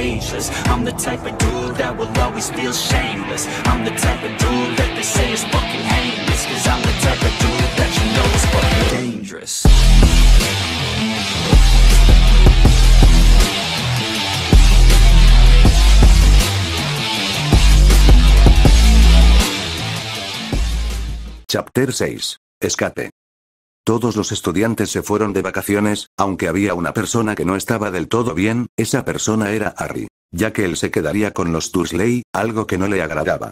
ageless I'm the type of dude that will always feel shameless I'm the type of dude that they say is fucking heinous Cause I'm the type of dude that you know is fucking dangerous Chapter 6. Escape. Todos los estudiantes se fueron de vacaciones, aunque había una persona que no estaba del todo bien, esa persona era Harry. Ya que él se quedaría con los Dursley, algo que no le agradaba.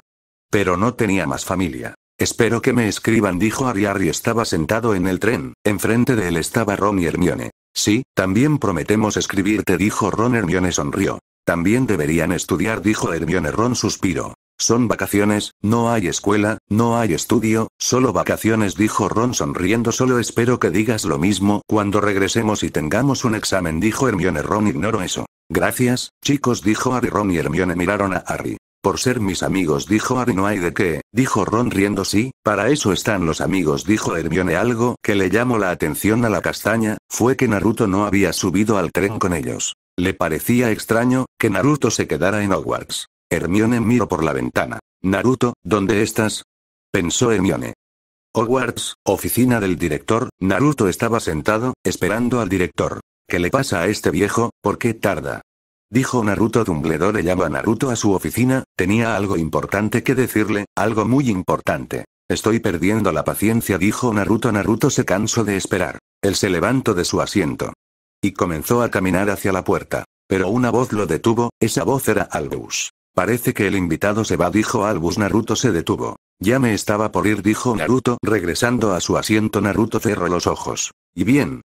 Pero no tenía más familia. Espero que me escriban, dijo Harry. Harry estaba sentado en el tren, enfrente de él estaba Ron y Hermione. Sí, también prometemos escribirte, dijo Ron. Hermione sonrió. También deberían estudiar, dijo Hermione. Ron suspiró. Son vacaciones, no hay escuela, no hay estudio, solo vacaciones dijo Ron sonriendo solo espero que digas lo mismo cuando regresemos y tengamos un examen dijo Hermione Ron ignoro eso. Gracias, chicos dijo Harry Ron y Hermione miraron a Harry. Por ser mis amigos dijo Harry no hay de qué, dijo Ron riendo sí, para eso están los amigos dijo Hermione algo que le llamó la atención a la castaña, fue que Naruto no había subido al tren con ellos. Le parecía extraño, que Naruto se quedara en Hogwarts. Hermione miró por la ventana. Naruto, ¿dónde estás? pensó Hermione. Hogwarts, oficina del director, Naruto estaba sentado, esperando al director. ¿Qué le pasa a este viejo? ¿Por qué tarda? Dijo Naruto Dumbledore llama a Naruto a su oficina, tenía algo importante que decirle, algo muy importante. Estoy perdiendo la paciencia dijo Naruto Naruto se cansó de esperar. Él se levantó de su asiento. Y comenzó a caminar hacia la puerta. Pero una voz lo detuvo, esa voz era Albus. Parece que el invitado se va dijo Albus Naruto se detuvo. Ya me estaba por ir dijo Naruto regresando a su asiento Naruto cerró los ojos. Y bien.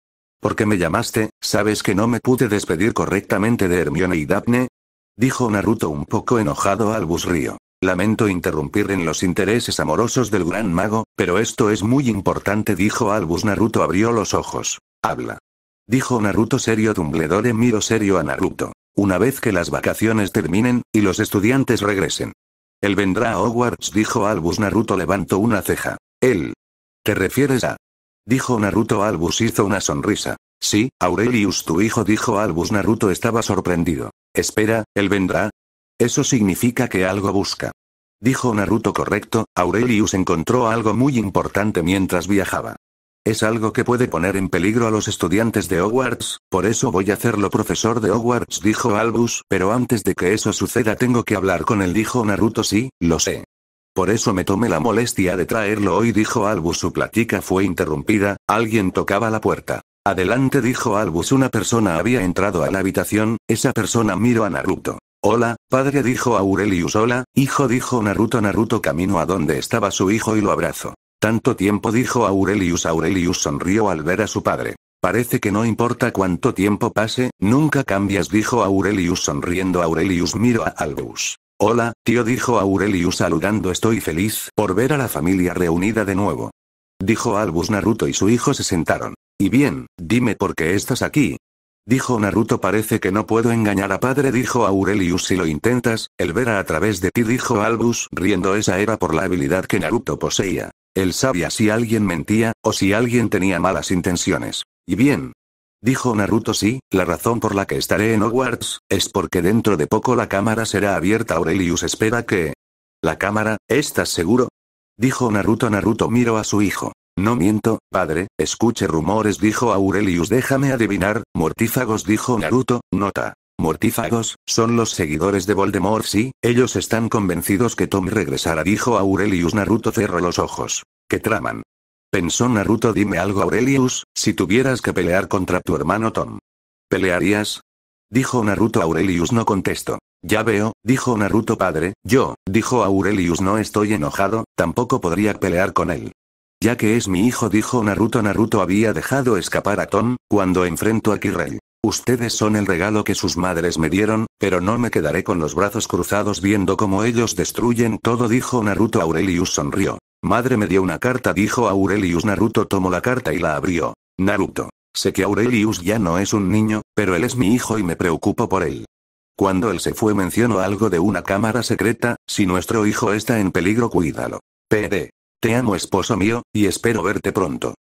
¿Por qué me llamaste? ¿Sabes que no me pude despedir correctamente de Hermione y Daphne? Dijo Naruto un poco enojado Albus Río. Lamento interrumpir en los intereses amorosos del gran mago, pero esto es muy importante dijo Albus Naruto abrió los ojos. Habla. Dijo Naruto serio Dumbledore miro serio a Naruto una vez que las vacaciones terminen, y los estudiantes regresen. Él vendrá a Hogwarts, dijo Albus. Naruto levantó una ceja. Él. ¿Te refieres a? Dijo Naruto. Albus hizo una sonrisa. Sí, Aurelius, tu hijo, dijo Albus. Naruto estaba sorprendido. Espera, él vendrá. Eso significa que algo busca. Dijo Naruto correcto, Aurelius encontró algo muy importante mientras viajaba. Es algo que puede poner en peligro a los estudiantes de Hogwarts, por eso voy a hacerlo profesor de Hogwarts, dijo Albus, pero antes de que eso suceda tengo que hablar con él, dijo Naruto, sí, lo sé. Por eso me tomé la molestia de traerlo hoy, dijo Albus, su plática fue interrumpida, alguien tocaba la puerta. Adelante, dijo Albus, una persona había entrado a la habitación, esa persona miró a Naruto. Hola, padre dijo Aurelius. Hola, hijo dijo Naruto. Naruto camino a donde estaba su hijo y lo abrazó. Tanto tiempo dijo Aurelius. Aurelius sonrió al ver a su padre. Parece que no importa cuánto tiempo pase, nunca cambias, dijo Aurelius sonriendo. Aurelius miró a Albus. Hola, tío, dijo Aurelius saludando. Estoy feliz por ver a la familia reunida de nuevo. Dijo Albus Naruto y su hijo se sentaron. Y bien, dime por qué estás aquí. Dijo Naruto parece que no puedo engañar a padre dijo Aurelius si lo intentas, el verá a través de ti dijo Albus riendo esa era por la habilidad que Naruto poseía. Él sabía si alguien mentía, o si alguien tenía malas intenciones. Y bien. Dijo Naruto sí, la razón por la que estaré en Hogwarts, es porque dentro de poco la cámara será abierta. Aurelius espera que... La cámara, ¿estás seguro? Dijo Naruto Naruto miró a su hijo. No miento, padre, escuche rumores dijo Aurelius déjame adivinar, mortífagos dijo Naruto, nota. Mortífagos, son los seguidores de Voldemort sí, ellos están convencidos que Tom regresará dijo Aurelius Naruto cerró los ojos. ¿Qué traman? Pensó Naruto dime algo Aurelius, si tuvieras que pelear contra tu hermano Tom. ¿Pelearías? Dijo Naruto Aurelius no contesto. Ya veo, dijo Naruto padre, yo, dijo Aurelius no estoy enojado, tampoco podría pelear con él ya que es mi hijo dijo Naruto Naruto había dejado escapar a Tom, cuando enfrentó a Kirei. Ustedes son el regalo que sus madres me dieron, pero no me quedaré con los brazos cruzados viendo cómo ellos destruyen todo dijo Naruto Aurelius sonrió. Madre me dio una carta dijo Aurelius Naruto tomó la carta y la abrió. Naruto. Sé que Aurelius ya no es un niño, pero él es mi hijo y me preocupo por él. Cuando él se fue mencionó algo de una cámara secreta, si nuestro hijo está en peligro cuídalo. PD. Te amo esposo mío, y espero verte pronto.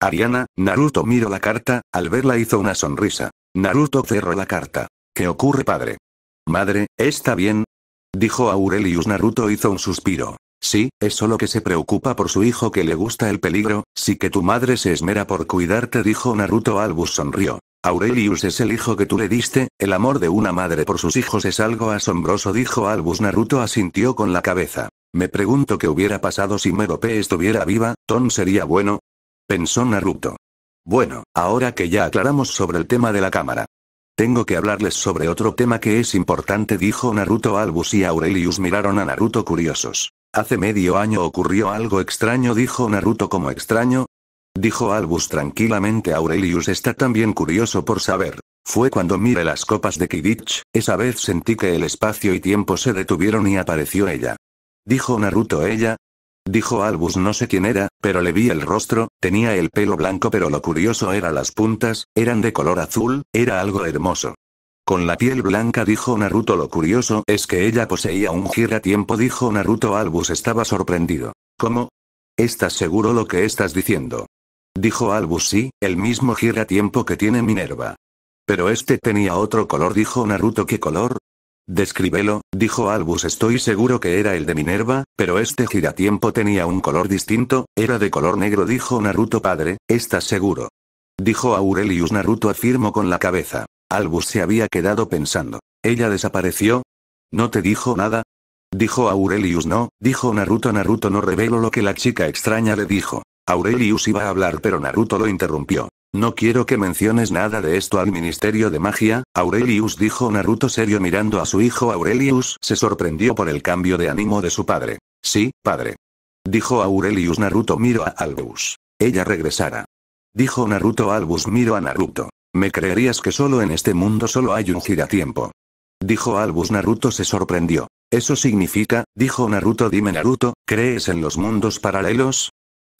Ariana, Naruto miró la carta, al verla hizo una sonrisa. Naruto cerró la carta. ¿Qué ocurre padre? Madre, ¿está bien? Dijo Aurelius Naruto hizo un suspiro. Sí, es solo que se preocupa por su hijo que le gusta el peligro, sí que tu madre se esmera por cuidarte dijo Naruto Albus sonrió. Aurelius es el hijo que tú le diste, el amor de una madre por sus hijos es algo asombroso dijo Albus Naruto asintió con la cabeza. Me pregunto qué hubiera pasado si Merope estuviera viva, ¿Ton sería bueno. Pensó Naruto. Bueno, ahora que ya aclaramos sobre el tema de la cámara. Tengo que hablarles sobre otro tema que es importante dijo Naruto Albus y Aurelius miraron a Naruto curiosos. Hace medio año ocurrió algo extraño, dijo Naruto como extraño. Dijo Albus tranquilamente Aurelius está también curioso por saber. Fue cuando miré las copas de Kidich, esa vez sentí que el espacio y tiempo se detuvieron y apareció ella. Dijo Naruto ella. Dijo Albus no sé quién era, pero le vi el rostro, tenía el pelo blanco pero lo curioso era las puntas, eran de color azul, era algo hermoso. Con la piel blanca dijo Naruto lo curioso es que ella poseía un giratiempo dijo Naruto Albus estaba sorprendido. ¿Cómo? ¿Estás seguro lo que estás diciendo? Dijo Albus sí, el mismo giratiempo que tiene Minerva. Pero este tenía otro color dijo Naruto ¿qué color? Descríbelo, dijo Albus estoy seguro que era el de Minerva, pero este giratiempo tenía un color distinto, era de color negro dijo Naruto padre, ¿estás seguro? Dijo Aurelius Naruto afirmó con la cabeza. Albus se había quedado pensando. ¿Ella desapareció? ¿No te dijo nada? Dijo Aurelius no, dijo Naruto Naruto no reveló lo que la chica extraña le dijo. Aurelius iba a hablar pero Naruto lo interrumpió. No quiero que menciones nada de esto al Ministerio de Magia, Aurelius dijo Naruto serio mirando a su hijo Aurelius se sorprendió por el cambio de ánimo de su padre. Sí, padre. Dijo Aurelius Naruto miro a Albus. Ella regresará. Dijo Naruto Albus miro a Naruto. Me creerías que solo en este mundo solo hay un giratiempo. Dijo Albus Naruto se sorprendió. Eso significa, dijo Naruto dime Naruto, ¿crees en los mundos paralelos?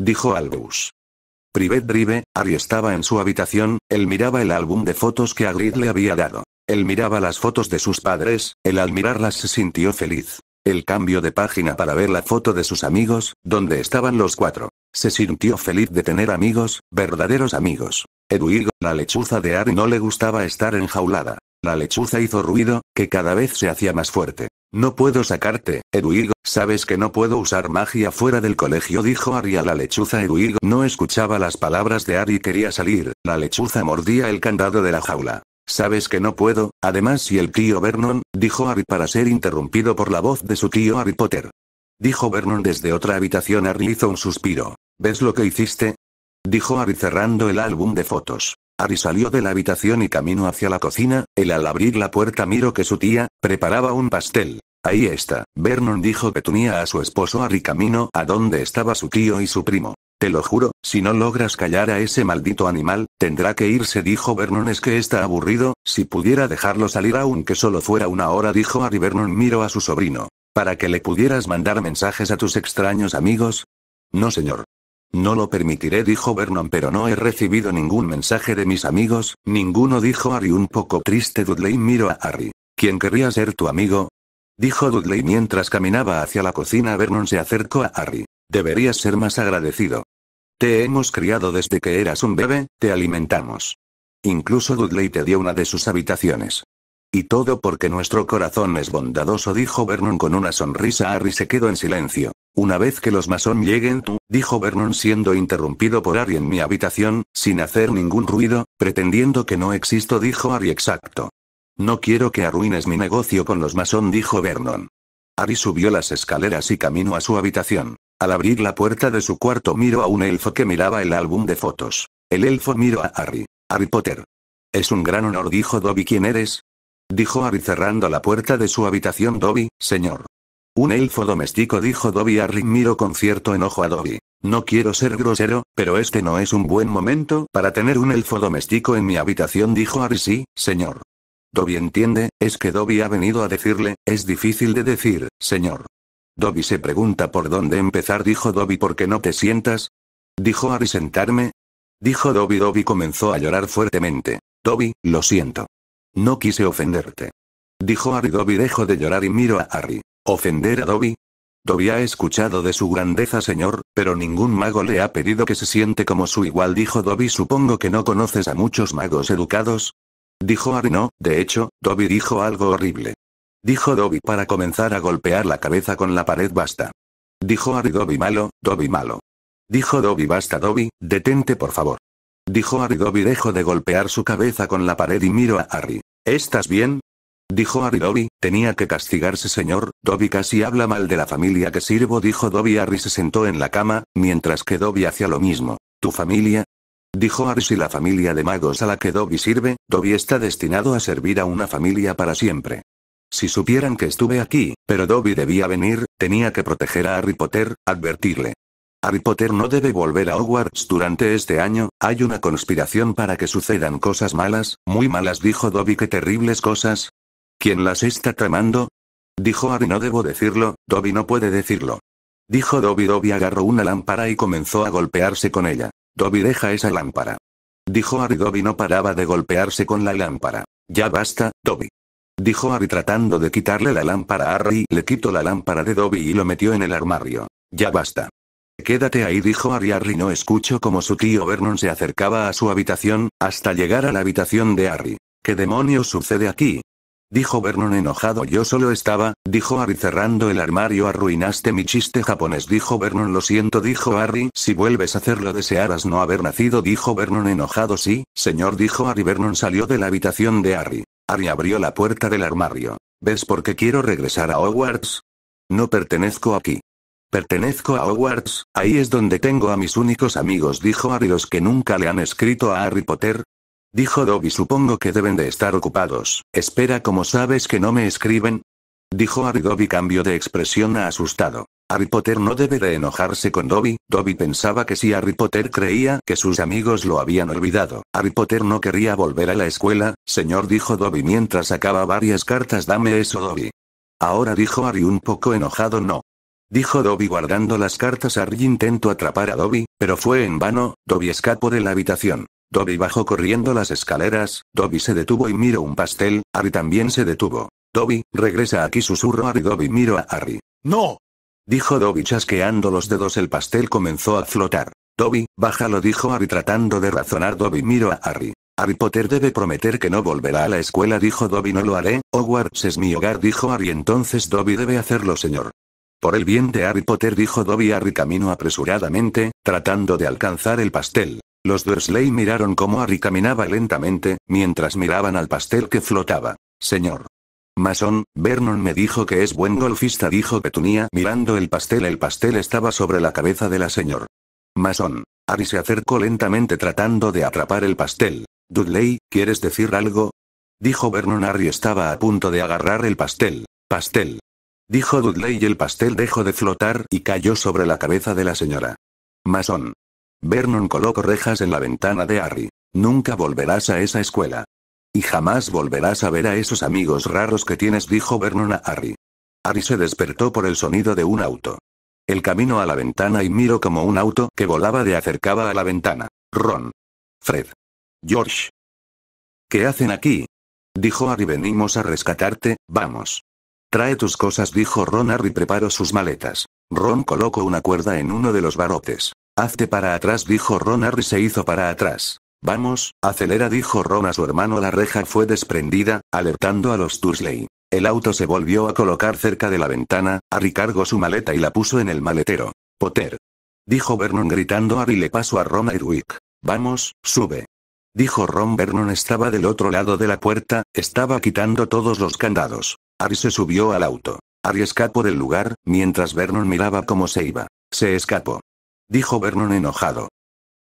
Dijo Albus. Privet Drive, Ari estaba en su habitación, él miraba el álbum de fotos que Agrid le había dado. Él miraba las fotos de sus padres, él al mirarlas se sintió feliz. El cambio de página para ver la foto de sus amigos, donde estaban los cuatro. Se sintió feliz de tener amigos, verdaderos amigos. Eduigo, la lechuza de Ari no le gustaba estar enjaulada. La lechuza hizo ruido, que cada vez se hacía más fuerte. No puedo sacarte, Eduigo. sabes que no puedo usar magia fuera del colegio, dijo Ari a la lechuza. Eduigo no escuchaba las palabras de Ari y quería salir. La lechuza mordía el candado de la jaula. Sabes que no puedo, además si el tío Vernon, dijo Ari para ser interrumpido por la voz de su tío Harry Potter. Dijo Vernon desde otra habitación Ari hizo un suspiro. ¿Ves lo que hiciste? dijo Ari cerrando el álbum de fotos. Ari salió de la habitación y camino hacia la cocina, él al abrir la puerta miró que su tía, preparaba un pastel. Ahí está, Vernon dijo que tenía a su esposo Ari camino a donde estaba su tío y su primo. Te lo juro, si no logras callar a ese maldito animal, tendrá que irse dijo Vernon es que está aburrido, si pudiera dejarlo salir aunque solo fuera una hora dijo Ari Vernon miró a su sobrino. ¿Para que le pudieras mandar mensajes a tus extraños amigos? No señor. No lo permitiré, dijo Vernon, pero no he recibido ningún mensaje de mis amigos, ninguno dijo Harry un poco triste. Dudley miró a Harry. ¿Quién querría ser tu amigo? Dijo Dudley mientras caminaba hacia la cocina. Vernon se acercó a Harry. Deberías ser más agradecido. Te hemos criado desde que eras un bebé, te alimentamos. Incluso Dudley te dio una de sus habitaciones. Y todo porque nuestro corazón es bondadoso, dijo Vernon con una sonrisa. Harry se quedó en silencio. Una vez que los masón lleguen tú, dijo Vernon siendo interrumpido por Ari en mi habitación, sin hacer ningún ruido, pretendiendo que no existo dijo Ari exacto. No quiero que arruines mi negocio con los masón dijo Vernon. Ari subió las escaleras y camino a su habitación. Al abrir la puerta de su cuarto miró a un elfo que miraba el álbum de fotos. El elfo miró a Harry. Harry Potter. Es un gran honor dijo Dobby ¿quién eres? Dijo Harry cerrando la puerta de su habitación Dobby, señor. Un elfo doméstico dijo Dobby a miro con cierto enojo a Dobby. No quiero ser grosero, pero este no es un buen momento para tener un elfo doméstico en mi habitación dijo Harry sí, señor. Dobby entiende, es que Dobby ha venido a decirle, es difícil de decir, señor. Dobby se pregunta por dónde empezar dijo Dobby ¿por qué no te sientas? Dijo Harry sentarme. Dijo Dobby Dobby comenzó a llorar fuertemente. Dobby, lo siento. No quise ofenderte. Dijo Harry Dobby dejó de llorar y miro a Harry. ¿Ofender a Dobby? Dobby ha escuchado de su grandeza señor, pero ningún mago le ha pedido que se siente como su igual dijo Dobby supongo que no conoces a muchos magos educados. Dijo Harry no, de hecho, Dobby dijo algo horrible. Dijo Dobby para comenzar a golpear la cabeza con la pared basta. Dijo Harry Dobby malo, Dobby malo. Dijo Dobby basta Dobby, detente por favor. Dijo Harry Dobby dejo de golpear su cabeza con la pared y miro a Harry. ¿Estás bien? dijo Dobby, tenía que castigarse señor, Dobby casi habla mal de la familia que sirvo dijo Dobby Harry se sentó en la cama, mientras que Dobby hacía lo mismo. ¿Tu familia? Dijo Harry si la familia de magos a la que Dobby sirve, Dobby está destinado a servir a una familia para siempre. Si supieran que estuve aquí, pero Dobby debía venir, tenía que proteger a Harry Potter, advertirle. Harry Potter no debe volver a Hogwarts durante este año, hay una conspiración para que sucedan cosas malas, muy malas dijo Dobby que terribles cosas, ¿Quién las está tramando? Dijo Ari ah, no debo decirlo, Dobby no puede decirlo. Dijo Dobby Dobby agarró una lámpara y comenzó a golpearse con ella. Dobby deja esa lámpara. Dijo Ari ah, Dobby no paraba de golpearse con la lámpara. Ya basta, Dobby. Dijo Ari ah, tratando de quitarle la lámpara a Harry. Le quitó la lámpara de Dobby y lo metió en el armario. Ya basta. Quédate ahí dijo Harry Harry no escuchó como su tío Vernon se acercaba a su habitación, hasta llegar a la habitación de Harry. ¿Qué demonios sucede aquí? Dijo Vernon enojado. Yo solo estaba, dijo Harry cerrando el armario. Arruinaste mi chiste japonés, dijo Vernon. Lo siento, dijo Harry. Si vuelves a hacerlo, desearás no haber nacido, dijo Vernon enojado. Sí, señor, dijo Harry. Vernon salió de la habitación de Harry. Harry abrió la puerta del armario. ¿Ves por qué quiero regresar a Hogwarts? No pertenezco aquí. Pertenezco a Hogwarts, ahí es donde tengo a mis únicos amigos, dijo Harry los que nunca le han escrito a Harry Potter, Dijo Dobby supongo que deben de estar ocupados, espera como sabes que no me escriben. Dijo Harry Dobby cambio de expresión a asustado. Harry Potter no debe de enojarse con Dobby, Dobby pensaba que si Harry Potter creía que sus amigos lo habían olvidado, Harry Potter no quería volver a la escuela, señor dijo Dobby mientras sacaba varias cartas dame eso Dobby. Ahora dijo Harry un poco enojado no. Dijo Dobby guardando las cartas Harry intentó atrapar a Dobby, pero fue en vano, Dobby escapó de la habitación. Dobby bajó corriendo las escaleras, Dobby se detuvo y miró un pastel, Harry también se detuvo. Dobby, regresa aquí susurro Harry Dobby miró a Harry. ¡No! Dijo Dobby chasqueando los dedos el pastel comenzó a flotar. Dobby, bájalo dijo Harry tratando de razonar Dobby miró a Harry. Harry Potter debe prometer que no volverá a la escuela dijo Dobby no lo haré, Hogwarts es mi hogar dijo Harry entonces Dobby debe hacerlo señor. Por el bien de Harry Potter dijo Dobby Harry camino apresuradamente, tratando de alcanzar el pastel. Los Dursley miraron cómo Harry caminaba lentamente, mientras miraban al pastel que flotaba. Señor. Mason, Vernon me dijo que es buen golfista, dijo Petunia mirando el pastel. El pastel estaba sobre la cabeza de la señora. Mason. Harry se acercó lentamente tratando de atrapar el pastel. Dudley, ¿quieres decir algo? Dijo Vernon. Harry estaba a punto de agarrar el pastel. Pastel. Dijo Dudley y el pastel dejó de flotar y cayó sobre la cabeza de la señora. Mason. Vernon colocó rejas en la ventana de Harry. Nunca volverás a esa escuela. Y jamás volverás a ver a esos amigos raros que tienes, dijo Vernon a Harry. Harry se despertó por el sonido de un auto. El camino a la ventana y miró como un auto que volaba de acercaba a la ventana. Ron. Fred. George. ¿Qué hacen aquí? Dijo Harry, venimos a rescatarte, vamos. Trae tus cosas, dijo Ron. Harry preparó sus maletas. Ron colocó una cuerda en uno de los barotes. Hazte para atrás, dijo Ron. Harry se hizo para atrás. Vamos, acelera, dijo Ron a su hermano. La reja fue desprendida, alertando a los Tursley. El auto se volvió a colocar cerca de la ventana, Harry cargó su maleta y la puso en el maletero. Potter. Dijo Vernon gritando Harry le paso a Ron irwick. Vamos, sube. Dijo Ron Vernon estaba del otro lado de la puerta, estaba quitando todos los candados. Harry se subió al auto. Harry escapó del lugar, mientras Vernon miraba cómo se iba. Se escapó dijo Vernon enojado.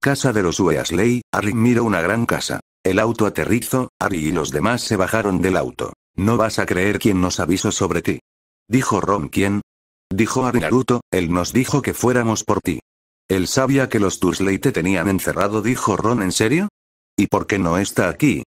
Casa de los Weasley, Harry miró una gran casa. El auto aterrizó, Ari y los demás se bajaron del auto. No vas a creer quién nos avisó sobre ti. Dijo Ron quién. Dijo Ari Naruto, él nos dijo que fuéramos por ti. Él sabía que los Tursley te tenían encerrado, dijo Ron en serio. ¿Y por qué no está aquí?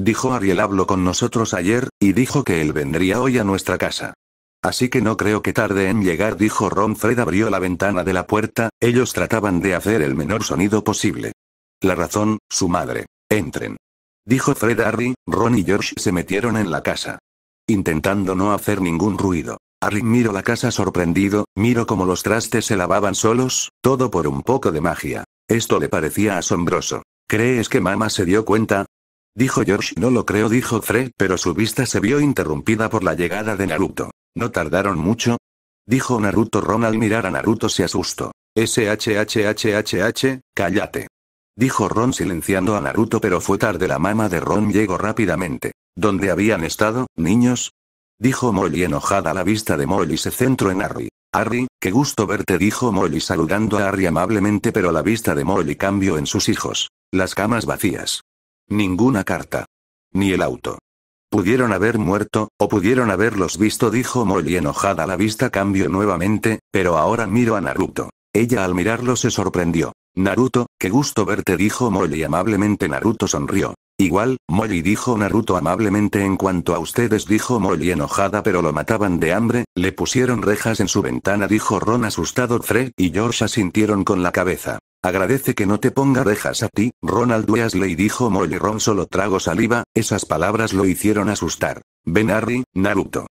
Dijo Ariel habló con nosotros ayer, y dijo que él vendría hoy a nuestra casa. Así que no creo que tarde en llegar, dijo Ron. Fred abrió la ventana de la puerta, ellos trataban de hacer el menor sonido posible. La razón, su madre. Entren. Dijo Fred Harry, Ron y George se metieron en la casa. Intentando no hacer ningún ruido. Harry miró la casa sorprendido, miró cómo los trastes se lavaban solos, todo por un poco de magia. Esto le parecía asombroso. ¿Crees que mamá se dio cuenta? Dijo George. No lo creo, dijo Fred, pero su vista se vio interrumpida por la llegada de Naruto. No tardaron mucho. Dijo Naruto Ron al mirar a Naruto se asustó. SHHHHH, cállate. Dijo Ron silenciando a Naruto pero fue tarde la mama de Ron llegó rápidamente. ¿Dónde habían estado, niños? Dijo Molly enojada a la vista de Molly se centró en Harry. Harry, qué gusto verte dijo Molly saludando a Harry amablemente pero la vista de Molly cambió en sus hijos. Las camas vacías. Ninguna carta. Ni el auto. Pudieron haber muerto, o pudieron haberlos visto, dijo Molly enojada. La vista cambió nuevamente, pero ahora miro a Naruto. Ella al mirarlo se sorprendió. Naruto, qué gusto verte, dijo Molly amablemente. Naruto sonrió. Igual, Molly dijo Naruto amablemente en cuanto a ustedes dijo Molly enojada pero lo mataban de hambre, le pusieron rejas en su ventana dijo Ron asustado Fred y George asintieron con la cabeza. Agradece que no te ponga rejas a ti, Ronald Weasley dijo Molly Ron solo trago saliva, esas palabras lo hicieron asustar. Ven Harry, Naruto.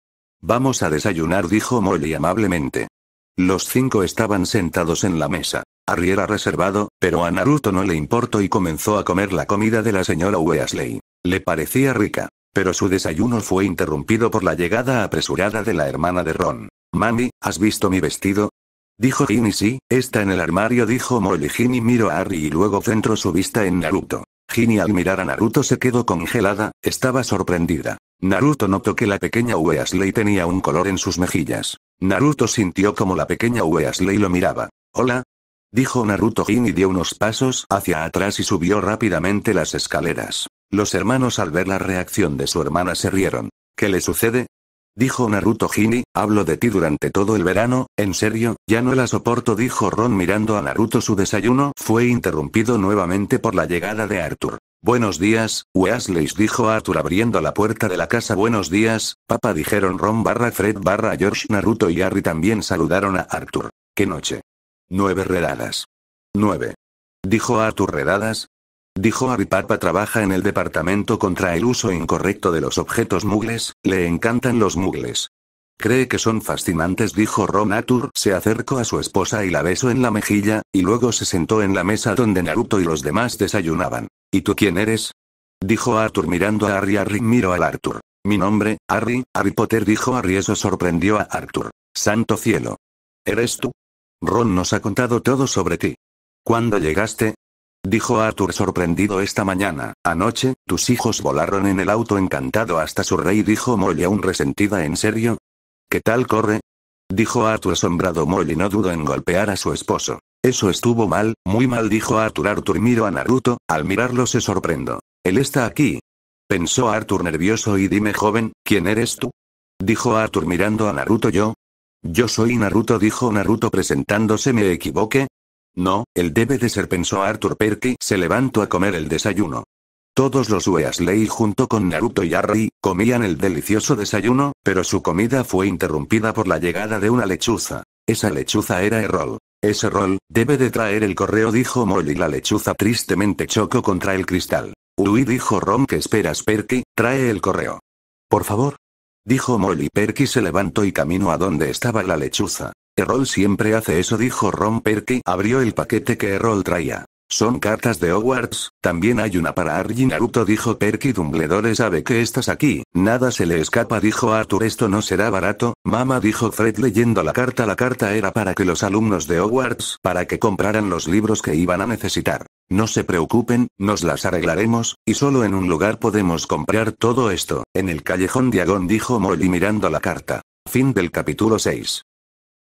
Vamos a desayunar dijo Molly amablemente. Los cinco estaban sentados en la mesa. Harry era reservado, pero a Naruto no le importó y comenzó a comer la comida de la señora Weasley. Le parecía rica. Pero su desayuno fue interrumpido por la llegada apresurada de la hermana de Ron. Mami, ¿has visto mi vestido? Dijo Ginny sí, está en el armario dijo Molly Ginny miró a Harry y luego centró su vista en Naruto. Ginny al mirar a Naruto se quedó congelada, estaba sorprendida. Naruto notó que la pequeña Weasley tenía un color en sus mejillas. Naruto sintió como la pequeña Weasley lo miraba. Hola, dijo Naruto Ginny dio unos pasos hacia atrás y subió rápidamente las escaleras. Los hermanos al ver la reacción de su hermana se rieron. ¿Qué le sucede? Dijo Naruto Hini, hablo de ti durante todo el verano, en serio, ya no la soporto dijo Ron mirando a Naruto su desayuno fue interrumpido nuevamente por la llegada de Arthur. Buenos días, Weasley dijo Arthur abriendo la puerta de la casa buenos días, papá dijeron Ron barra Fred barra George Naruto y Harry también saludaron a Arthur. Qué noche. Nueve redadas. 9 Dijo Arthur redadas, Dijo Papa trabaja en el departamento contra el uso incorrecto de los objetos mugles, le encantan los mugles. Cree que son fascinantes, dijo Ron Arthur Se acercó a su esposa y la besó en la mejilla, y luego se sentó en la mesa donde Naruto y los demás desayunaban. ¿Y tú quién eres? Dijo Arthur mirando a Harry. Harry miró al Arthur. Mi nombre, Harry, Harry Potter dijo Harry. Eso sorprendió a Arthur. Santo cielo. ¿Eres tú? Ron nos ha contado todo sobre ti. ¿Cuándo llegaste? Dijo Arthur sorprendido esta mañana. Anoche, tus hijos volaron en el auto encantado hasta su rey, dijo Molly aún resentida en serio. ¿Qué tal corre? Dijo Arthur asombrado Molly no dudo en golpear a su esposo. Eso estuvo mal, muy mal dijo Arthur Arthur miró a Naruto, al mirarlo se sorprendo. Él está aquí. Pensó Arthur nervioso y dime joven, ¿quién eres tú? Dijo Arthur mirando a Naruto yo. Yo soy Naruto dijo Naruto presentándose me equivoqué, no, él debe de ser pensó Arthur Perky se levantó a comer el desayuno. Todos los Weasley junto con Naruto y Harry, comían el delicioso desayuno, pero su comida fue interrumpida por la llegada de una lechuza. Esa lechuza era Errol. Ese rol, debe de traer el correo dijo Molly la lechuza tristemente chocó contra el cristal. Uy dijo Ron que esperas Perky, trae el correo. Por favor. Dijo Molly Perky se levantó y caminó a donde estaba la lechuza. Errol siempre hace eso dijo Ron Perky abrió el paquete que Errol traía. Son cartas de Hogwarts, también hay una para Argy Naruto dijo Perky Dumbledore sabe que estás aquí, nada se le escapa dijo Arthur esto no será barato, mamá dijo Fred leyendo la carta la carta era para que los alumnos de Hogwarts para que compraran los libros que iban a necesitar. No se preocupen, nos las arreglaremos, y solo en un lugar podemos comprar todo esto, en el callejón Diagon dijo Molly mirando la carta. Fin del capítulo 6.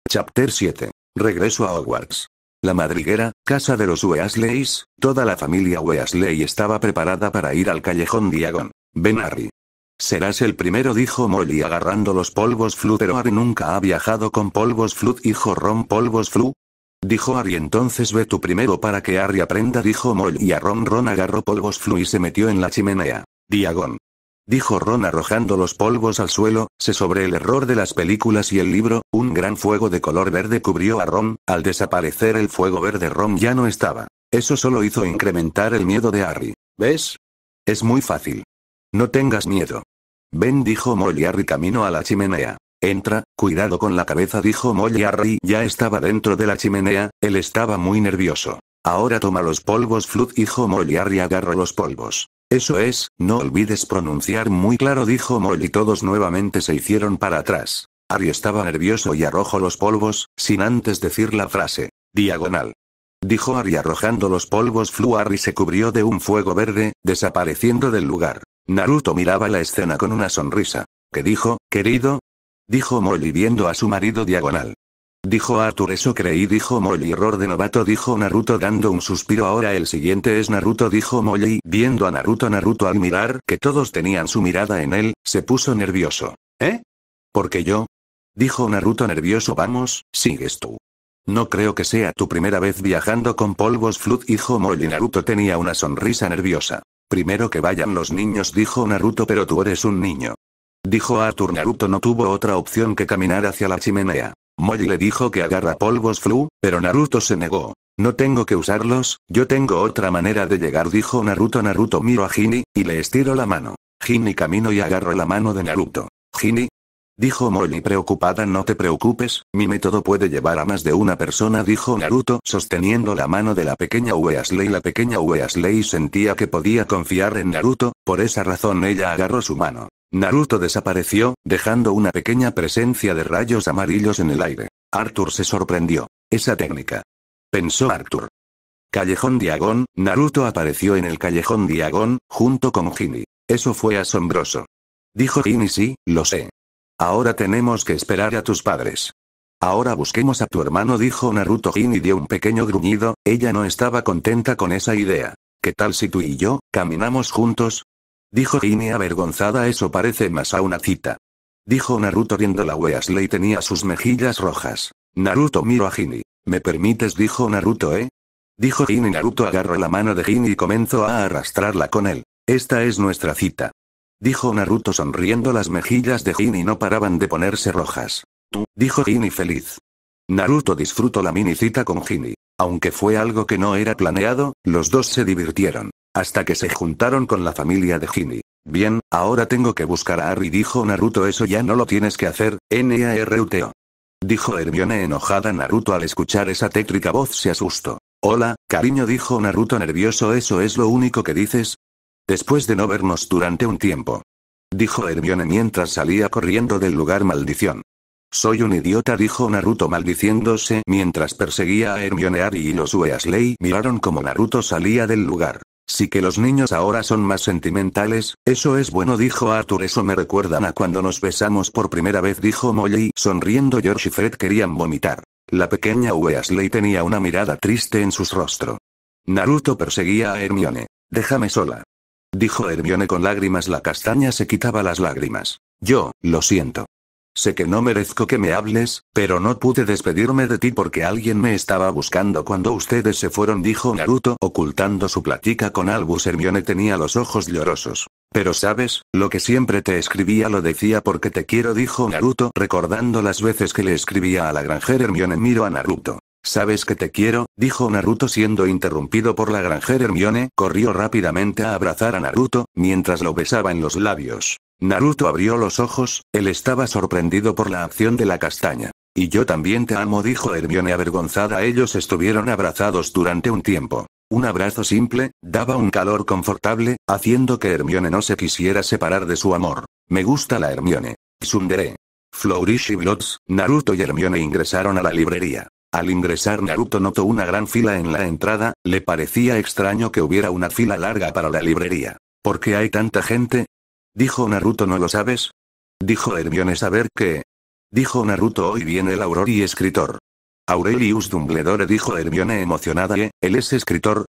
Chapter 7. Regreso a Hogwarts. La madriguera, casa de los Weasleys, toda la familia Weasley estaba preparada para ir al callejón Diagon. Ven Harry. Serás el primero, dijo Molly agarrando los polvos flu, pero Harry nunca ha viajado con polvos flu, hijo Ron polvos flu. Dijo Harry entonces ve tú primero para que Harry aprenda, dijo Molly y a Ron Ron agarró polvos flu y se metió en la chimenea. Diagon. Dijo Ron arrojando los polvos al suelo, se sobre el error de las películas y el libro, un gran fuego de color verde cubrió a Ron, al desaparecer el fuego verde Ron ya no estaba. Eso solo hizo incrementar el miedo de Harry. ¿Ves? Es muy fácil. No tengas miedo. Ven dijo Molly Harry camino a la chimenea. Entra, cuidado con la cabeza dijo Molly Harry ya estaba dentro de la chimenea, él estaba muy nervioso. Ahora toma los polvos Flood dijo Molly Harry agarra los polvos. Eso es, no olvides pronunciar muy claro dijo Molly y todos nuevamente se hicieron para atrás. Ari estaba nervioso y arrojó los polvos, sin antes decir la frase. Diagonal. Dijo Ari arrojando los polvos Fluar y se cubrió de un fuego verde, desapareciendo del lugar. Naruto miraba la escena con una sonrisa. ¿Qué dijo, querido? Dijo Molly viendo a su marido diagonal. Dijo Arthur eso creí dijo Molly error de novato dijo Naruto dando un suspiro ahora el siguiente es Naruto dijo Molly viendo a Naruto Naruto al mirar que todos tenían su mirada en él, se puso nervioso. ¿Eh? Porque yo? Dijo Naruto nervioso vamos, sigues tú. No creo que sea tu primera vez viajando con polvos flut dijo Molly Naruto tenía una sonrisa nerviosa. Primero que vayan los niños dijo Naruto pero tú eres un niño. Dijo Arthur Naruto no tuvo otra opción que caminar hacia la chimenea. Molly le dijo que agarra polvos flu, pero Naruto se negó. No tengo que usarlos, yo tengo otra manera de llegar dijo Naruto Naruto miró a Hini, y le estiró la mano. Hini camino y agarro la mano de Naruto. Hini. Dijo Molly preocupada no te preocupes, mi método puede llevar a más de una persona dijo Naruto sosteniendo la mano de la pequeña Weasley la pequeña Weasley sentía que podía confiar en Naruto, por esa razón ella agarró su mano. Naruto desapareció, dejando una pequeña presencia de rayos amarillos en el aire. Arthur se sorprendió. Esa técnica. Pensó Arthur. Callejón Diagón, Naruto apareció en el Callejón Diagón, junto con Gini. Eso fue asombroso. Dijo Gini sí, lo sé. Ahora tenemos que esperar a tus padres. Ahora busquemos a tu hermano, dijo Naruto Gini dio un pequeño gruñido, ella no estaba contenta con esa idea. ¿Qué tal si tú y yo, caminamos juntos? Dijo Ginny avergonzada eso parece más a una cita. Dijo Naruto riendo la Weasley tenía sus mejillas rojas. Naruto miró a Ginny. ¿Me permites? dijo Naruto eh? Dijo Ginny Naruto agarró la mano de Ginny y comenzó a arrastrarla con él. Esta es nuestra cita. Dijo Naruto sonriendo las mejillas de Ginny no paraban de ponerse rojas. Tú, dijo Ginny feliz. Naruto disfrutó la minicita con Ginny. Aunque fue algo que no era planeado, los dos se divirtieron. Hasta que se juntaron con la familia de Ginny. Bien, ahora tengo que buscar a Harry dijo Naruto eso ya no lo tienes que hacer, Naruto. Dijo Hermione enojada Naruto al escuchar esa tétrica voz se asustó. Hola, cariño dijo Naruto nervioso eso es lo único que dices. Después de no vernos durante un tiempo. Dijo Hermione mientras salía corriendo del lugar maldición. Soy un idiota dijo Naruto maldiciéndose mientras perseguía a Hermione Ari y los Weasley miraron como Naruto salía del lugar. Sí que los niños ahora son más sentimentales, eso es bueno dijo Arthur eso me recuerdan a cuando nos besamos por primera vez dijo Molly sonriendo George y Fred querían vomitar. La pequeña Weasley tenía una mirada triste en sus rostros. Naruto perseguía a Hermione. Déjame sola. Dijo Hermione con lágrimas la castaña se quitaba las lágrimas. Yo, lo siento. Sé que no merezco que me hables, pero no pude despedirme de ti porque alguien me estaba buscando cuando ustedes se fueron, dijo Naruto, ocultando su platica con Albus. Hermione tenía los ojos llorosos. Pero sabes, lo que siempre te escribía lo decía porque te quiero, dijo Naruto, recordando las veces que le escribía a la granjera Hermione. Miro a Naruto. Sabes que te quiero, dijo Naruto siendo interrumpido por la granjera Hermione, corrió rápidamente a abrazar a Naruto, mientras lo besaba en los labios. Naruto abrió los ojos, él estaba sorprendido por la acción de la castaña. Y yo también te amo, dijo Hermione avergonzada. Ellos estuvieron abrazados durante un tiempo. Un abrazo simple, daba un calor confortable, haciendo que Hermione no se quisiera separar de su amor. Me gusta la Hermione. Sundere. Flourish y Blots, Naruto y Hermione ingresaron a la librería. Al ingresar Naruto notó una gran fila en la entrada, le parecía extraño que hubiera una fila larga para la librería. ¿Por qué hay tanta gente? Dijo Naruto ¿no lo sabes? Dijo Hermione saber qué? Dijo Naruto hoy viene el Aurori y escritor. Aurelius Dumbledore dijo Hermione emocionada ¿Eh? él es escritor.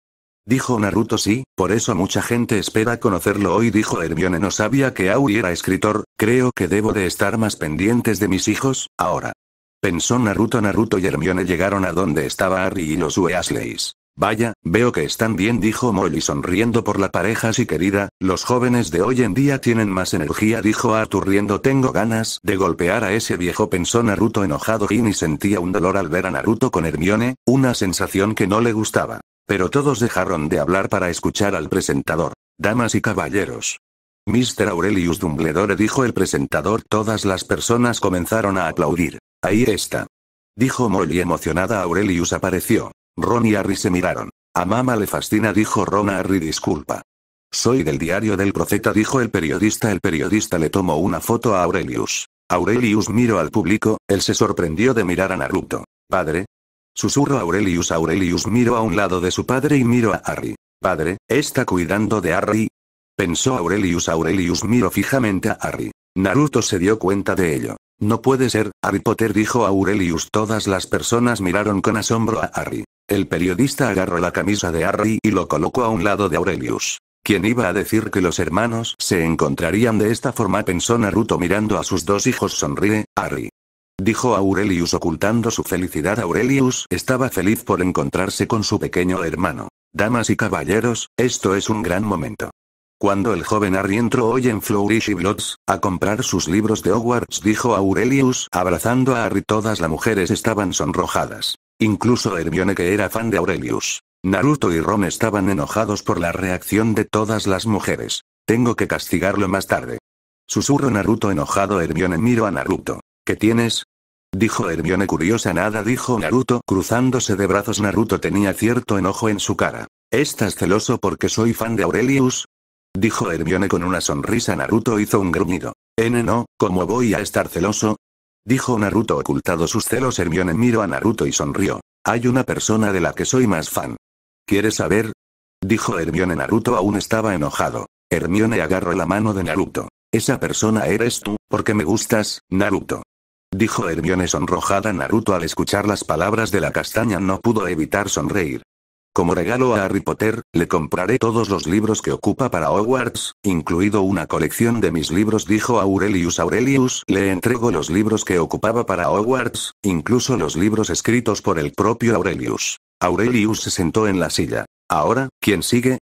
Dijo Naruto sí, por eso mucha gente espera conocerlo hoy dijo Hermione no sabía que Auri era escritor, creo que debo de estar más pendientes de mis hijos, ahora. Pensó Naruto Naruto y Hermione llegaron a donde estaba Harry y los Weasleys. Vaya, veo que están bien, dijo Molly sonriendo por la pareja así querida, los jóvenes de hoy en día tienen más energía, dijo Arthur Tengo ganas de golpear a ese viejo, pensó Naruto enojado. Ginny sentía un dolor al ver a Naruto con Hermione, una sensación que no le gustaba. Pero todos dejaron de hablar para escuchar al presentador. Damas y caballeros. Mr. Aurelius Dumbledore dijo el presentador. Todas las personas comenzaron a aplaudir. Ahí está. Dijo Molly emocionada. Aurelius apareció. Ron y Harry se miraron. A mama le fascina, dijo Ron a Harry, disculpa. Soy del diario del profeta, dijo el periodista. El periodista le tomó una foto a Aurelius. Aurelius miró al público, él se sorprendió de mirar a Naruto. Padre. Susurro Aurelius. Aurelius miró a un lado de su padre y miró a Harry. Padre, ¿está cuidando de Harry? Pensó Aurelius. Aurelius miró fijamente a Harry. Naruto se dio cuenta de ello. No puede ser, Harry Potter dijo Aurelius. Todas las personas miraron con asombro a Harry. El periodista agarró la camisa de Harry y lo colocó a un lado de Aurelius. ¿Quién iba a decir que los hermanos se encontrarían de esta forma? pensó Naruto mirando a sus dos hijos. Sonríe, Harry. Dijo Aurelius ocultando su felicidad. Aurelius estaba feliz por encontrarse con su pequeño hermano. Damas y caballeros, esto es un gran momento. Cuando el joven Harry entró hoy en Flourish y Blotts, a comprar sus libros de Hogwarts, dijo Aurelius, abrazando a Harry, todas las mujeres estaban sonrojadas. Incluso Hermione que era fan de Aurelius. Naruto y Ron estaban enojados por la reacción de todas las mujeres. Tengo que castigarlo más tarde. Susurro Naruto enojado Hermione miro a Naruto. ¿Qué tienes? Dijo Hermione curiosa nada dijo Naruto cruzándose de brazos Naruto tenía cierto enojo en su cara. ¿Estás celoso porque soy fan de Aurelius? Dijo Hermione con una sonrisa. Naruto hizo un gruñido. N no, ¿cómo voy a estar celoso? Dijo Naruto ocultado sus celos. Hermione miró a Naruto y sonrió. Hay una persona de la que soy más fan. ¿Quieres saber? Dijo Hermione. Naruto aún estaba enojado. Hermione agarró la mano de Naruto. Esa persona eres tú, porque me gustas, Naruto. Dijo Hermione sonrojada. Naruto al escuchar las palabras de la castaña no pudo evitar sonreír. Como regalo a Harry Potter, le compraré todos los libros que ocupa para Hogwarts, incluido una colección de mis libros, dijo Aurelius Aurelius, le entrego los libros que ocupaba para Hogwarts, incluso los libros escritos por el propio Aurelius. Aurelius se sentó en la silla. Ahora, ¿quién sigue?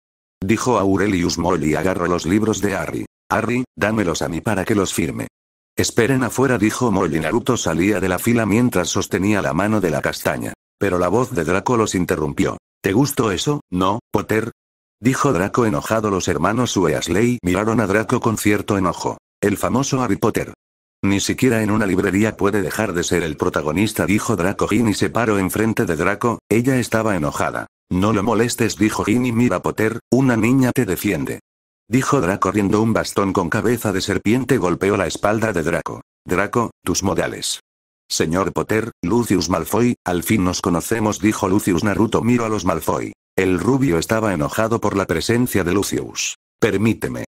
Dijo Aurelius Molly agarró los libros de Harry. Harry, dámelos a mí para que los firme. Esperen afuera dijo Molly Naruto salía de la fila mientras sostenía la mano de la castaña. Pero la voz de Draco los interrumpió. ¿Te gustó eso, no, Potter? Dijo Draco enojado. Los hermanos Weasley miraron a Draco con cierto enojo. El famoso Harry Potter. Ni siquiera en una librería puede dejar de ser el protagonista, dijo Draco Ginny se paró enfrente de Draco, ella estaba enojada. No lo molestes, dijo Ginny mira Potter, una niña te defiende. Dijo Draco riendo un bastón con cabeza de serpiente golpeó la espalda de Draco. Draco, tus modales. Señor Potter, Lucius Malfoy, al fin nos conocemos dijo Lucius Naruto miro a los Malfoy. El rubio estaba enojado por la presencia de Lucius. Permíteme.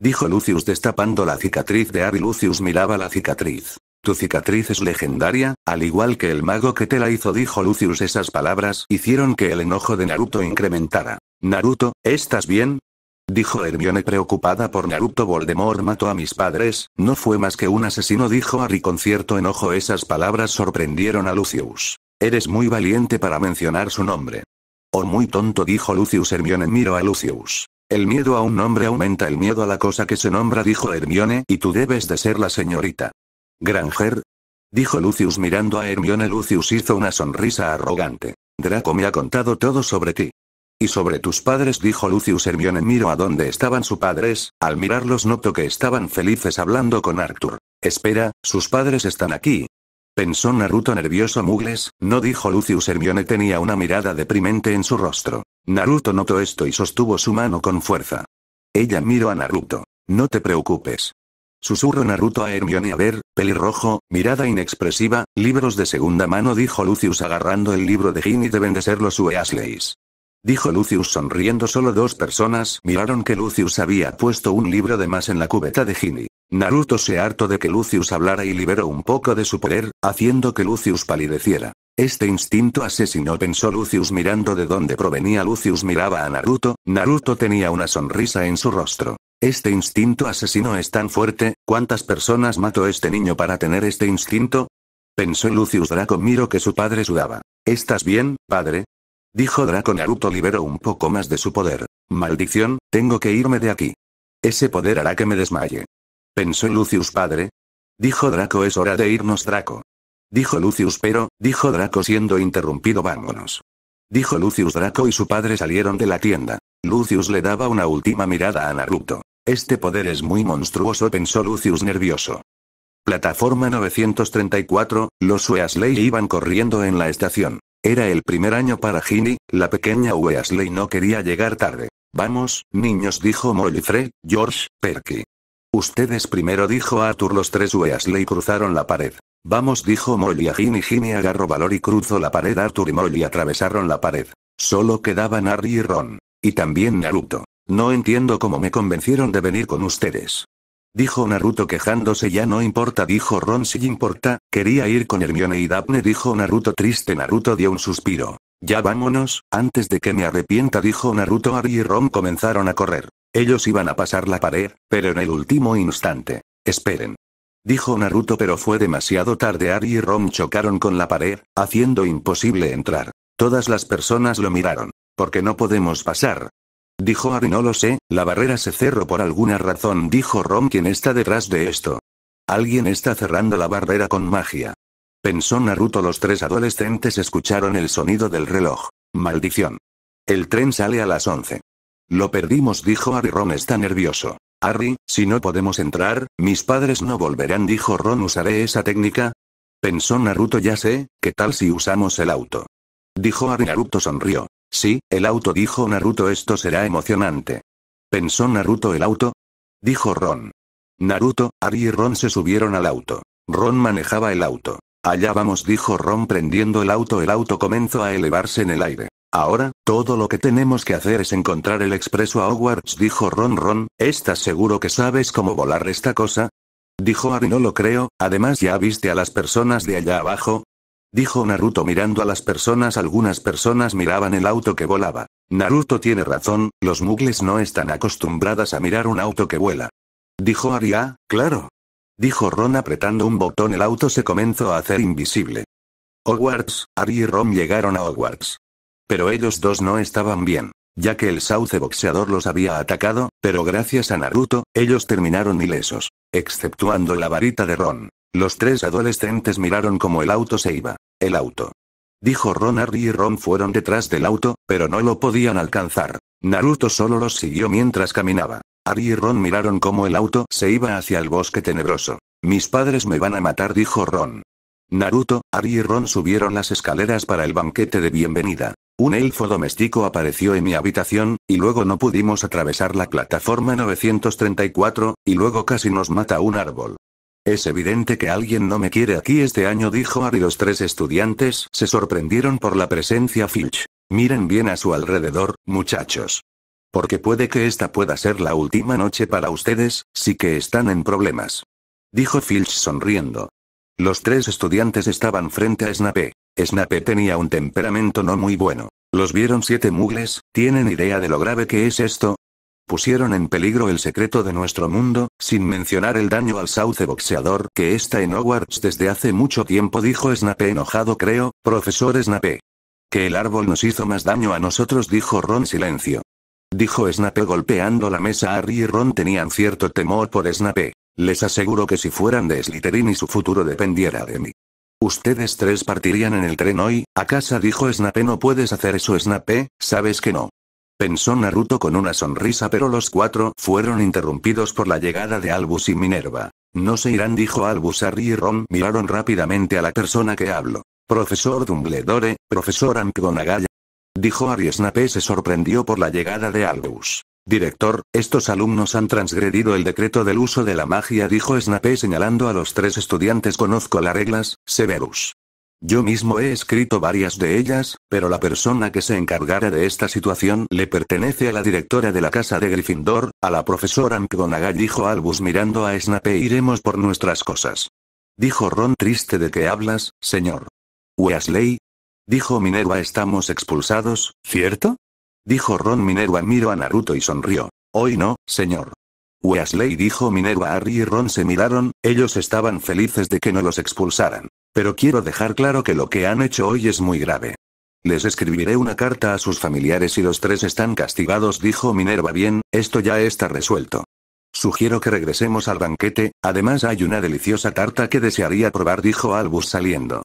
Dijo Lucius destapando la cicatriz de Abby Lucius miraba la cicatriz. Tu cicatriz es legendaria, al igual que el mago que te la hizo dijo Lucius esas palabras hicieron que el enojo de Naruto incrementara. Naruto, ¿estás bien? Dijo Hermione preocupada por Naruto Voldemort mató a mis padres, no fue más que un asesino dijo Harry con cierto enojo esas palabras sorprendieron a Lucius. Eres muy valiente para mencionar su nombre. O muy tonto dijo Lucius Hermione miró a Lucius. El miedo a un nombre aumenta el miedo a la cosa que se nombra dijo Hermione y tú debes de ser la señorita. Granger. Dijo Lucius mirando a Hermione Lucius hizo una sonrisa arrogante. Draco me ha contado todo sobre ti. Y sobre tus padres dijo Lucius Hermione miro a dónde estaban sus padres, al mirarlos noto que estaban felices hablando con Arthur. Espera, sus padres están aquí. Pensó Naruto nervioso Mugles, no dijo Lucius Hermione tenía una mirada deprimente en su rostro. Naruto notó esto y sostuvo su mano con fuerza. Ella miró a Naruto. No te preocupes. Susurro Naruto a Hermione a ver, pelirrojo, mirada inexpresiva, libros de segunda mano dijo Lucius agarrando el libro de Ginny deben de ser los Weasleys. Dijo Lucius sonriendo solo dos personas miraron que Lucius había puesto un libro de más en la cubeta de Ginny. Naruto se harto de que Lucius hablara y liberó un poco de su poder, haciendo que Lucius palideciera. Este instinto asesino pensó Lucius mirando de dónde provenía Lucius miraba a Naruto, Naruto tenía una sonrisa en su rostro. Este instinto asesino es tan fuerte, ¿cuántas personas mató este niño para tener este instinto? Pensó Lucius Draco miro que su padre sudaba. ¿Estás bien, padre? Dijo Draco Naruto liberó un poco más de su poder. Maldición, tengo que irme de aquí. Ese poder hará que me desmaye. Pensó Lucius padre. Dijo Draco es hora de irnos Draco. Dijo Lucius pero, dijo Draco siendo interrumpido vámonos. Dijo Lucius Draco y su padre salieron de la tienda. Lucius le daba una última mirada a Naruto. Este poder es muy monstruoso pensó Lucius nervioso. Plataforma 934, los Weasley iban corriendo en la estación. Era el primer año para Ginny, la pequeña Weasley no quería llegar tarde. Vamos, niños, dijo Molly, Frey. George, Perky. Ustedes primero dijo Arthur los tres Weasley cruzaron la pared. Vamos dijo Molly a Ginny Ginny agarró valor y cruzó la pared Arthur y Molly atravesaron la pared. Solo quedaban Harry y Ron. Y también Naruto. No entiendo cómo me convencieron de venir con ustedes. Dijo Naruto quejándose ya no importa dijo Ron si importa, quería ir con Hermione y Daphne dijo Naruto triste Naruto dio un suspiro. Ya vámonos, antes de que me arrepienta dijo Naruto Ari y Ron comenzaron a correr. Ellos iban a pasar la pared, pero en el último instante. Esperen. Dijo Naruto pero fue demasiado tarde Ari y Ron chocaron con la pared, haciendo imposible entrar. Todas las personas lo miraron. Porque no podemos pasar, Dijo Ari no lo sé, la barrera se cerró por alguna razón dijo Ron quien está detrás de esto. Alguien está cerrando la barrera con magia. Pensó Naruto los tres adolescentes escucharon el sonido del reloj. Maldición. El tren sale a las 11. Lo perdimos dijo Ari Ron está nervioso. Harry, si no podemos entrar, mis padres no volverán dijo Ron usaré esa técnica. Pensó Naruto ya sé, ¿qué tal si usamos el auto? Dijo Ari Naruto sonrió. Sí, el auto dijo Naruto esto será emocionante. ¿Pensó Naruto el auto? Dijo Ron. Naruto, Ari y Ron se subieron al auto. Ron manejaba el auto. Allá vamos dijo Ron prendiendo el auto el auto comenzó a elevarse en el aire. Ahora, todo lo que tenemos que hacer es encontrar el expreso a Hogwarts dijo Ron Ron, ¿estás seguro que sabes cómo volar esta cosa? Dijo Ari no lo creo, además ya viste a las personas de allá abajo, Dijo Naruto mirando a las personas. Algunas personas miraban el auto que volaba. Naruto tiene razón, los mugles no están acostumbradas a mirar un auto que vuela. Dijo Aria, claro. Dijo Ron apretando un botón. El auto se comenzó a hacer invisible. Hogwarts, Ari y Ron llegaron a Hogwarts. Pero ellos dos no estaban bien, ya que el sauce boxeador los había atacado, pero gracias a Naruto, ellos terminaron ilesos, exceptuando la varita de Ron. Los tres adolescentes miraron como el auto se iba. El auto. Dijo Ron, Harry y Ron fueron detrás del auto, pero no lo podían alcanzar. Naruto solo los siguió mientras caminaba. Ari y Ron miraron cómo el auto se iba hacia el bosque tenebroso. Mis padres me van a matar, dijo Ron. Naruto, Ari y Ron subieron las escaleras para el banquete de bienvenida. Un elfo doméstico apareció en mi habitación, y luego no pudimos atravesar la plataforma 934, y luego casi nos mata un árbol. Es evidente que alguien no me quiere aquí este año, dijo Ari. Los tres estudiantes se sorprendieron por la presencia Filch. Miren bien a su alrededor, muchachos. Porque puede que esta pueda ser la última noche para ustedes, si que están en problemas. Dijo Filch sonriendo. Los tres estudiantes estaban frente a Snape. Snape tenía un temperamento no muy bueno. Los vieron siete mugles, ¿tienen idea de lo grave que es esto? pusieron en peligro el secreto de nuestro mundo, sin mencionar el daño al sauce boxeador que está en Hogwarts desde hace mucho tiempo, dijo Snape enojado, creo, profesor Snape. Que el árbol nos hizo más daño a nosotros, dijo Ron silencio. Dijo Snape golpeando la mesa. Harry y Ron tenían cierto temor por Snape. Les aseguro que si fueran de Slytherin y su futuro dependiera de mí. Ustedes tres partirían en el tren hoy, a casa dijo Snape no puedes hacer eso Snape, sabes que no pensó Naruto con una sonrisa pero los cuatro fueron interrumpidos por la llegada de Albus y Minerva. No se irán dijo Albus Harry y Ron miraron rápidamente a la persona que habló. Profesor Dumbledore, profesor Amkgonagall. Dijo Harry Snape se sorprendió por la llegada de Albus. Director, estos alumnos han transgredido el decreto del uso de la magia dijo Snape señalando a los tres estudiantes conozco las reglas, Severus. Yo mismo he escrito varias de ellas, pero la persona que se encargara de esta situación le pertenece a la directora de la casa de Gryffindor, a la profesora McGonagall dijo Albus mirando a Snape iremos por nuestras cosas. Dijo Ron triste de que hablas, señor. Weasley. Dijo Minerva estamos expulsados, ¿cierto? Dijo Ron Minerva miró a Naruto y sonrió. Hoy no, señor. Weasley dijo Minerva Harry y Ron se miraron, ellos estaban felices de que no los expulsaran. Pero quiero dejar claro que lo que han hecho hoy es muy grave. Les escribiré una carta a sus familiares y los tres están castigados, dijo Minerva. Bien, esto ya está resuelto. Sugiero que regresemos al banquete, además hay una deliciosa tarta que desearía probar, dijo Albus saliendo.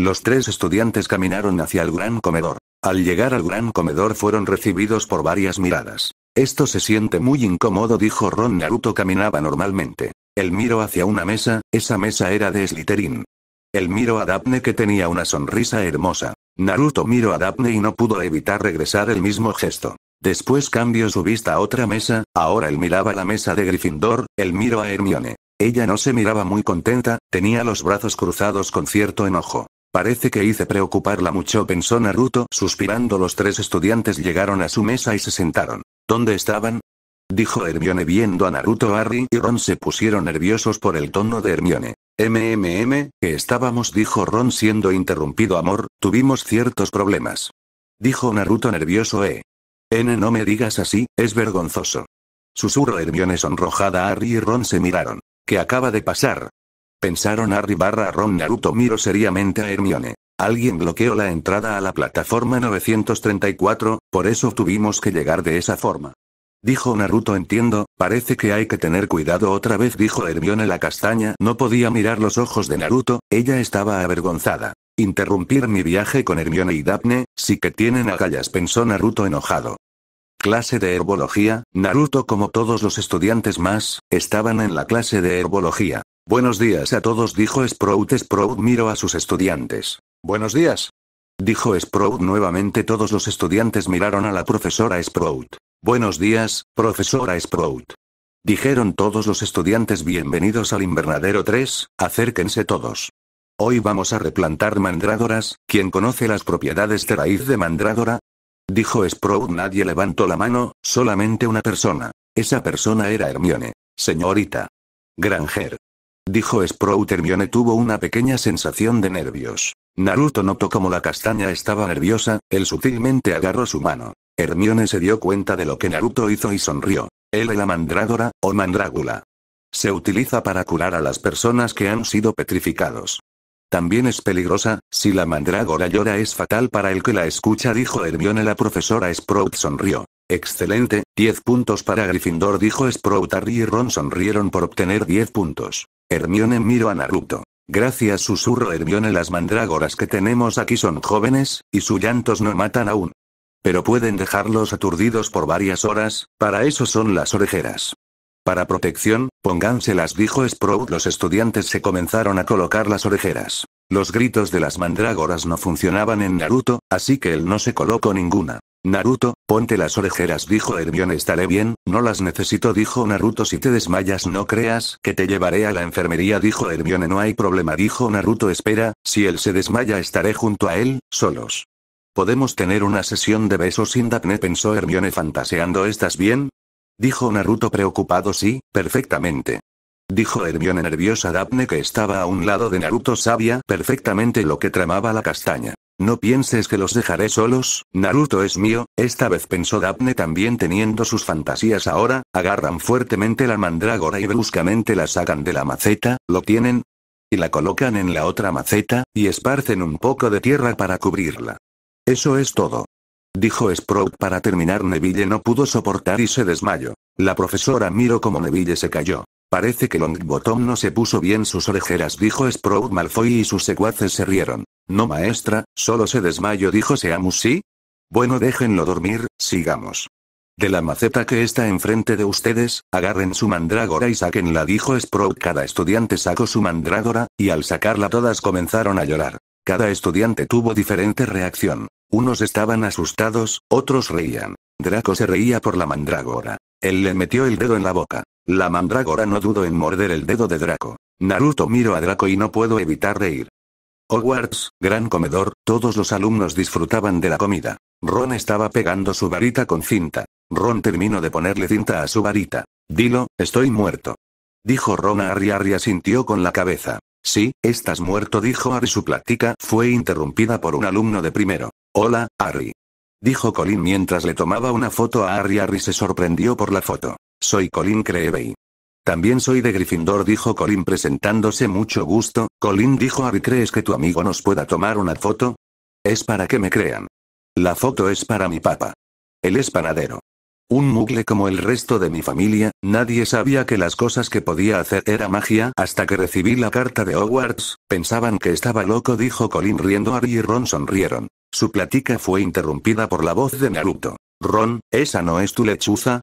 Los tres estudiantes caminaron hacia el gran comedor. Al llegar al gran comedor fueron recibidos por varias miradas. Esto se siente muy incómodo, dijo Ron. Naruto caminaba normalmente. Él miró hacia una mesa, esa mesa era de Slytherin. El miró a Daphne que tenía una sonrisa hermosa. Naruto miró a Daphne y no pudo evitar regresar el mismo gesto. Después cambió su vista a otra mesa, ahora él miraba la mesa de Gryffindor, él miró a Hermione. Ella no se miraba muy contenta, tenía los brazos cruzados con cierto enojo. Parece que hice preocuparla mucho, pensó Naruto, suspirando los tres estudiantes llegaron a su mesa y se sentaron. ¿Dónde estaban? Dijo Hermione viendo a Naruto Harry y Ron se pusieron nerviosos por el tono de Hermione. MMM, que estábamos dijo Ron siendo interrumpido amor, tuvimos ciertos problemas. Dijo Naruto nervioso eh. N no me digas así, es vergonzoso. Susurro Hermione sonrojada Harry y Ron se miraron. ¿Qué acaba de pasar? Pensaron Harry barra Ron Naruto miró seriamente a Hermione. Alguien bloqueó la entrada a la plataforma 934, por eso tuvimos que llegar de esa forma. Dijo Naruto entiendo, parece que hay que tener cuidado otra vez dijo Hermione la castaña no podía mirar los ojos de Naruto, ella estaba avergonzada. Interrumpir mi viaje con Hermione y Daphne, sí que tienen agallas pensó Naruto enojado. Clase de herbología, Naruto como todos los estudiantes más, estaban en la clase de herbología. Buenos días a todos dijo Sprout Sprout miró a sus estudiantes. Buenos días. Dijo Sprout nuevamente todos los estudiantes miraron a la profesora Sprout. Buenos días, profesora Sprout. Dijeron todos los estudiantes bienvenidos al invernadero 3, acérquense todos. Hoy vamos a replantar mandrágoras, ¿quién conoce las propiedades de raíz de mandrágora? Dijo Sprout nadie levantó la mano, solamente una persona. Esa persona era Hermione. Señorita. Granger. Dijo Sprout Hermione tuvo una pequeña sensación de nervios. Naruto notó como la castaña estaba nerviosa, él sutilmente agarró su mano. Hermione se dio cuenta de lo que Naruto hizo y sonrió. Él es la mandrágora, o mandrágula. Se utiliza para curar a las personas que han sido petrificados. También es peligrosa, si la mandrágora llora es fatal para el que la escucha dijo Hermione la profesora Sprout sonrió. Excelente, 10 puntos para Gryffindor dijo Sprout Harry y Ron sonrieron por obtener 10 puntos. Hermione miró a Naruto. Gracias susurro Hermione las mandrágoras que tenemos aquí son jóvenes, y sus llantos no matan aún pero pueden dejarlos aturdidos por varias horas, para eso son las orejeras. Para protección, pónganselas, dijo Sprout. Los estudiantes se comenzaron a colocar las orejeras. Los gritos de las mandrágoras no funcionaban en Naruto, así que él no se colocó ninguna. Naruto, ponte las orejeras, dijo Hermione. Estaré bien, no las necesito, dijo Naruto. Si te desmayas, no creas que te llevaré a la enfermería, dijo Hermione. No hay problema, dijo Naruto. Espera, si él se desmaya, estaré junto a él, solos. ¿Podemos tener una sesión de besos sin Daphne? pensó Hermione fantaseando. ¿Estás bien? Dijo Naruto preocupado. Sí, perfectamente. Dijo Hermione nerviosa Daphne que estaba a un lado de Naruto sabía perfectamente lo que tramaba la castaña. No pienses que los dejaré solos, Naruto es mío, esta vez pensó Daphne también teniendo sus fantasías ahora, agarran fuertemente la mandrágora y bruscamente la sacan de la maceta, lo tienen, y la colocan en la otra maceta, y esparcen un poco de tierra para cubrirla. Eso es todo. Dijo Sprout para terminar Neville no pudo soportar y se desmayó. La profesora miró como Neville se cayó. Parece que Longbottom no se puso bien sus orejeras dijo Sprout Malfoy y sus secuaces se rieron. No maestra, solo se desmayó dijo Seamus sí. Bueno déjenlo dormir, sigamos. De la maceta que está enfrente de ustedes, agarren su mandrágora y sáquenla dijo Sprout cada estudiante sacó su mandrágora, y al sacarla todas comenzaron a llorar. Cada estudiante tuvo diferente reacción. Unos estaban asustados, otros reían. Draco se reía por la mandrágora. Él le metió el dedo en la boca. La mandrágora no dudó en morder el dedo de Draco. Naruto miró a Draco y no puedo evitar reír. Hogwarts, gran comedor, todos los alumnos disfrutaban de la comida. Ron estaba pegando su varita con cinta. Ron terminó de ponerle cinta a su varita. Dilo, estoy muerto. Dijo Ron a Harry Harry asintió con la cabeza. Sí, estás muerto, dijo Harry. Su plática fue interrumpida por un alumno de primero. Hola, Harry. Dijo Colin mientras le tomaba una foto a Harry. Harry se sorprendió por la foto. Soy Colin Creevey. También soy de Gryffindor, dijo Colin presentándose mucho gusto. Colin dijo Harry, ¿crees que tu amigo nos pueda tomar una foto? Es para que me crean. La foto es para mi papá. Él es panadero. Un mugle como el resto de mi familia, nadie sabía que las cosas que podía hacer era magia hasta que recibí la carta de Hogwarts, pensaban que estaba loco dijo Colin riendo Harry y Ron sonrieron. Su plática fue interrumpida por la voz de Naruto. Ron, ¿esa no es tu lechuza?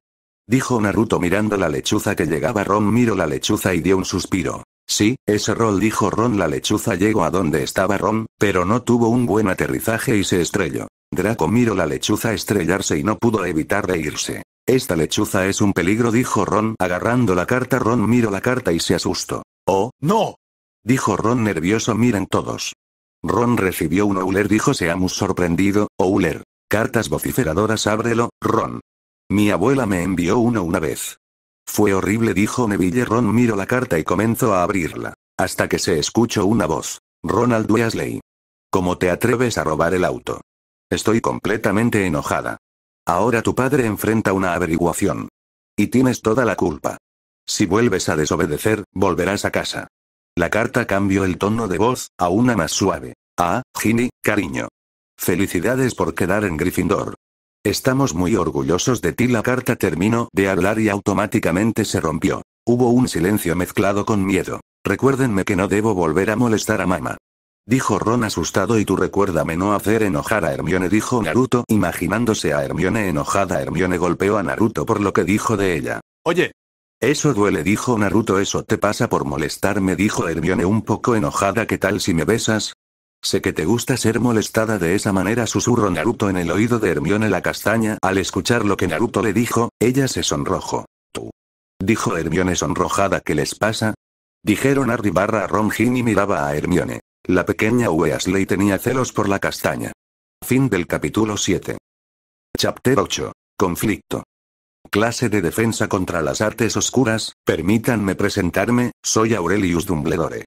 Dijo Naruto mirando la lechuza que llegaba Ron miró la lechuza y dio un suspiro. Sí, ese rol dijo Ron la lechuza llegó a donde estaba Ron, pero no tuvo un buen aterrizaje y se estrelló. Draco miró la lechuza estrellarse y no pudo evitar reírse. Esta lechuza es un peligro dijo Ron agarrando la carta Ron miró la carta y se asustó. Oh, no. Dijo Ron nervioso miren todos. Ron recibió un Ouler dijo Seamus sorprendido, Ouler. Cartas vociferadoras ábrelo, Ron. Mi abuela me envió uno una vez. Fue horrible dijo Neville Ron miró la carta y comenzó a abrirla. Hasta que se escuchó una voz. Ronald Weasley. ¿Cómo te atreves a robar el auto? Estoy completamente enojada. Ahora tu padre enfrenta una averiguación. Y tienes toda la culpa. Si vuelves a desobedecer, volverás a casa. La carta cambió el tono de voz, a una más suave. Ah, Ginny, cariño. Felicidades por quedar en Gryffindor. Estamos muy orgullosos de ti. La carta terminó de hablar y automáticamente se rompió. Hubo un silencio mezclado con miedo. Recuérdenme que no debo volver a molestar a mamá. Dijo Ron asustado y tú recuérdame no hacer enojar a Hermione dijo Naruto imaginándose a Hermione enojada Hermione golpeó a Naruto por lo que dijo de ella. Oye. Eso duele dijo Naruto eso te pasa por molestarme dijo Hermione un poco enojada ¿qué tal si me besas? Sé que te gusta ser molestada de esa manera, susurró Naruto en el oído de Hermione la castaña. Al escuchar lo que Naruto le dijo, ella se sonrojó. Tú. Dijo Hermione sonrojada, ¿qué les pasa? Dijeron Harry barra Ron y miraba a Hermione. La pequeña Weasley tenía celos por la castaña. Fin del capítulo 7. Chapter 8. Conflicto. Clase de defensa contra las artes oscuras, permítanme presentarme, soy Aurelius Dumbledore.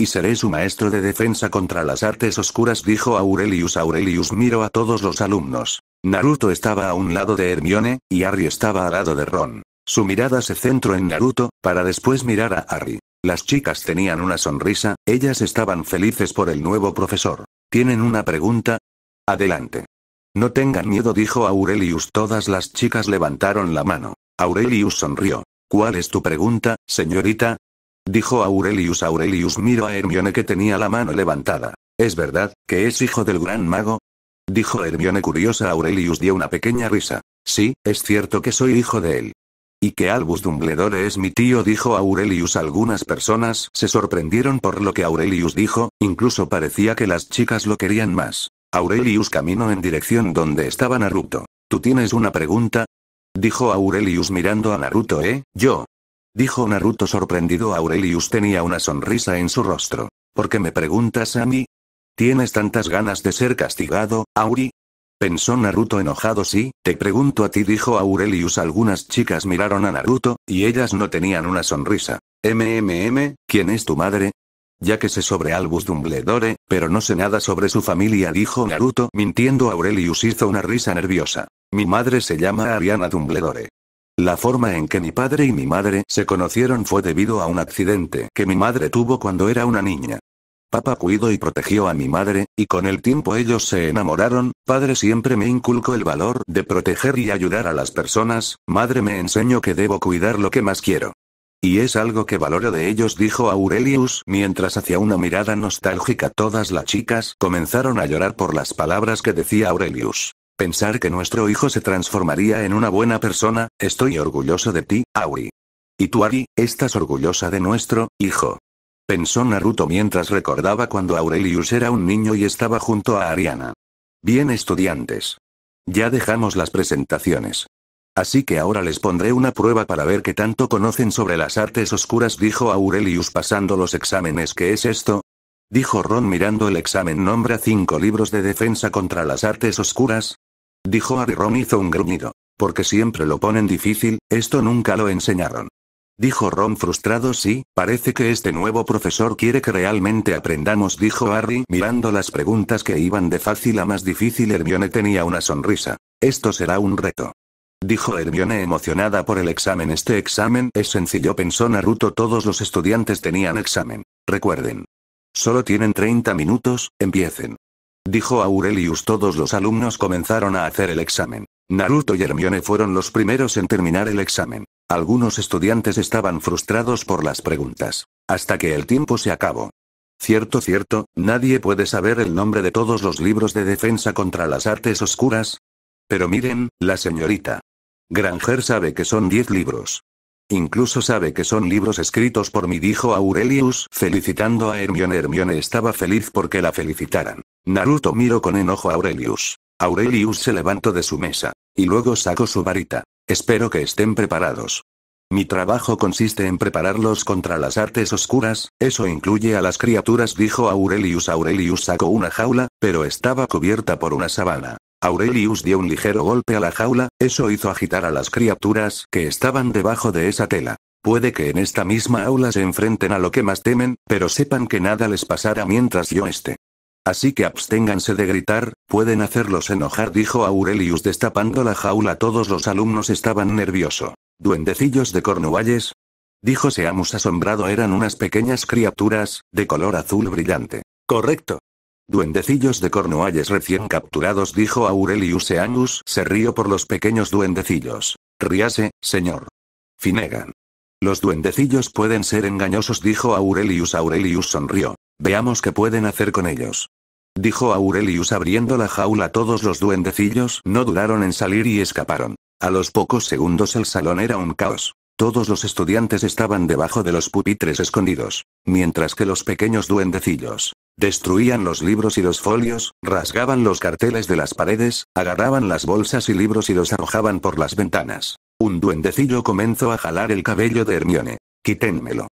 Y seré su maestro de defensa contra las artes oscuras dijo Aurelius Aurelius miró a todos los alumnos. Naruto estaba a un lado de Hermione, y Harry estaba al lado de Ron. Su mirada se centró en Naruto, para después mirar a Harry. Las chicas tenían una sonrisa, ellas estaban felices por el nuevo profesor. ¿Tienen una pregunta? Adelante. No tengan miedo dijo Aurelius. Todas las chicas levantaron la mano. Aurelius sonrió. ¿Cuál es tu pregunta, señorita? Dijo Aurelius Aurelius miró a Hermione que tenía la mano levantada. ¿Es verdad, que es hijo del gran mago? Dijo Hermione curiosa Aurelius dio una pequeña risa. Sí, es cierto que soy hijo de él. Y que Albus Dumbledore es mi tío dijo Aurelius algunas personas se sorprendieron por lo que Aurelius dijo, incluso parecía que las chicas lo querían más. Aurelius caminó en dirección donde estaba Naruto. ¿Tú tienes una pregunta? Dijo Aurelius mirando a Naruto, ¿eh? Yo, Dijo Naruto sorprendido. Aurelius tenía una sonrisa en su rostro. ¿Por qué me preguntas a mí? ¿Tienes tantas ganas de ser castigado, Auri? Pensó Naruto enojado. Sí, te pregunto a ti, dijo Aurelius. Algunas chicas miraron a Naruto, y ellas no tenían una sonrisa. MMM, ¿quién es tu madre? Ya que sé sobre Albus Dumbledore, pero no sé nada sobre su familia, dijo Naruto. Mintiendo, Aurelius hizo una risa nerviosa. Mi madre se llama Ariana Dumbledore. La forma en que mi padre y mi madre se conocieron fue debido a un accidente que mi madre tuvo cuando era una niña. Papá cuidó y protegió a mi madre, y con el tiempo ellos se enamoraron, padre siempre me inculcó el valor de proteger y ayudar a las personas, madre me enseñó que debo cuidar lo que más quiero. Y es algo que valoro de ellos, dijo Aurelius, mientras hacia una mirada nostálgica todas las chicas comenzaron a llorar por las palabras que decía Aurelius. Pensar que nuestro hijo se transformaría en una buena persona, estoy orgulloso de ti, Auri. Y tú, Ari, estás orgullosa de nuestro hijo. Pensó Naruto mientras recordaba cuando Aurelius era un niño y estaba junto a Ariana. Bien estudiantes. Ya dejamos las presentaciones. Así que ahora les pondré una prueba para ver qué tanto conocen sobre las artes oscuras, dijo Aurelius pasando los exámenes. ¿Qué es esto? Dijo Ron mirando el examen. Nombra cinco libros de defensa contra las artes oscuras, Dijo Harry Ron hizo un gruñido. Porque siempre lo ponen difícil, esto nunca lo enseñaron. Dijo Ron frustrado sí, parece que este nuevo profesor quiere que realmente aprendamos dijo Harry mirando las preguntas que iban de fácil a más difícil Hermione tenía una sonrisa. Esto será un reto. Dijo Hermione emocionada por el examen este examen es sencillo pensó Naruto todos los estudiantes tenían examen. Recuerden. Solo tienen 30 minutos, empiecen. Dijo Aurelius todos los alumnos comenzaron a hacer el examen. Naruto y Hermione fueron los primeros en terminar el examen. Algunos estudiantes estaban frustrados por las preguntas. Hasta que el tiempo se acabó. Cierto, cierto, nadie puede saber el nombre de todos los libros de defensa contra las artes oscuras. Pero miren, la señorita. Granger sabe que son diez libros. Incluso sabe que son libros escritos por mí, dijo Aurelius, felicitando a Hermione. Hermione estaba feliz porque la felicitaran. Naruto miró con enojo a Aurelius. Aurelius se levantó de su mesa. Y luego sacó su varita. Espero que estén preparados. Mi trabajo consiste en prepararlos contra las artes oscuras, eso incluye a las criaturas, dijo Aurelius. Aurelius sacó una jaula, pero estaba cubierta por una sabana. Aurelius dio un ligero golpe a la jaula, eso hizo agitar a las criaturas que estaban debajo de esa tela. Puede que en esta misma aula se enfrenten a lo que más temen, pero sepan que nada les pasará mientras yo esté. Así que absténganse de gritar, pueden hacerlos enojar, dijo Aurelius destapando la jaula. Todos los alumnos estaban nerviosos. Duendecillos de Cornualles. Dijo Seamus asombrado, eran unas pequeñas criaturas, de color azul brillante. Correcto, Duendecillos de Cornualles recién capturados, dijo Aurelius Angus se río por los pequeños duendecillos. Ríase, señor. Finegan. Los duendecillos pueden ser engañosos, dijo Aurelius. Aurelius sonrió. Veamos qué pueden hacer con ellos. Dijo Aurelius abriendo la jaula. Todos los duendecillos no duraron en salir y escaparon. A los pocos segundos el salón era un caos. Todos los estudiantes estaban debajo de los pupitres escondidos, mientras que los pequeños duendecillos Destruían los libros y los folios, rasgaban los carteles de las paredes, agarraban las bolsas y libros y los arrojaban por las ventanas. Un duendecillo comenzó a jalar el cabello de Hermione. Quítenmelo.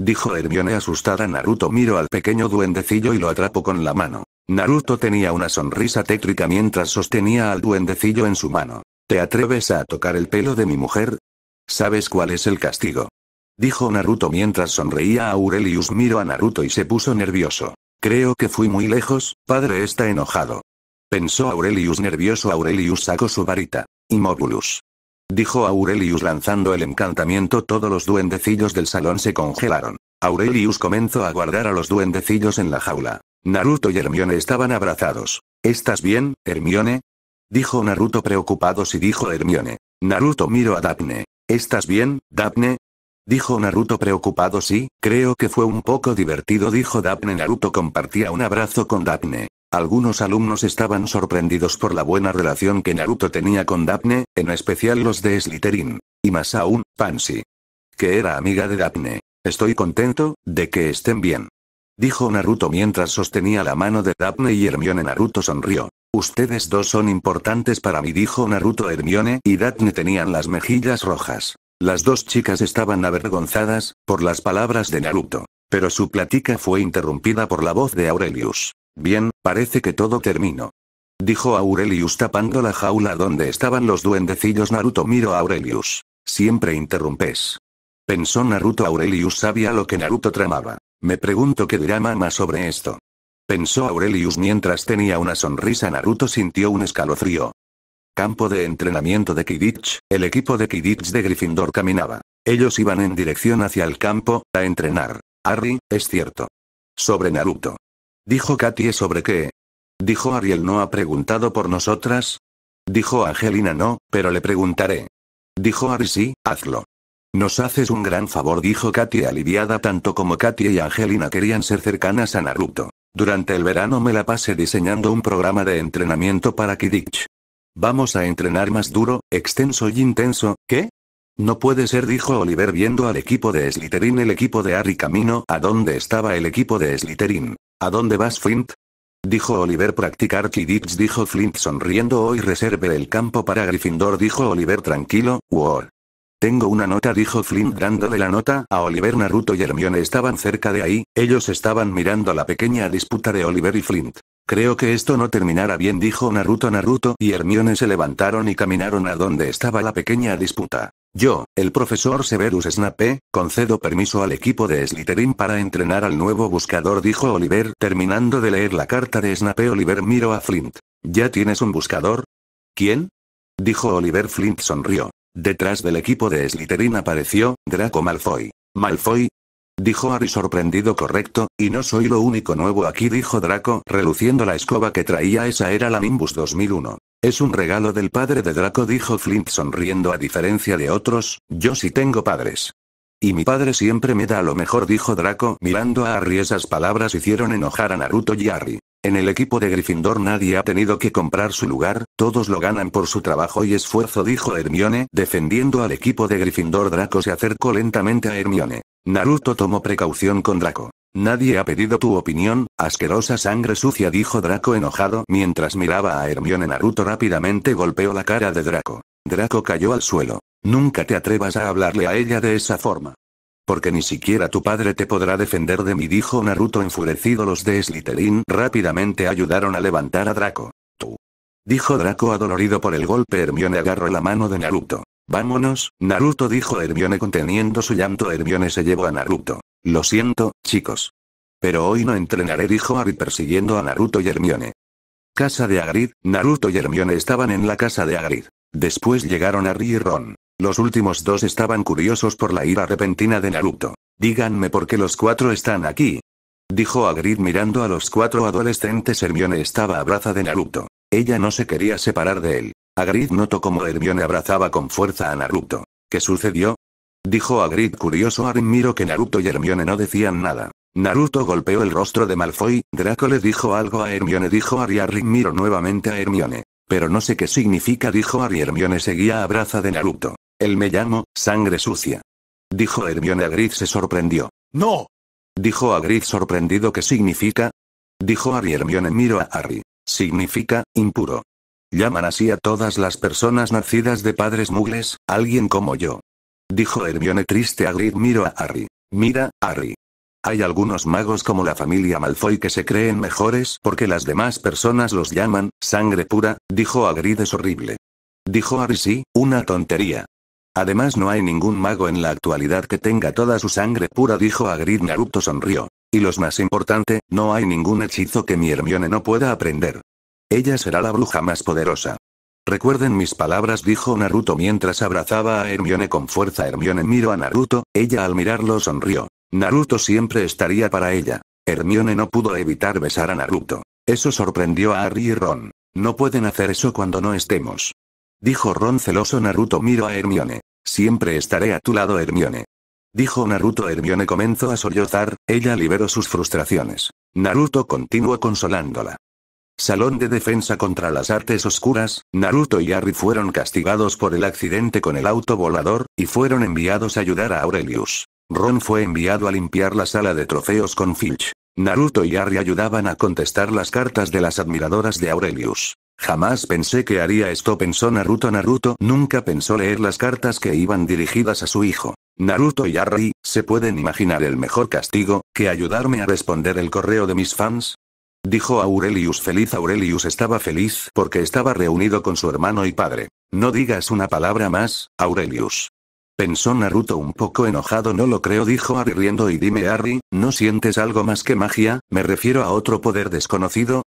Dijo Hermione asustada. Naruto miró al pequeño duendecillo y lo atrapó con la mano. Naruto tenía una sonrisa tétrica mientras sostenía al duendecillo en su mano. ¿Te atreves a tocar el pelo de mi mujer? ¿Sabes cuál es el castigo? Dijo Naruto mientras sonreía a Aurelius. Miró a Naruto y se puso nervioso. Creo que fui muy lejos, padre está enojado. Pensó Aurelius nervioso. Aurelius sacó su varita. Immobulus. Dijo Aurelius lanzando el encantamiento. Todos los duendecillos del salón se congelaron. Aurelius comenzó a guardar a los duendecillos en la jaula. Naruto y Hermione estaban abrazados. ¿Estás bien, Hermione? Dijo Naruto preocupado y dijo Hermione. Naruto miró a Daphne. ¿Estás bien, Daphne? Dijo Naruto preocupado sí, creo que fue un poco divertido dijo Daphne Naruto compartía un abrazo con Daphne. Algunos alumnos estaban sorprendidos por la buena relación que Naruto tenía con Daphne, en especial los de Slytherin. Y más aún, Pansy. Que era amiga de Daphne. Estoy contento, de que estén bien. Dijo Naruto mientras sostenía la mano de Daphne y Hermione Naruto sonrió. Ustedes dos son importantes para mí dijo Naruto Hermione y Daphne tenían las mejillas rojas. Las dos chicas estaban avergonzadas, por las palabras de Naruto. Pero su plática fue interrumpida por la voz de Aurelius. Bien, parece que todo terminó. Dijo Aurelius tapando la jaula donde estaban los duendecillos Naruto miró a Aurelius. Siempre interrumpes. Pensó Naruto Aurelius sabía lo que Naruto tramaba. Me pregunto qué dirá mamá sobre esto. Pensó Aurelius mientras tenía una sonrisa Naruto sintió un escalofrío, Campo de entrenamiento de Kidditch, el equipo de Kidditch de Gryffindor caminaba. Ellos iban en dirección hacia el campo, a entrenar. Harry, es cierto. Sobre Naruto. Dijo Katie sobre qué. Dijo Ariel no ha preguntado por nosotras. Dijo Angelina no, pero le preguntaré. Dijo Ari sí, hazlo. Nos haces un gran favor, dijo Katie aliviada tanto como Katie y Angelina querían ser cercanas a Naruto. Durante el verano me la pasé diseñando un programa de entrenamiento para Kidditch. Vamos a entrenar más duro, extenso y intenso, ¿qué? No puede ser, dijo Oliver viendo al equipo de Slytherin, el equipo de Harry camino a dónde estaba el equipo de Slytherin. ¿A dónde vas, Flint? Dijo Oliver practicar Quidditch, dijo Flint sonriendo. Hoy reserve el campo para Gryffindor, dijo Oliver tranquilo, wow. Tengo una nota, dijo Flint dándole la nota a Oliver. Naruto y Hermione estaban cerca de ahí, ellos estaban mirando la pequeña disputa de Oliver y Flint. Creo que esto no terminará bien dijo Naruto Naruto y Hermione se levantaron y caminaron a donde estaba la pequeña disputa. Yo, el profesor Severus Snape, concedo permiso al equipo de Slytherin para entrenar al nuevo buscador dijo Oliver terminando de leer la carta de Snape Oliver miró a Flint. ¿Ya tienes un buscador? ¿Quién? dijo Oliver Flint sonrió. Detrás del equipo de Slytherin apareció, Draco Malfoy. Malfoy, dijo Harry sorprendido correcto, y no soy lo único nuevo aquí dijo Draco, reluciendo la escoba que traía esa era la Nimbus 2001. Es un regalo del padre de Draco dijo Flint sonriendo a diferencia de otros, yo sí tengo padres. Y mi padre siempre me da lo mejor dijo Draco mirando a Harry esas palabras hicieron enojar a Naruto y Harry. En el equipo de Gryffindor nadie ha tenido que comprar su lugar, todos lo ganan por su trabajo y esfuerzo dijo Hermione, defendiendo al equipo de Gryffindor Draco se acercó lentamente a Hermione. Naruto tomó precaución con Draco. Nadie ha pedido tu opinión, asquerosa sangre sucia dijo Draco enojado mientras miraba a Hermione Naruto rápidamente golpeó la cara de Draco. Draco cayó al suelo. Nunca te atrevas a hablarle a ella de esa forma. Porque ni siquiera tu padre te podrá defender de mí, dijo Naruto enfurecido. Los de Slytherin rápidamente ayudaron a levantar a Draco. Tú. Dijo Draco adolorido por el golpe. Hermione agarró la mano de Naruto. Vámonos, Naruto dijo Hermione conteniendo su llanto. Hermione se llevó a Naruto. Lo siento, chicos. Pero hoy no entrenaré, dijo Harry persiguiendo a Naruto y Hermione. Casa de Hagrid, Naruto y Hermione estaban en la casa de Hagrid. Después llegaron a y Ron. Los últimos dos estaban curiosos por la ira repentina de Naruto. Díganme por qué los cuatro están aquí. Dijo Hagrid mirando a los cuatro adolescentes. Hermione estaba a braza de Naruto. Ella no se quería separar de él. Agrid notó cómo Hermione abrazaba con fuerza a Naruto. ¿Qué sucedió? Dijo Hagrid curioso. a miró que Naruto y Hermione no decían nada. Naruto golpeó el rostro de Malfoy, Draco le dijo algo a Hermione dijo Ari miró nuevamente a Hermione. Pero no sé qué significa dijo Ari Hermione seguía a de Naruto él me llamo, sangre sucia. Dijo Hermione Agrid se sorprendió. ¡No! Dijo Agrid sorprendido ¿qué significa? Dijo Harry Hermione miro a Harry. Significa, impuro. Llaman así a todas las personas nacidas de padres mugles, alguien como yo. Dijo Hermione triste Agrid miro a Harry. Mira, Harry. Hay algunos magos como la familia Malfoy que se creen mejores porque las demás personas los llaman, sangre pura, dijo Agrid es horrible. Dijo Harry sí, una tontería. Además no hay ningún mago en la actualidad que tenga toda su sangre pura dijo agrid Naruto sonrió. Y los más importante, no hay ningún hechizo que mi Hermione no pueda aprender. Ella será la bruja más poderosa. Recuerden mis palabras dijo Naruto mientras abrazaba a Hermione con fuerza Hermione miró a Naruto, ella al mirarlo sonrió. Naruto siempre estaría para ella. Hermione no pudo evitar besar a Naruto. Eso sorprendió a Harry y Ron. No pueden hacer eso cuando no estemos. Dijo Ron celoso Naruto miro a Hermione. Siempre estaré a tu lado Hermione. Dijo Naruto Hermione comenzó a sollozar, ella liberó sus frustraciones. Naruto continuó consolándola. Salón de Defensa contra las Artes Oscuras, Naruto y Harry fueron castigados por el accidente con el auto volador, y fueron enviados a ayudar a Aurelius. Ron fue enviado a limpiar la sala de trofeos con Filch. Naruto y Harry ayudaban a contestar las cartas de las admiradoras de Aurelius. Jamás pensé que haría esto pensó Naruto Naruto nunca pensó leer las cartas que iban dirigidas a su hijo. Naruto y Harry, ¿se pueden imaginar el mejor castigo, que ayudarme a responder el correo de mis fans? Dijo Aurelius feliz Aurelius estaba feliz porque estaba reunido con su hermano y padre. No digas una palabra más, Aurelius. Pensó Naruto un poco enojado no lo creo dijo Harry riendo y dime Harry, ¿no sientes algo más que magia? Me refiero a otro poder desconocido,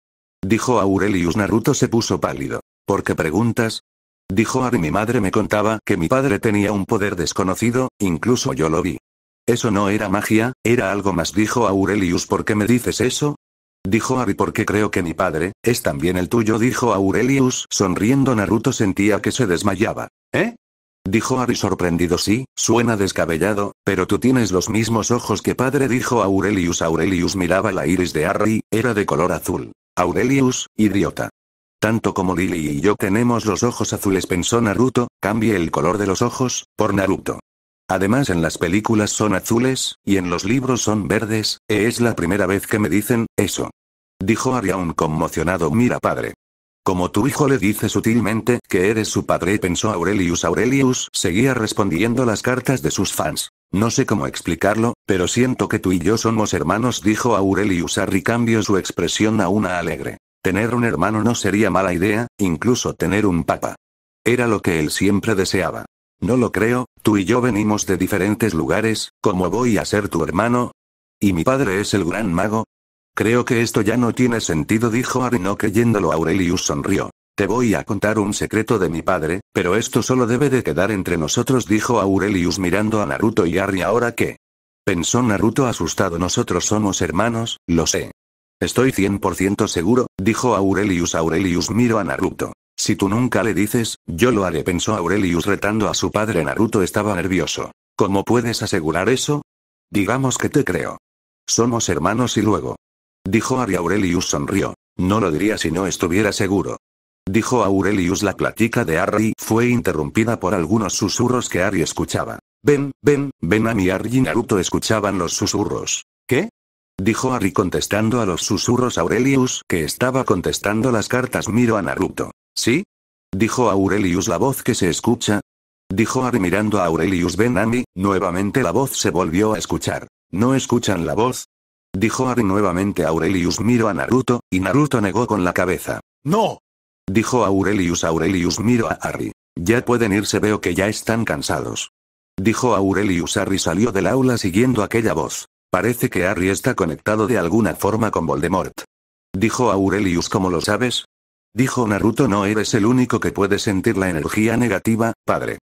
Dijo Aurelius Naruto se puso pálido. ¿Por qué preguntas? Dijo Ari mi madre me contaba que mi padre tenía un poder desconocido, incluso yo lo vi. Eso no era magia, era algo más dijo Aurelius ¿por qué me dices eso? Dijo Ari porque creo que mi padre, es también el tuyo dijo Aurelius sonriendo Naruto sentía que se desmayaba. ¿Eh? Dijo Ari sorprendido sí, suena descabellado, pero tú tienes los mismos ojos que padre dijo Aurelius Aurelius miraba la iris de Harry, era de color azul. Aurelius, idiota. Tanto como Lily y yo tenemos los ojos azules pensó Naruto, cambie el color de los ojos, por Naruto. Además en las películas son azules, y en los libros son verdes, es la primera vez que me dicen, eso. Dijo un conmocionado Mira padre. Como tu hijo le dice sutilmente que eres su padre, pensó Aurelius. Aurelius seguía respondiendo las cartas de sus fans. No sé cómo explicarlo, pero siento que tú y yo somos hermanos, dijo Aurelius Harry cambió su expresión a una alegre. Tener un hermano no sería mala idea, incluso tener un papa. Era lo que él siempre deseaba. No lo creo, tú y yo venimos de diferentes lugares, ¿cómo voy a ser tu hermano? Y mi padre es el gran mago, Creo que esto ya no tiene sentido, dijo no creyéndolo Aurelius sonrió. Te voy a contar un secreto de mi padre, pero esto solo debe de quedar entre nosotros, dijo Aurelius mirando a Naruto y Ari. ¿Ahora qué? Pensó Naruto asustado. Nosotros somos hermanos, lo sé. Estoy 100% seguro, dijo Aurelius. Aurelius miro a Naruto. Si tú nunca le dices, yo lo haré, pensó Aurelius retando a su padre. Naruto estaba nervioso. ¿Cómo puedes asegurar eso? Digamos que te creo. Somos hermanos y luego. Dijo Ari Aurelius sonrió. No lo diría si no estuviera seguro. Dijo Aurelius la plática de Harry fue interrumpida por algunos susurros que Ari escuchaba. Ven, ven, ven a mi Ari y Naruto escuchaban los susurros. ¿Qué? Dijo Ari contestando a los susurros Aurelius que estaba contestando las cartas miro a Naruto. ¿Sí? Dijo Aurelius la voz que se escucha. Dijo Ari mirando a Aurelius ven a mí, nuevamente la voz se volvió a escuchar. ¿No escuchan la voz? Dijo Ari nuevamente Aurelius miro a Naruto, y Naruto negó con la cabeza. ¡No! Dijo Aurelius Aurelius miro a Harry. Ya pueden irse veo que ya están cansados. Dijo Aurelius Harry salió del aula siguiendo aquella voz. Parece que Harry está conectado de alguna forma con Voldemort. Dijo Aurelius ¿cómo lo sabes? Dijo Naruto no eres el único que puede sentir la energía negativa, padre.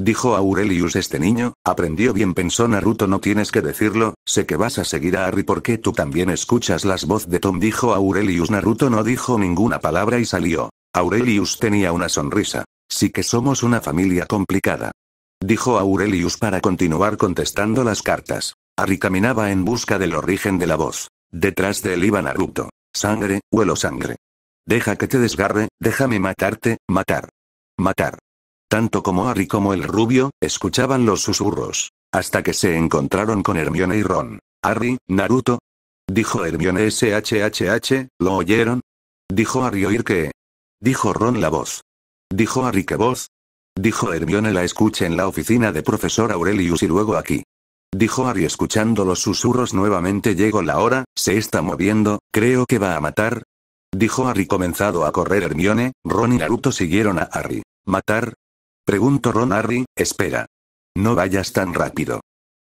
Dijo Aurelius este niño, aprendió bien pensó Naruto no tienes que decirlo, sé que vas a seguir a Harry porque tú también escuchas las voz de Tom dijo Aurelius Naruto no dijo ninguna palabra y salió. Aurelius tenía una sonrisa. Sí que somos una familia complicada. Dijo Aurelius para continuar contestando las cartas. Harry caminaba en busca del origen de la voz. Detrás de él iba Naruto. Sangre, huelo sangre. Deja que te desgarre, déjame matarte, matar. Matar tanto como Harry como el rubio, escuchaban los susurros. Hasta que se encontraron con Hermione y Ron. Harry, Naruto. Dijo Hermione SHHH, ¿lo oyeron? Dijo Harry oír que. Dijo Ron la voz. Dijo Harry que voz. Dijo Hermione la escucha en la oficina de profesor Aurelius y luego aquí. Dijo Harry escuchando los susurros nuevamente llegó la hora, se está moviendo, creo que va a matar. Dijo Harry comenzado a correr Hermione, Ron y Naruto siguieron a Harry. Matar, Preguntó Ron Harry, espera. No vayas tan rápido.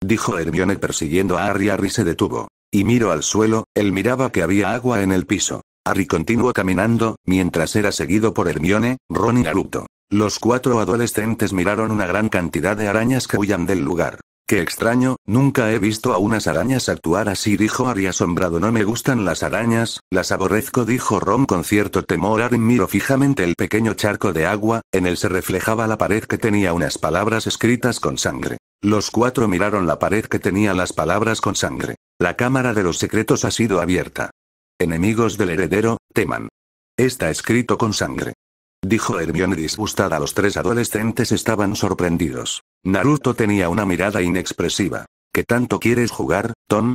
Dijo Hermione persiguiendo a Harry. Harry se detuvo. Y miró al suelo, él miraba que había agua en el piso. Harry continuó caminando, mientras era seguido por Hermione, Ron y Naruto. Los cuatro adolescentes miraron una gran cantidad de arañas que huían del lugar. Qué extraño, nunca he visto a unas arañas actuar así, dijo Ari asombrado. No me gustan las arañas, las aborrezco, dijo Ron con cierto temor. Ari miró fijamente el pequeño charco de agua, en él se reflejaba la pared que tenía unas palabras escritas con sangre. Los cuatro miraron la pared que tenía las palabras con sangre. La cámara de los secretos ha sido abierta. Enemigos del heredero, teman. Está escrito con sangre. Dijo Hermione disgustada. Los tres adolescentes estaban sorprendidos. Naruto tenía una mirada inexpresiva. ¿Qué tanto quieres jugar, Tom?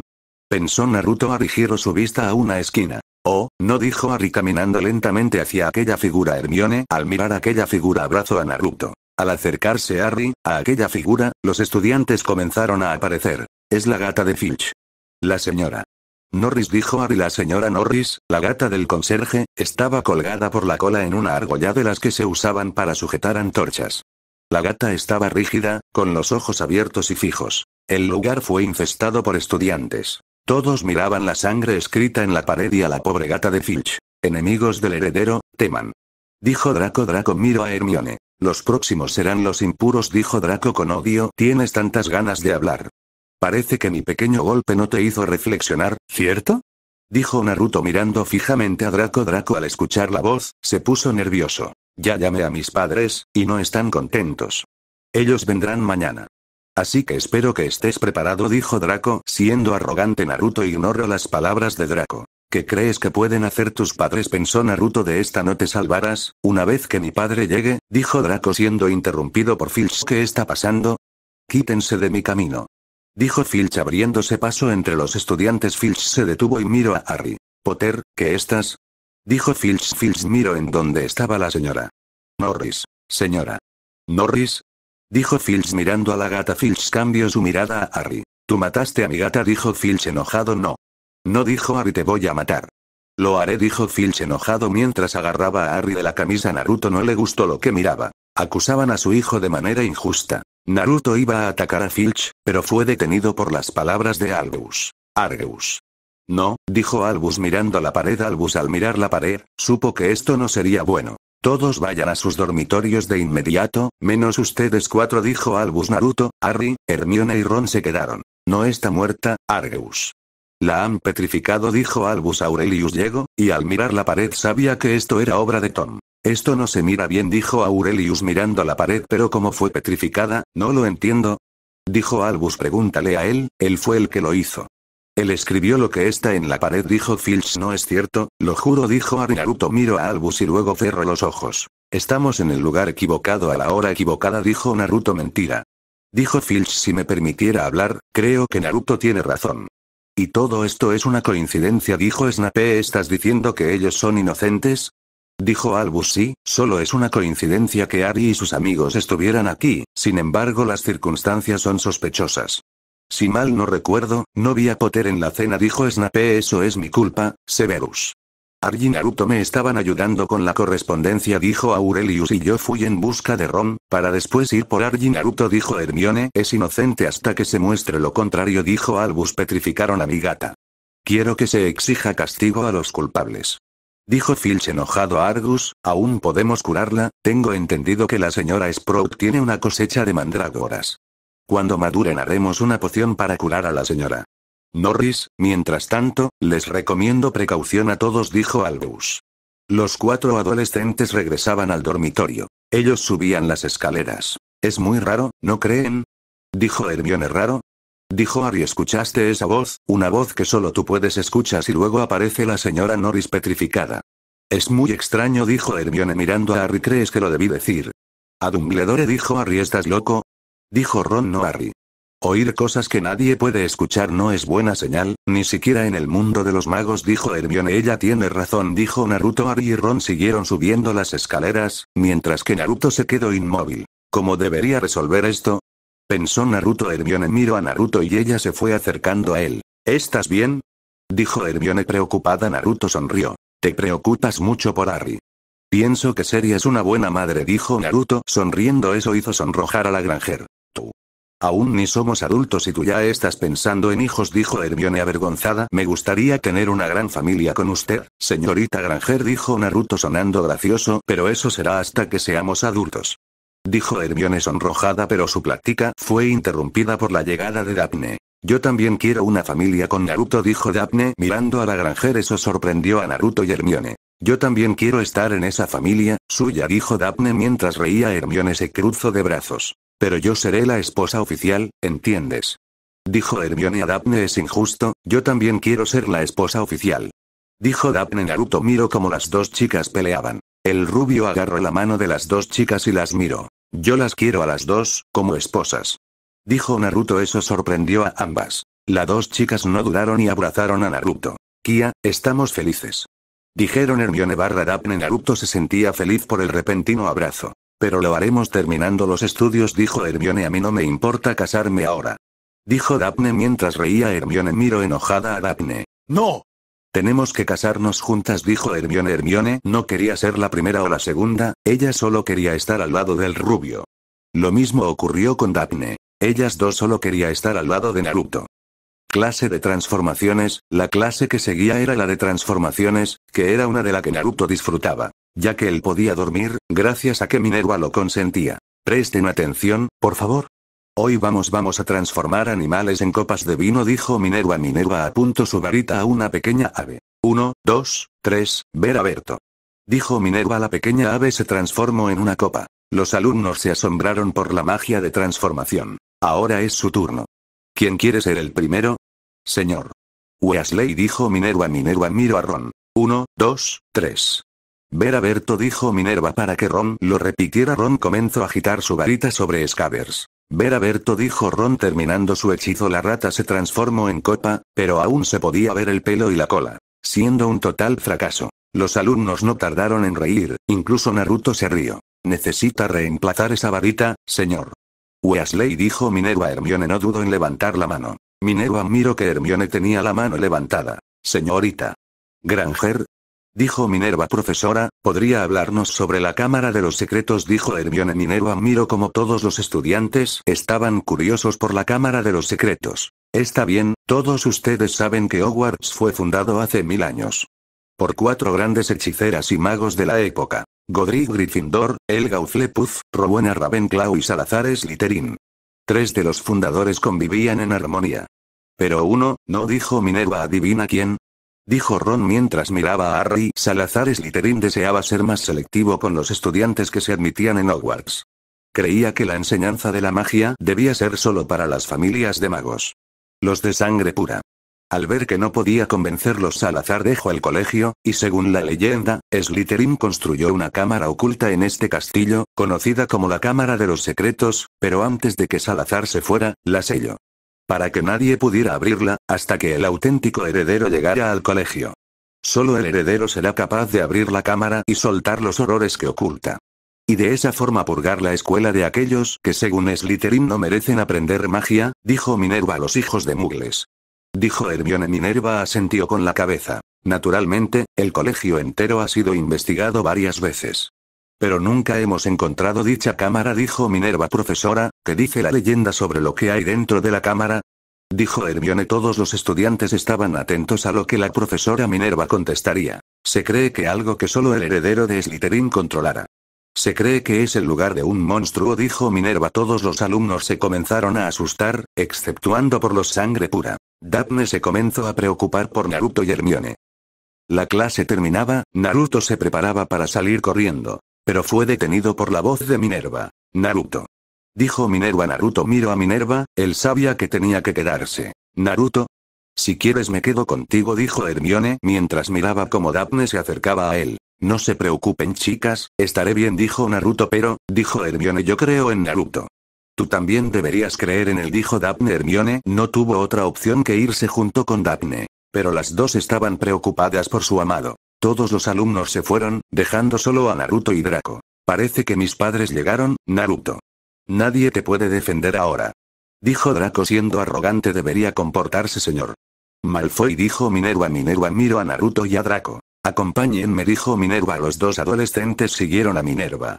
Pensó Naruto a dirigir su vista a una esquina. Oh, no dijo Harry caminando lentamente hacia aquella figura Hermione, al mirar aquella figura abrazo a Naruto. Al acercarse Harry, a aquella figura, los estudiantes comenzaron a aparecer. Es la gata de Filch. La señora. Norris dijo Harry la señora Norris, la gata del conserje, estaba colgada por la cola en una argolla de las que se usaban para sujetar antorchas. La gata estaba rígida, con los ojos abiertos y fijos. El lugar fue infestado por estudiantes. Todos miraban la sangre escrita en la pared y a la pobre gata de Filch. Enemigos del heredero, teman. Dijo Draco Draco miro a Hermione. Los próximos serán los impuros dijo Draco con odio. Tienes tantas ganas de hablar. Parece que mi pequeño golpe no te hizo reflexionar, ¿cierto? Dijo Naruto mirando fijamente a Draco Draco al escuchar la voz, se puso nervioso. Ya llamé a mis padres, y no están contentos. Ellos vendrán mañana. Así que espero que estés preparado, dijo Draco, siendo arrogante Naruto ignoró las palabras de Draco. ¿Qué crees que pueden hacer tus padres? pensó Naruto de esta no te salvarás, una vez que mi padre llegue, dijo Draco siendo interrumpido por Filch. ¿Qué está pasando? Quítense de mi camino. Dijo Filch abriéndose paso entre los estudiantes. Filch se detuvo y miró a Harry. Potter, ¿qué estás? Dijo Filch. Filch miró en donde estaba la señora. Norris. Señora. Norris. Dijo Filch mirando a la gata. Filch cambió su mirada a Harry. Tú mataste a mi gata, dijo Filch enojado. No. No dijo Harry, te voy a matar. Lo haré, dijo Filch enojado mientras agarraba a Harry de la camisa. Naruto no le gustó lo que miraba. Acusaban a su hijo de manera injusta. Naruto iba a atacar a Filch, pero fue detenido por las palabras de Argus. Argus. No, dijo Albus mirando la pared. Albus al mirar la pared, supo que esto no sería bueno. Todos vayan a sus dormitorios de inmediato, menos ustedes cuatro, dijo Albus Naruto, Harry, Hermione y Ron se quedaron. No está muerta, Argus. La han petrificado, dijo Albus Aurelius llegó, y al mirar la pared sabía que esto era obra de Tom. Esto no se mira bien, dijo Aurelius mirando la pared, pero como fue petrificada, no lo entiendo. Dijo Albus, pregúntale a él, él fue el que lo hizo. Él escribió lo que está en la pared, dijo Filch. No es cierto, lo juro, dijo Ari. Naruto miro a Albus y luego cerro los ojos. Estamos en el lugar equivocado a la hora equivocada, dijo Naruto. Mentira. Dijo Filch si me permitiera hablar, creo que Naruto tiene razón. Y todo esto es una coincidencia, dijo Snape. ¿Estás diciendo que ellos son inocentes? Dijo Albus sí, solo es una coincidencia que Ari y sus amigos estuvieran aquí, sin embargo las circunstancias son sospechosas. Si mal no recuerdo, no vi a Potter en la cena dijo Snape eso es mi culpa, Severus. Argin Naruto me estaban ayudando con la correspondencia dijo Aurelius y yo fui en busca de Ron, para después ir por Argin Naruto dijo Hermione es inocente hasta que se muestre lo contrario dijo Albus petrificaron a mi gata. Quiero que se exija castigo a los culpables. Dijo Filch enojado a Argus, aún podemos curarla, tengo entendido que la señora Sprout tiene una cosecha de mandrágoras. Cuando maduren haremos una poción para curar a la señora. Norris, mientras tanto, les recomiendo precaución a todos, dijo Albus. Los cuatro adolescentes regresaban al dormitorio. Ellos subían las escaleras. Es muy raro, ¿no creen? Dijo Hermione raro. Dijo Harry, escuchaste esa voz, una voz que solo tú puedes escuchar y luego aparece la señora Norris petrificada. Es muy extraño, dijo Hermione mirando a Harry, ¿crees que lo debí decir? A Dumbledore dijo Harry, estás loco, dijo Ron no Harry. Oír cosas que nadie puede escuchar no es buena señal, ni siquiera en el mundo de los magos dijo Hermione. Ella tiene razón dijo Naruto. Harry y Ron siguieron subiendo las escaleras, mientras que Naruto se quedó inmóvil. ¿Cómo debería resolver esto? Pensó Naruto. Hermione miró a Naruto y ella se fue acercando a él. ¿Estás bien? Dijo Hermione preocupada. Naruto sonrió. Te preocupas mucho por Harry. Pienso que serías una buena madre dijo Naruto sonriendo eso hizo sonrojar a la granjer. Aún ni somos adultos y tú ya estás pensando en hijos, dijo Hermione avergonzada. Me gustaría tener una gran familia con usted, señorita Granger, dijo Naruto sonando gracioso, pero eso será hasta que seamos adultos. Dijo Hermione sonrojada, pero su plática fue interrumpida por la llegada de Daphne. Yo también quiero una familia con Naruto, dijo Daphne, mirando a la Granger. Eso sorprendió a Naruto y Hermione. Yo también quiero estar en esa familia, suya, dijo Daphne mientras reía. Hermione se cruzó de brazos. Pero yo seré la esposa oficial, ¿entiendes? Dijo Hermione a Daphne es injusto, yo también quiero ser la esposa oficial. Dijo Daphne Naruto miro como las dos chicas peleaban. El rubio agarró la mano de las dos chicas y las miró. Yo las quiero a las dos, como esposas. Dijo Naruto eso sorprendió a ambas. Las dos chicas no dudaron y abrazaron a Naruto. Kia, estamos felices. Dijeron Hermione barra Daphne Naruto se sentía feliz por el repentino abrazo. Pero lo haremos terminando los estudios, dijo Hermione. A mí no me importa casarme ahora. Dijo Daphne mientras reía Hermione. Miro enojada a Daphne. ¡No! Tenemos que casarnos juntas, dijo Hermione. Hermione no quería ser la primera o la segunda, ella solo quería estar al lado del rubio. Lo mismo ocurrió con Daphne. Ellas dos solo quería estar al lado de Naruto. Clase de transformaciones, la clase que seguía era la de transformaciones, que era una de la que Naruto disfrutaba. Ya que él podía dormir, gracias a que Minerva lo consentía. Presten atención, por favor. Hoy vamos vamos a transformar animales en copas de vino dijo Minerva Minerva apuntó su varita a una pequeña ave. Uno, dos, tres, ver a Berto. Dijo Minerva la pequeña ave se transformó en una copa. Los alumnos se asombraron por la magia de transformación. Ahora es su turno. ¿Quién quiere ser el primero? Señor. Wesley dijo Minerva Minerva miro a Ron. Uno, dos, tres. Ver a Berto dijo Minerva para que Ron lo repitiera. Ron comenzó a agitar su varita sobre Scavers. Ver a Berto dijo Ron terminando su hechizo la rata se transformó en copa, pero aún se podía ver el pelo y la cola. Siendo un total fracaso. Los alumnos no tardaron en reír, incluso Naruto se rió. Necesita reemplazar esa varita, señor. Weasley dijo Minerva Hermione no dudo en levantar la mano. Minerva miró que Hermione tenía la mano levantada. Señorita. Granger, Dijo Minerva profesora, ¿podría hablarnos sobre la Cámara de los Secretos? Dijo Hermione Minerva miro como todos los estudiantes estaban curiosos por la Cámara de los Secretos. Está bien, todos ustedes saben que Hogwarts fue fundado hace mil años. Por cuatro grandes hechiceras y magos de la época. Godric Gryffindor, Elga Uflepuz, Rowena Ravenclaw y Salazar Slytherin. Tres de los fundadores convivían en armonía. Pero uno, no dijo Minerva adivina quién, Dijo Ron mientras miraba a Harry. Salazar Slytherin deseaba ser más selectivo con los estudiantes que se admitían en Hogwarts. Creía que la enseñanza de la magia debía ser solo para las familias de magos. Los de sangre pura. Al ver que no podía convencerlos, Salazar dejó el colegio, y según la leyenda, Slytherin construyó una cámara oculta en este castillo, conocida como la Cámara de los Secretos, pero antes de que Salazar se fuera, la selló para que nadie pudiera abrirla, hasta que el auténtico heredero llegara al colegio. Solo el heredero será capaz de abrir la cámara y soltar los horrores que oculta. Y de esa forma purgar la escuela de aquellos que según Slytherin no merecen aprender magia, dijo Minerva a los hijos de Mugles. Dijo Hermione Minerva asentió con la cabeza. Naturalmente, el colegio entero ha sido investigado varias veces. Pero nunca hemos encontrado dicha cámara, dijo Minerva profesora, ¿qué dice la leyenda sobre lo que hay dentro de la cámara? Dijo Hermione todos los estudiantes estaban atentos a lo que la profesora Minerva contestaría. Se cree que algo que solo el heredero de Slytherin controlara. Se cree que es el lugar de un monstruo, dijo Minerva. Todos los alumnos se comenzaron a asustar, exceptuando por los sangre pura. Daphne se comenzó a preocupar por Naruto y Hermione. La clase terminaba, Naruto se preparaba para salir corriendo. Pero fue detenido por la voz de Minerva. Naruto. Dijo Minerva Naruto miro a Minerva, él sabía que tenía que quedarse. Naruto. Si quieres me quedo contigo dijo Hermione mientras miraba como Daphne se acercaba a él. No se preocupen chicas, estaré bien dijo Naruto pero, dijo Hermione yo creo en Naruto. Tú también deberías creer en él dijo Daphne Hermione no tuvo otra opción que irse junto con Daphne. Pero las dos estaban preocupadas por su amado. Todos los alumnos se fueron, dejando solo a Naruto y Draco. Parece que mis padres llegaron, Naruto. Nadie te puede defender ahora. Dijo Draco siendo arrogante debería comportarse señor. Malfoy dijo Minerva Minerva miro a Naruto y a Draco. Acompáñenme dijo Minerva los dos adolescentes siguieron a Minerva.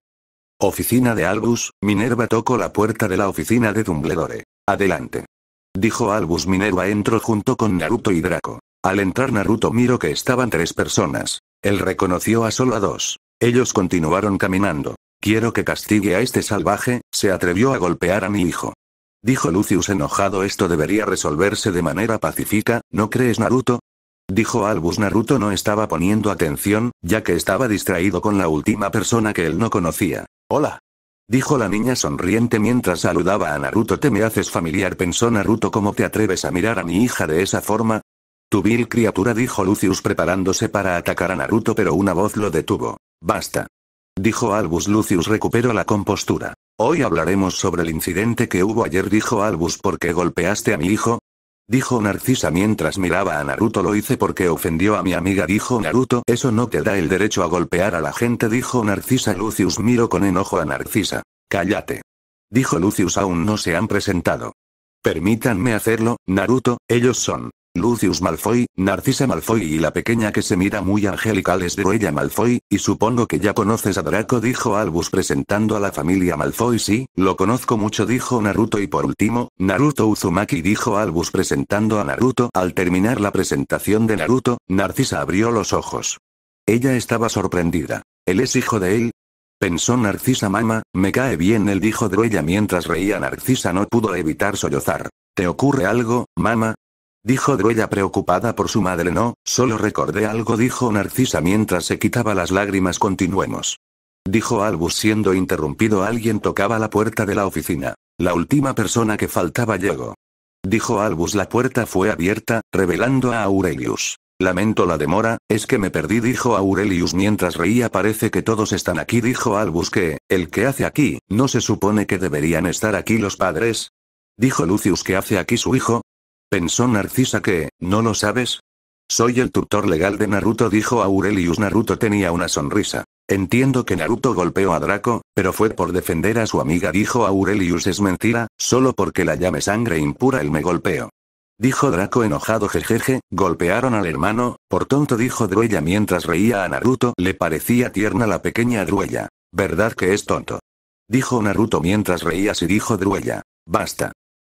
Oficina de Albus, Minerva tocó la puerta de la oficina de Dumbledore. Adelante. Dijo Albus Minerva entró junto con Naruto y Draco. Al entrar Naruto miró que estaban tres personas. Él reconoció a solo a dos. Ellos continuaron caminando. Quiero que castigue a este salvaje, se atrevió a golpear a mi hijo. Dijo Lucius enojado esto debería resolverse de manera pacífica, ¿no crees Naruto? Dijo Albus Naruto no estaba poniendo atención, ya que estaba distraído con la última persona que él no conocía. Hola. Dijo la niña sonriente mientras saludaba a Naruto te me haces familiar pensó Naruto cómo te atreves a mirar a mi hija de esa forma, tu vil criatura dijo Lucius preparándose para atacar a Naruto pero una voz lo detuvo. Basta. Dijo Albus Lucius recuperó la compostura. Hoy hablaremos sobre el incidente que hubo ayer dijo Albus porque golpeaste a mi hijo. Dijo Narcisa mientras miraba a Naruto lo hice porque ofendió a mi amiga dijo Naruto eso no te da el derecho a golpear a la gente dijo Narcisa Lucius miró con enojo a Narcisa. Cállate. Dijo Lucius aún no se han presentado. Permítanme hacerlo, Naruto, ellos son. Lucius Malfoy, Narcisa Malfoy y la pequeña que se mira muy angelical es Druella Malfoy, y supongo que ya conoces a Draco dijo Albus presentando a la familia Malfoy sí, lo conozco mucho dijo Naruto y por último, Naruto Uzumaki dijo Albus presentando a Naruto al terminar la presentación de Naruto, Narcisa abrió los ojos. Ella estaba sorprendida. ¿Él es hijo de él? Pensó Narcisa Mama, me cae bien el dijo Druella mientras reía Narcisa no pudo evitar sollozar. ¿Te ocurre algo, mama? Dijo Druella preocupada por su madre. No, solo recordé algo, dijo Narcisa mientras se quitaba las lágrimas. Continuemos. Dijo Albus siendo interrumpido. Alguien tocaba la puerta de la oficina. La última persona que faltaba llegó. Dijo Albus. La puerta fue abierta, revelando a Aurelius. Lamento la demora, es que me perdí, dijo Aurelius mientras reía. Parece que todos están aquí, dijo Albus que, el que hace aquí, no se supone que deberían estar aquí los padres. Dijo Lucius que hace aquí su hijo, Pensó Narcisa que, ¿no lo sabes? Soy el tutor legal de Naruto dijo Aurelius Naruto tenía una sonrisa. Entiendo que Naruto golpeó a Draco, pero fue por defender a su amiga dijo Aurelius es mentira, solo porque la llame sangre impura él me golpeó. Dijo Draco enojado jejeje, golpearon al hermano, por tonto dijo Druella mientras reía a Naruto le parecía tierna la pequeña Druella. ¿Verdad que es tonto? Dijo Naruto mientras reía y dijo Druella. Basta.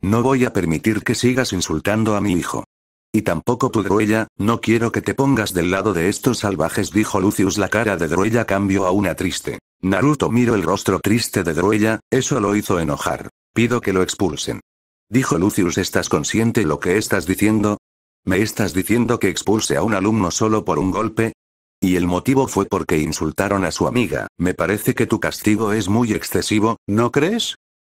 No voy a permitir que sigas insultando a mi hijo. Y tampoco tu druella, no quiero que te pongas del lado de estos salvajes dijo Lucius la cara de druella cambió a una triste. Naruto miró el rostro triste de druella, eso lo hizo enojar. Pido que lo expulsen. Dijo Lucius ¿estás consciente lo que estás diciendo? ¿Me estás diciendo que expulse a un alumno solo por un golpe? Y el motivo fue porque insultaron a su amiga, me parece que tu castigo es muy excesivo, ¿no crees?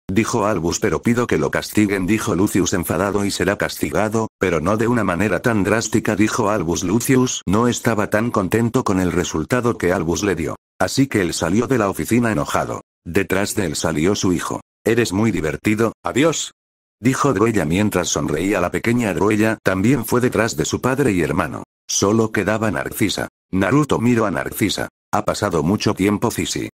Dijo Albus pero pido que lo castiguen dijo Lucius enfadado y será castigado, pero no de una manera tan drástica dijo Albus Lucius no estaba tan contento con el resultado que Albus le dio. Así que él salió de la oficina enojado. Detrás de él salió su hijo. Eres muy divertido, adiós. Dijo Druella mientras sonreía la pequeña Druella también fue detrás de su padre y hermano. Solo quedaba Narcisa. Naruto miró a Narcisa. Ha pasado mucho tiempo Cici.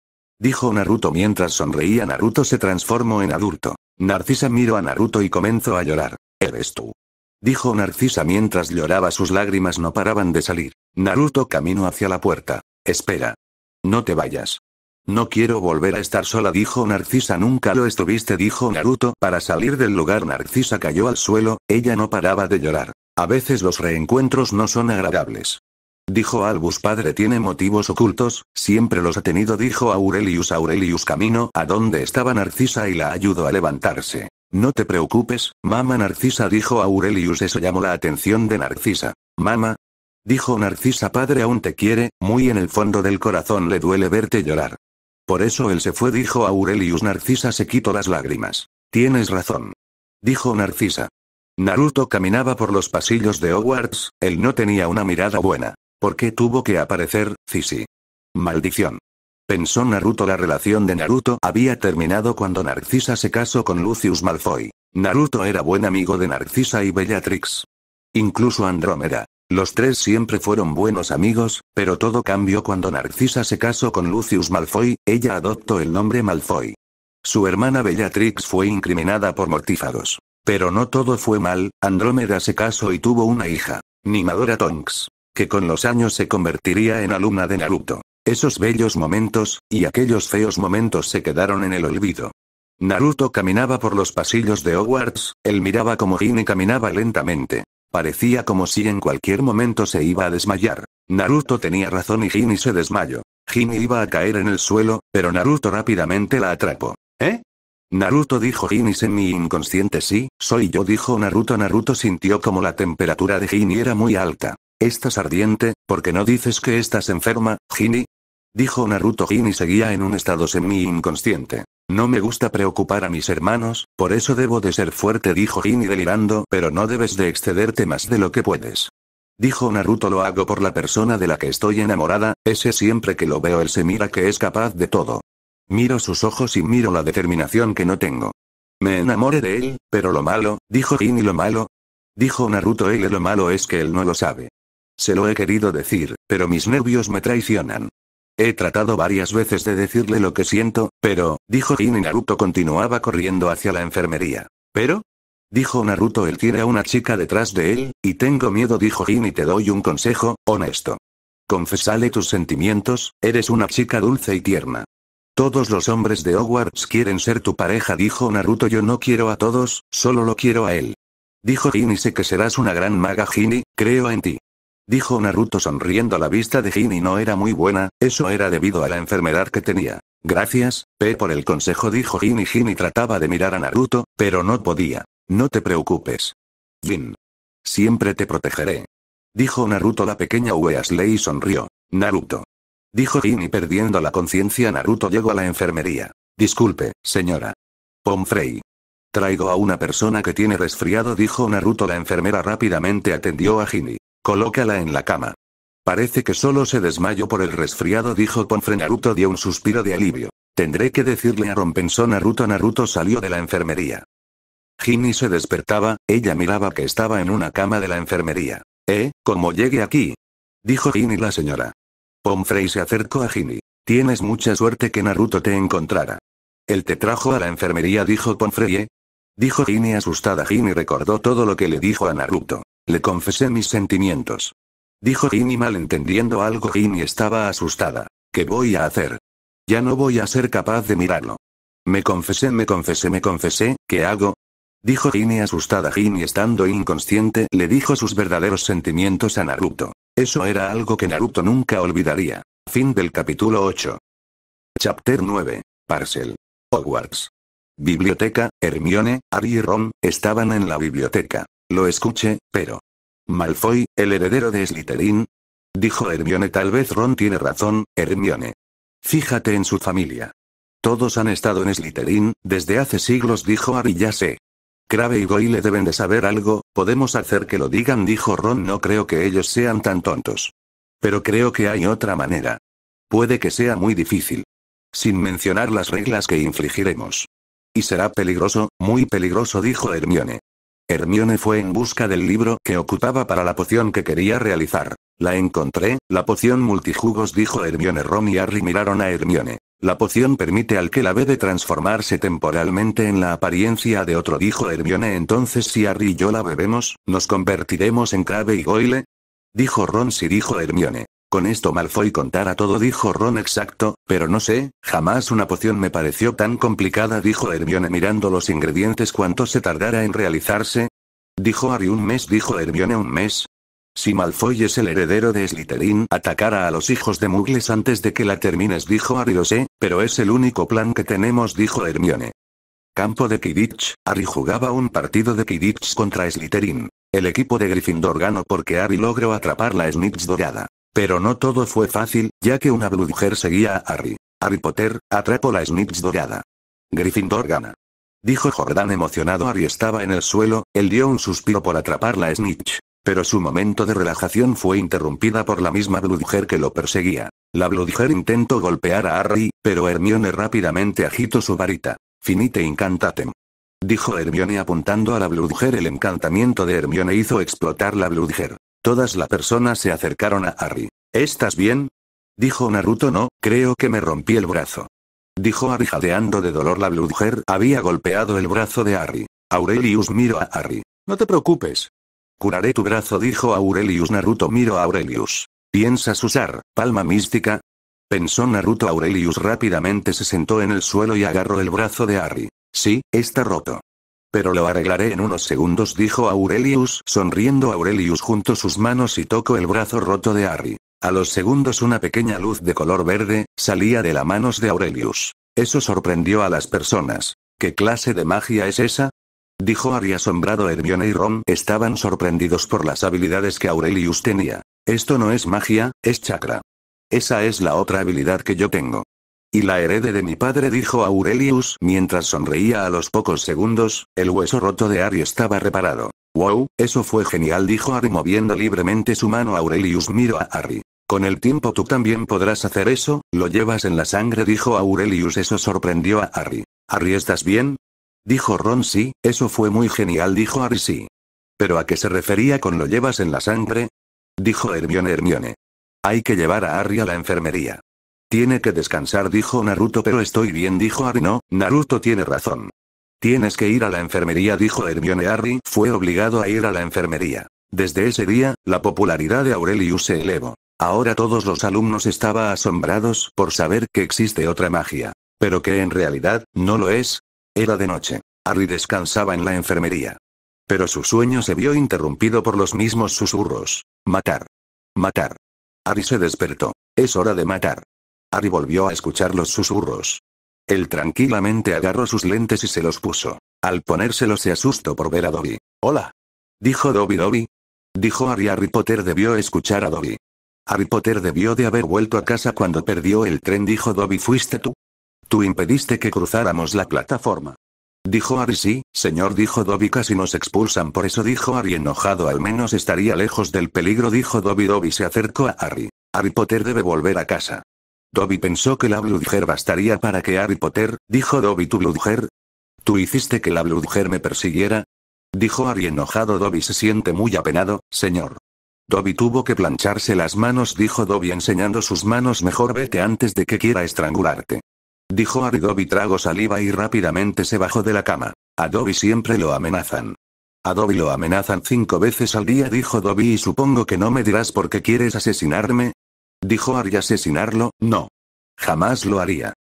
Dijo Naruto mientras sonreía Naruto se transformó en adulto. Narcisa miró a Naruto y comenzó a llorar. Eres tú. Dijo Narcisa mientras lloraba sus lágrimas no paraban de salir. Naruto caminó hacia la puerta. Espera. No te vayas. No quiero volver a estar sola dijo Narcisa nunca lo estuviste dijo Naruto para salir del lugar Narcisa cayó al suelo, ella no paraba de llorar. A veces los reencuentros no son agradables. Dijo Albus padre tiene motivos ocultos, siempre los ha tenido dijo Aurelius Aurelius camino a donde estaba Narcisa y la ayudó a levantarse. No te preocupes, mamá Narcisa dijo Aurelius eso llamó la atención de Narcisa. Mamá. Dijo Narcisa padre aún te quiere, muy en el fondo del corazón le duele verte llorar. Por eso él se fue dijo Aurelius Narcisa se quitó las lágrimas. Tienes razón. Dijo Narcisa. Naruto caminaba por los pasillos de Hogwarts, él no tenía una mirada buena. ¿Por qué tuvo que aparecer, Cici? Maldición. Pensó Naruto la relación de Naruto había terminado cuando Narcisa se casó con Lucius Malfoy. Naruto era buen amigo de Narcisa y Bellatrix. Incluso Andrómeda. Los tres siempre fueron buenos amigos, pero todo cambió cuando Narcisa se casó con Lucius Malfoy, ella adoptó el nombre Malfoy. Su hermana Bellatrix fue incriminada por mortífagos. Pero no todo fue mal, Andrómeda se casó y tuvo una hija. Nimadora Tonks que con los años se convertiría en alumna de Naruto. Esos bellos momentos, y aquellos feos momentos se quedaron en el olvido. Naruto caminaba por los pasillos de Hogwarts, él miraba como Ginny caminaba lentamente. Parecía como si en cualquier momento se iba a desmayar. Naruto tenía razón y Ginny se desmayó. Ginny iba a caer en el suelo, pero Naruto rápidamente la atrapó. ¿Eh? Naruto dijo Ginny, semi inconsciente sí, soy yo dijo Naruto Naruto sintió como la temperatura de Ginny era muy alta. ¿Estás ardiente, porque no dices que estás enferma, Gini? Dijo Naruto Ginny seguía en un estado semi-inconsciente. No me gusta preocupar a mis hermanos, por eso debo de ser fuerte dijo Gini delirando pero no debes de excederte más de lo que puedes. Dijo Naruto lo hago por la persona de la que estoy enamorada, ese siempre que lo veo él se mira que es capaz de todo. Miro sus ojos y miro la determinación que no tengo. Me enamoré de él, pero lo malo, dijo Gini lo malo. Dijo Naruto él lo malo es que él no lo sabe. Se lo he querido decir, pero mis nervios me traicionan. He tratado varias veces de decirle lo que siento, pero, dijo Jin y Naruto continuaba corriendo hacia la enfermería. ¿Pero? Dijo Naruto él tiene a una chica detrás de él, y tengo miedo dijo Jin y te doy un consejo, honesto. Confesale tus sentimientos, eres una chica dulce y tierna. Todos los hombres de Hogwarts quieren ser tu pareja dijo Naruto yo no quiero a todos, solo lo quiero a él. Dijo Jin y sé que serás una gran maga Jin creo en ti. Dijo Naruto sonriendo la vista de y no era muy buena, eso era debido a la enfermedad que tenía. Gracias, P por el consejo dijo Gini y trataba de mirar a Naruto, pero no podía. No te preocupes. Jin. Siempre te protegeré. Dijo Naruto la pequeña Weasley y sonrió. Naruto. Dijo y perdiendo la conciencia Naruto llegó a la enfermería. Disculpe, señora. Pomfrey. Traigo a una persona que tiene resfriado dijo Naruto la enfermera rápidamente atendió a Gini. Colócala en la cama. Parece que solo se desmayó por el resfriado, dijo Ponfre. Naruto dio un suspiro de alivio. Tendré que decirle a a Naruto. Naruto salió de la enfermería. Ginny se despertaba, ella miraba que estaba en una cama de la enfermería. ¿Eh, cómo llegué aquí? Dijo Ginny la señora. Pomfrey se acercó a Ginny. Tienes mucha suerte que Naruto te encontrara. Él te trajo a la enfermería, dijo Pomfrey. ¿eh? Dijo Ginny asustada. Ginny recordó todo lo que le dijo a Naruto. Le confesé mis sentimientos. Dijo Ginny malentendiendo algo. Ginny estaba asustada. ¿Qué voy a hacer? Ya no voy a ser capaz de mirarlo. Me confesé, me confesé, me confesé, ¿qué hago? Dijo Ginny asustada. Ginny estando inconsciente le dijo sus verdaderos sentimientos a Naruto. Eso era algo que Naruto nunca olvidaría. Fin del capítulo 8. Chapter 9. Parcel. Hogwarts. Biblioteca, Hermione, Ari y Ron, estaban en la biblioteca lo escuché, pero... Malfoy, el heredero de Slytherin. Dijo Hermione tal vez Ron tiene razón, Hermione. Fíjate en su familia. Todos han estado en Slytherin, desde hace siglos dijo Harry ya sé. Crabbe y Goyle deben de saber algo, podemos hacer que lo digan dijo Ron no creo que ellos sean tan tontos. Pero creo que hay otra manera. Puede que sea muy difícil. Sin mencionar las reglas que infligiremos. Y será peligroso, muy peligroso dijo Hermione. Hermione fue en busca del libro que ocupaba para la poción que quería realizar. La encontré, la poción multijugos dijo Hermione. Ron y Harry miraron a Hermione. La poción permite al que la bebe transformarse temporalmente en la apariencia de otro dijo Hermione. Entonces si Harry y yo la bebemos, ¿nos convertiremos en Crabbe y Goyle? Dijo Ron si dijo Hermione. Con esto Malfoy contara todo dijo Ron exacto, pero no sé, jamás una poción me pareció tan complicada dijo Hermione mirando los ingredientes cuánto se tardara en realizarse. Dijo Ari un mes dijo Hermione un mes, si Malfoy es el heredero de Slytherin, atacará a los hijos de Muggles antes de que la termines, dijo Ari. Lo sé, pero es el único plan que tenemos, dijo Hermione. Campo de Kidditch, Ari jugaba un partido de Kidditch contra Slytherin. El equipo de Gryffindor ganó porque Ari logró atrapar la Snitch dorada. Pero no todo fue fácil, ya que una Bludger seguía a Harry. Harry Potter, atrapó la Snitch dorada. Gryffindor gana. Dijo Jordan emocionado. Harry estaba en el suelo, él dio un suspiro por atrapar la Snitch. Pero su momento de relajación fue interrumpida por la misma Bludger que lo perseguía. La Bludger intentó golpear a Harry, pero Hermione rápidamente agitó su varita. Finite incantatem. Dijo Hermione apuntando a la Bludger. El encantamiento de Hermione hizo explotar la Bludger. Todas las personas se acercaron a Harry. ¿Estás bien? Dijo Naruto no, creo que me rompí el brazo. Dijo Harry jadeando de dolor la Bloodger había golpeado el brazo de Harry. Aurelius miró a Harry. No te preocupes. Curaré tu brazo dijo Aurelius Naruto miró a Aurelius. ¿Piensas usar, palma mística? Pensó Naruto Aurelius rápidamente se sentó en el suelo y agarró el brazo de Harry. Sí, está roto. Pero lo arreglaré en unos segundos, dijo Aurelius, sonriendo. Aurelius junto sus manos y tocó el brazo roto de Harry. A los segundos una pequeña luz de color verde, salía de las manos de Aurelius. Eso sorprendió a las personas. ¿Qué clase de magia es esa? Dijo Harry asombrado Hermione y Ron estaban sorprendidos por las habilidades que Aurelius tenía. Esto no es magia, es chakra. Esa es la otra habilidad que yo tengo. Y la herede de mi padre dijo Aurelius mientras sonreía a los pocos segundos, el hueso roto de Ari estaba reparado. Wow, eso fue genial dijo Ari moviendo libremente su mano Aurelius miró a Ari. Con el tiempo tú también podrás hacer eso, lo llevas en la sangre dijo Aurelius eso sorprendió a Harry. ¿Ari ¿estás bien? Dijo Ron sí, eso fue muy genial dijo Ari sí. ¿Pero a qué se refería con lo llevas en la sangre? Dijo Hermione Hermione. Hay que llevar a Harry a la enfermería. Tiene que descansar dijo Naruto pero estoy bien dijo Ari no, Naruto tiene razón. Tienes que ir a la enfermería dijo Hermione Harry fue obligado a ir a la enfermería. Desde ese día, la popularidad de Aurelius se elevó. Ahora todos los alumnos estaban asombrados por saber que existe otra magia. Pero que en realidad, no lo es. Era de noche. Harry descansaba en la enfermería. Pero su sueño se vio interrumpido por los mismos susurros. Matar. Matar. Ari se despertó. Es hora de matar. Ari volvió a escuchar los susurros. Él tranquilamente agarró sus lentes y se los puso. Al ponérselos se asustó por ver a Dobby. Hola. Dijo Dobby Dobby. Dijo Harry Harry Potter debió escuchar a Dobby. Harry Potter debió de haber vuelto a casa cuando perdió el tren dijo Dobby ¿fuiste tú? Tú impediste que cruzáramos la plataforma. Dijo Harry sí, señor dijo Dobby casi nos expulsan por eso dijo Harry enojado al menos estaría lejos del peligro dijo Dobby Dobby se acercó a Harry. Harry Potter debe volver a casa. Dobby pensó que la Bludger bastaría para que Harry Potter, dijo Dobby tu Bludger. ¿Tú hiciste que la Bludger me persiguiera? Dijo Harry enojado Dobby se siente muy apenado, señor. Dobby tuvo que plancharse las manos dijo Dobby enseñando sus manos mejor vete antes de que quiera estrangularte. Dijo Harry Dobby trago saliva y rápidamente se bajó de la cama. A Dobby siempre lo amenazan. A Dobby lo amenazan cinco veces al día dijo Dobby y supongo que no me dirás por qué quieres asesinarme, Dijo Ari asesinarlo, no. Jamás lo haría.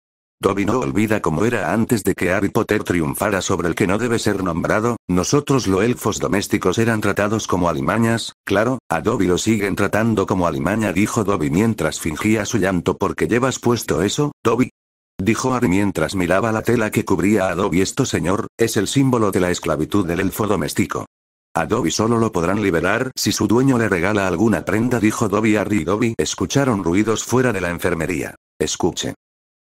Dobby no olvida cómo era antes de que Harry Potter triunfara sobre el que no debe ser nombrado, nosotros los elfos domésticos eran tratados como alimañas, claro, a Dobby lo siguen tratando como alimaña dijo Dobby mientras fingía su llanto porque llevas puesto eso, Dobby. Dijo Ari mientras miraba la tela que cubría a Dobby esto señor, es el símbolo de la esclavitud del elfo doméstico. A Dobby solo lo podrán liberar si su dueño le regala alguna prenda, dijo Dobby. Harry y Dobby escucharon ruidos fuera de la enfermería. Escuche.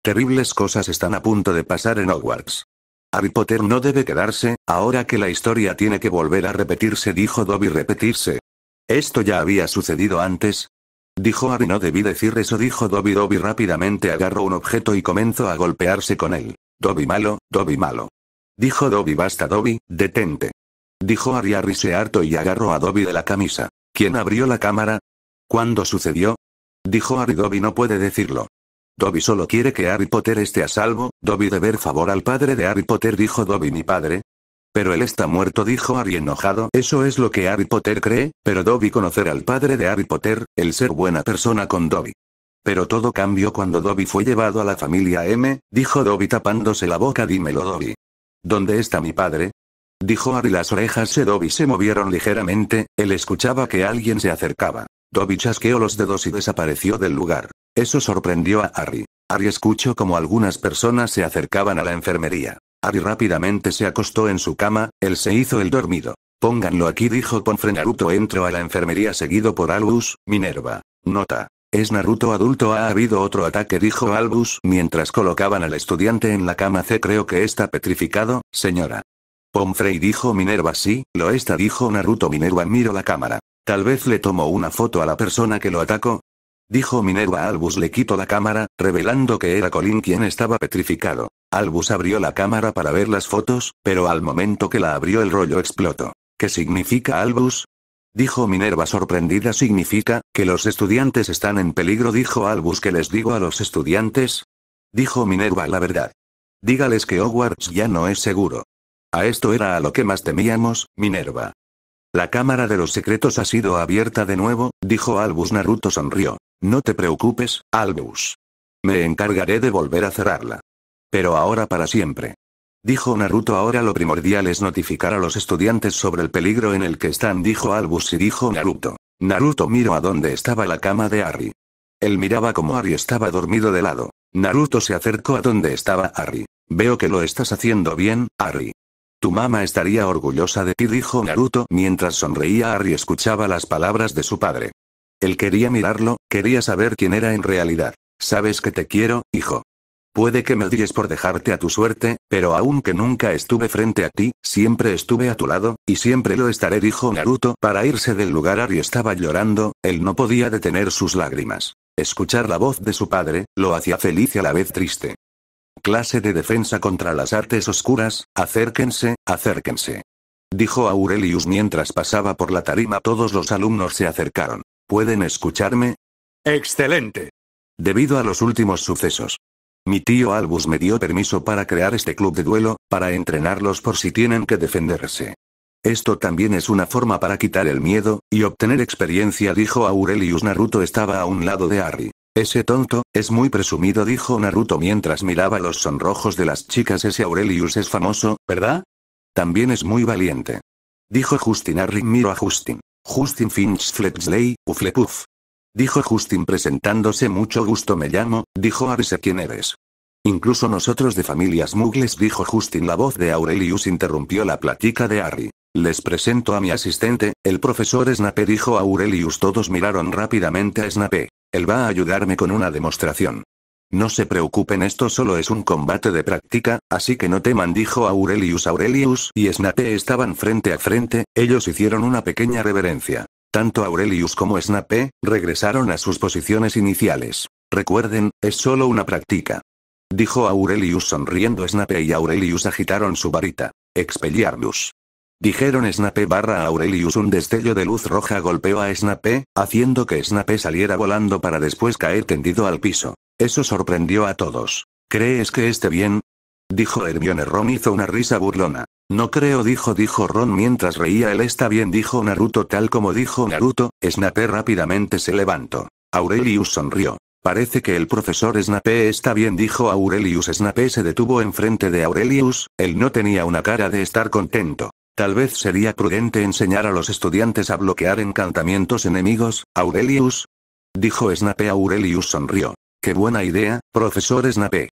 Terribles cosas están a punto de pasar en Hogwarts. Harry Potter no debe quedarse, ahora que la historia tiene que volver a repetirse, dijo Dobby. Repetirse. Esto ya había sucedido antes. Dijo Harry no debí decir eso dijo Dobby Dobby rápidamente agarró un objeto y comenzó a golpearse con él. Dobby malo, Dobby malo. Dijo Dobby basta Dobby, detente dijo se harto y agarró a Dobby de la camisa. ¿Quién abrió la cámara? ¿Cuándo sucedió? Dijo Ari Dobby no puede decirlo. Dobby solo quiere que Harry Potter esté a salvo, Dobby ver favor al padre de Harry Potter dijo Dobby mi padre. Pero él está muerto dijo Ari enojado, eso es lo que Harry Potter cree, pero Dobby conocer al padre de Harry Potter, el ser buena persona con Dobby. Pero todo cambió cuando Dobby fue llevado a la familia M, dijo Dobby tapándose la boca dímelo Dobby. ¿Dónde está mi padre? dijo Ari. Las orejas de Dobby se movieron ligeramente, él escuchaba que alguien se acercaba. Dobby chasqueó los dedos y desapareció del lugar. Eso sorprendió a Ari. Ari escuchó como algunas personas se acercaban a la enfermería. Ari rápidamente se acostó en su cama, él se hizo el dormido. Pónganlo aquí dijo Ponfre Naruto entró a la enfermería seguido por Albus, Minerva. Nota. Es Naruto adulto ha habido otro ataque dijo Albus mientras colocaban al estudiante en la cama C creo que está petrificado, señora. Pomfrey dijo Minerva sí, lo está dijo Naruto Minerva miro la cámara. Tal vez le tomó una foto a la persona que lo atacó. Dijo Minerva Albus le quito la cámara, revelando que era Colin quien estaba petrificado. Albus abrió la cámara para ver las fotos, pero al momento que la abrió el rollo explotó. ¿Qué significa Albus? Dijo Minerva sorprendida significa, que los estudiantes están en peligro dijo Albus que les digo a los estudiantes. Dijo Minerva la verdad. Dígales que Hogwarts ya no es seguro. A esto era a lo que más temíamos, Minerva. La cámara de los secretos ha sido abierta de nuevo, dijo Albus Naruto sonrió. No te preocupes, Albus. Me encargaré de volver a cerrarla. Pero ahora para siempre. Dijo Naruto ahora lo primordial es notificar a los estudiantes sobre el peligro en el que están dijo Albus y dijo Naruto. Naruto miró a donde estaba la cama de Harry. Él miraba como Harry estaba dormido de lado. Naruto se acercó a donde estaba Harry. Veo que lo estás haciendo bien, Harry. Tu mamá estaría orgullosa de ti, dijo Naruto mientras sonreía Ari escuchaba las palabras de su padre. Él quería mirarlo, quería saber quién era en realidad. Sabes que te quiero, hijo. Puede que me odies por dejarte a tu suerte, pero aunque nunca estuve frente a ti, siempre estuve a tu lado, y siempre lo estaré, dijo Naruto. Para irse del lugar Ari estaba llorando, él no podía detener sus lágrimas. Escuchar la voz de su padre, lo hacía feliz a la vez triste clase de defensa contra las artes oscuras, acérquense, acérquense. Dijo Aurelius mientras pasaba por la tarima. Todos los alumnos se acercaron. ¿Pueden escucharme? Excelente. Debido a los últimos sucesos. Mi tío Albus me dio permiso para crear este club de duelo, para entrenarlos por si tienen que defenderse. Esto también es una forma para quitar el miedo, y obtener experiencia, dijo Aurelius Naruto estaba a un lado de Harry. Ese tonto, es muy presumido dijo Naruto mientras miraba los sonrojos de las chicas ese Aurelius es famoso, ¿verdad? También es muy valiente. Dijo Justin Harry miro a Justin. Justin Finch Fletchley, Uflepuf. Dijo Justin presentándose mucho gusto me llamo, dijo Arise quién eres. Incluso nosotros de familias mugles dijo Justin la voz de Aurelius interrumpió la plática de Harry. Les presento a mi asistente, el profesor Snape dijo Aurelius todos miraron rápidamente a Snape. Él va a ayudarme con una demostración. No se preocupen, esto solo es un combate de práctica, así que no teman, dijo Aurelius Aurelius y Snape estaban frente a frente, ellos hicieron una pequeña reverencia. Tanto Aurelius como Snape, regresaron a sus posiciones iniciales. Recuerden, es solo una práctica. Dijo Aurelius sonriendo Snape y Aurelius agitaron su varita. Expelliarmus. Dijeron Snape barra Aurelius un destello de luz roja golpeó a Snape, haciendo que Snape saliera volando para después caer tendido al piso. Eso sorprendió a todos. ¿Crees que esté bien? Dijo Hermione Ron hizo una risa burlona. No creo dijo dijo Ron mientras reía él está bien dijo Naruto tal como dijo Naruto, Snape rápidamente se levantó. Aurelius sonrió. Parece que el profesor Snape está bien dijo Aurelius Snape se detuvo enfrente de Aurelius, él no tenía una cara de estar contento. Tal vez sería prudente enseñar a los estudiantes a bloquear encantamientos enemigos, Aurelius. Dijo Snape Aurelius sonrió. Qué buena idea, profesor Snape.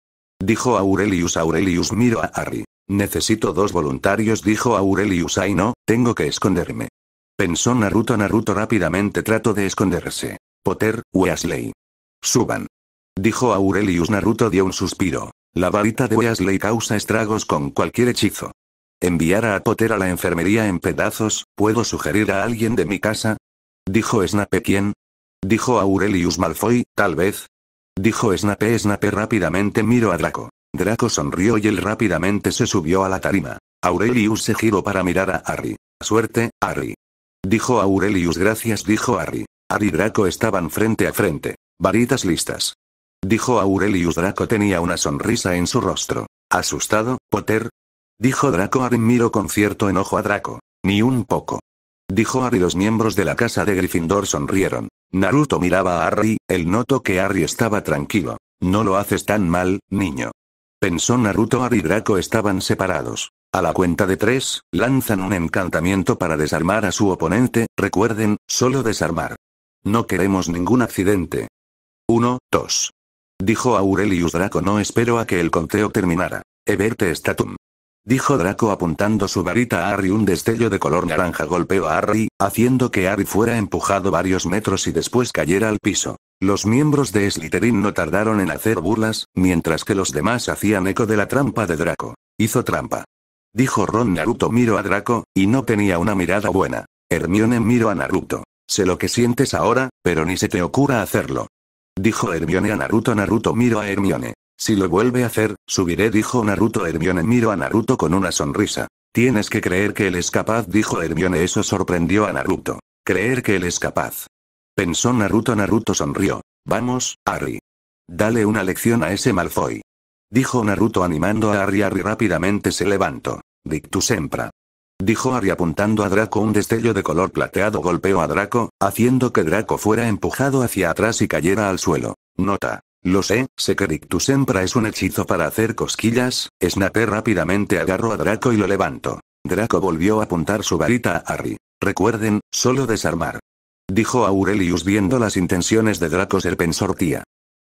Dijo Aurelius Aurelius miro a Harry. Necesito dos voluntarios dijo Aurelius ay no, tengo que esconderme. Pensó Naruto Naruto rápidamente trató de esconderse. Potter, Weasley. Suban. Dijo Aurelius Naruto dio un suspiro. La varita de Weasley causa estragos con cualquier hechizo. ¿Enviar a Potter a la enfermería en pedazos? ¿Puedo sugerir a alguien de mi casa? Dijo Snape. ¿Quién? Dijo Aurelius Malfoy, tal vez. Dijo Snape. Snape rápidamente miro a Draco. Draco sonrió y él rápidamente se subió a la tarima. Aurelius se giró para mirar a Harry. Suerte, Harry. Dijo Aurelius. Gracias, dijo Harry. Harry y Draco estaban frente a frente. Varitas listas. Dijo Aurelius Draco tenía una sonrisa en su rostro. ¿Asustado, Potter? Dijo Draco Harry miró con cierto enojo a Draco. Ni un poco. Dijo Harry los miembros de la casa de Gryffindor sonrieron. Naruto miraba a Harry, él notó que Harry estaba tranquilo. No lo haces tan mal, niño. Pensó Naruto Harry y Draco estaban separados. A la cuenta de tres, lanzan un encantamiento para desarmar a su oponente, recuerden, solo desarmar. No queremos ningún accidente. Uno, 2. Dijo Aurelius Draco no espero a que el conteo terminara. Everte statum dijo Draco apuntando su varita a Harry. Un destello de color naranja golpeó a Harry, haciendo que Harry fuera empujado varios metros y después cayera al piso. Los miembros de Slytherin no tardaron en hacer burlas, mientras que los demás hacían eco de la trampa de Draco. Hizo trampa. Dijo Ron Naruto miró a Draco, y no tenía una mirada buena. Hermione miró a Naruto. Sé lo que sientes ahora, pero ni se te ocurra hacerlo. Dijo Hermione a Naruto Naruto miró a Hermione. Si lo vuelve a hacer, subiré, dijo Naruto. Hermione miró a Naruto con una sonrisa. Tienes que creer que él es capaz, dijo Hermione. Eso sorprendió a Naruto. Creer que él es capaz. Pensó Naruto. Naruto sonrió. Vamos, Harry. Dale una lección a ese Malfoy. Dijo Naruto animando a Harry. Harry rápidamente se levantó. Dictus sempra Dijo Harry apuntando a Draco un destello de color plateado golpeó a Draco, haciendo que Draco fuera empujado hacia atrás y cayera al suelo. Nota. Lo sé, tu Sempra es un hechizo para hacer cosquillas, Snapé rápidamente agarró a Draco y lo levanto. Draco volvió a apuntar su varita a Harry. Recuerden, solo desarmar. Dijo Aurelius viendo las intenciones de Draco Serpensortía.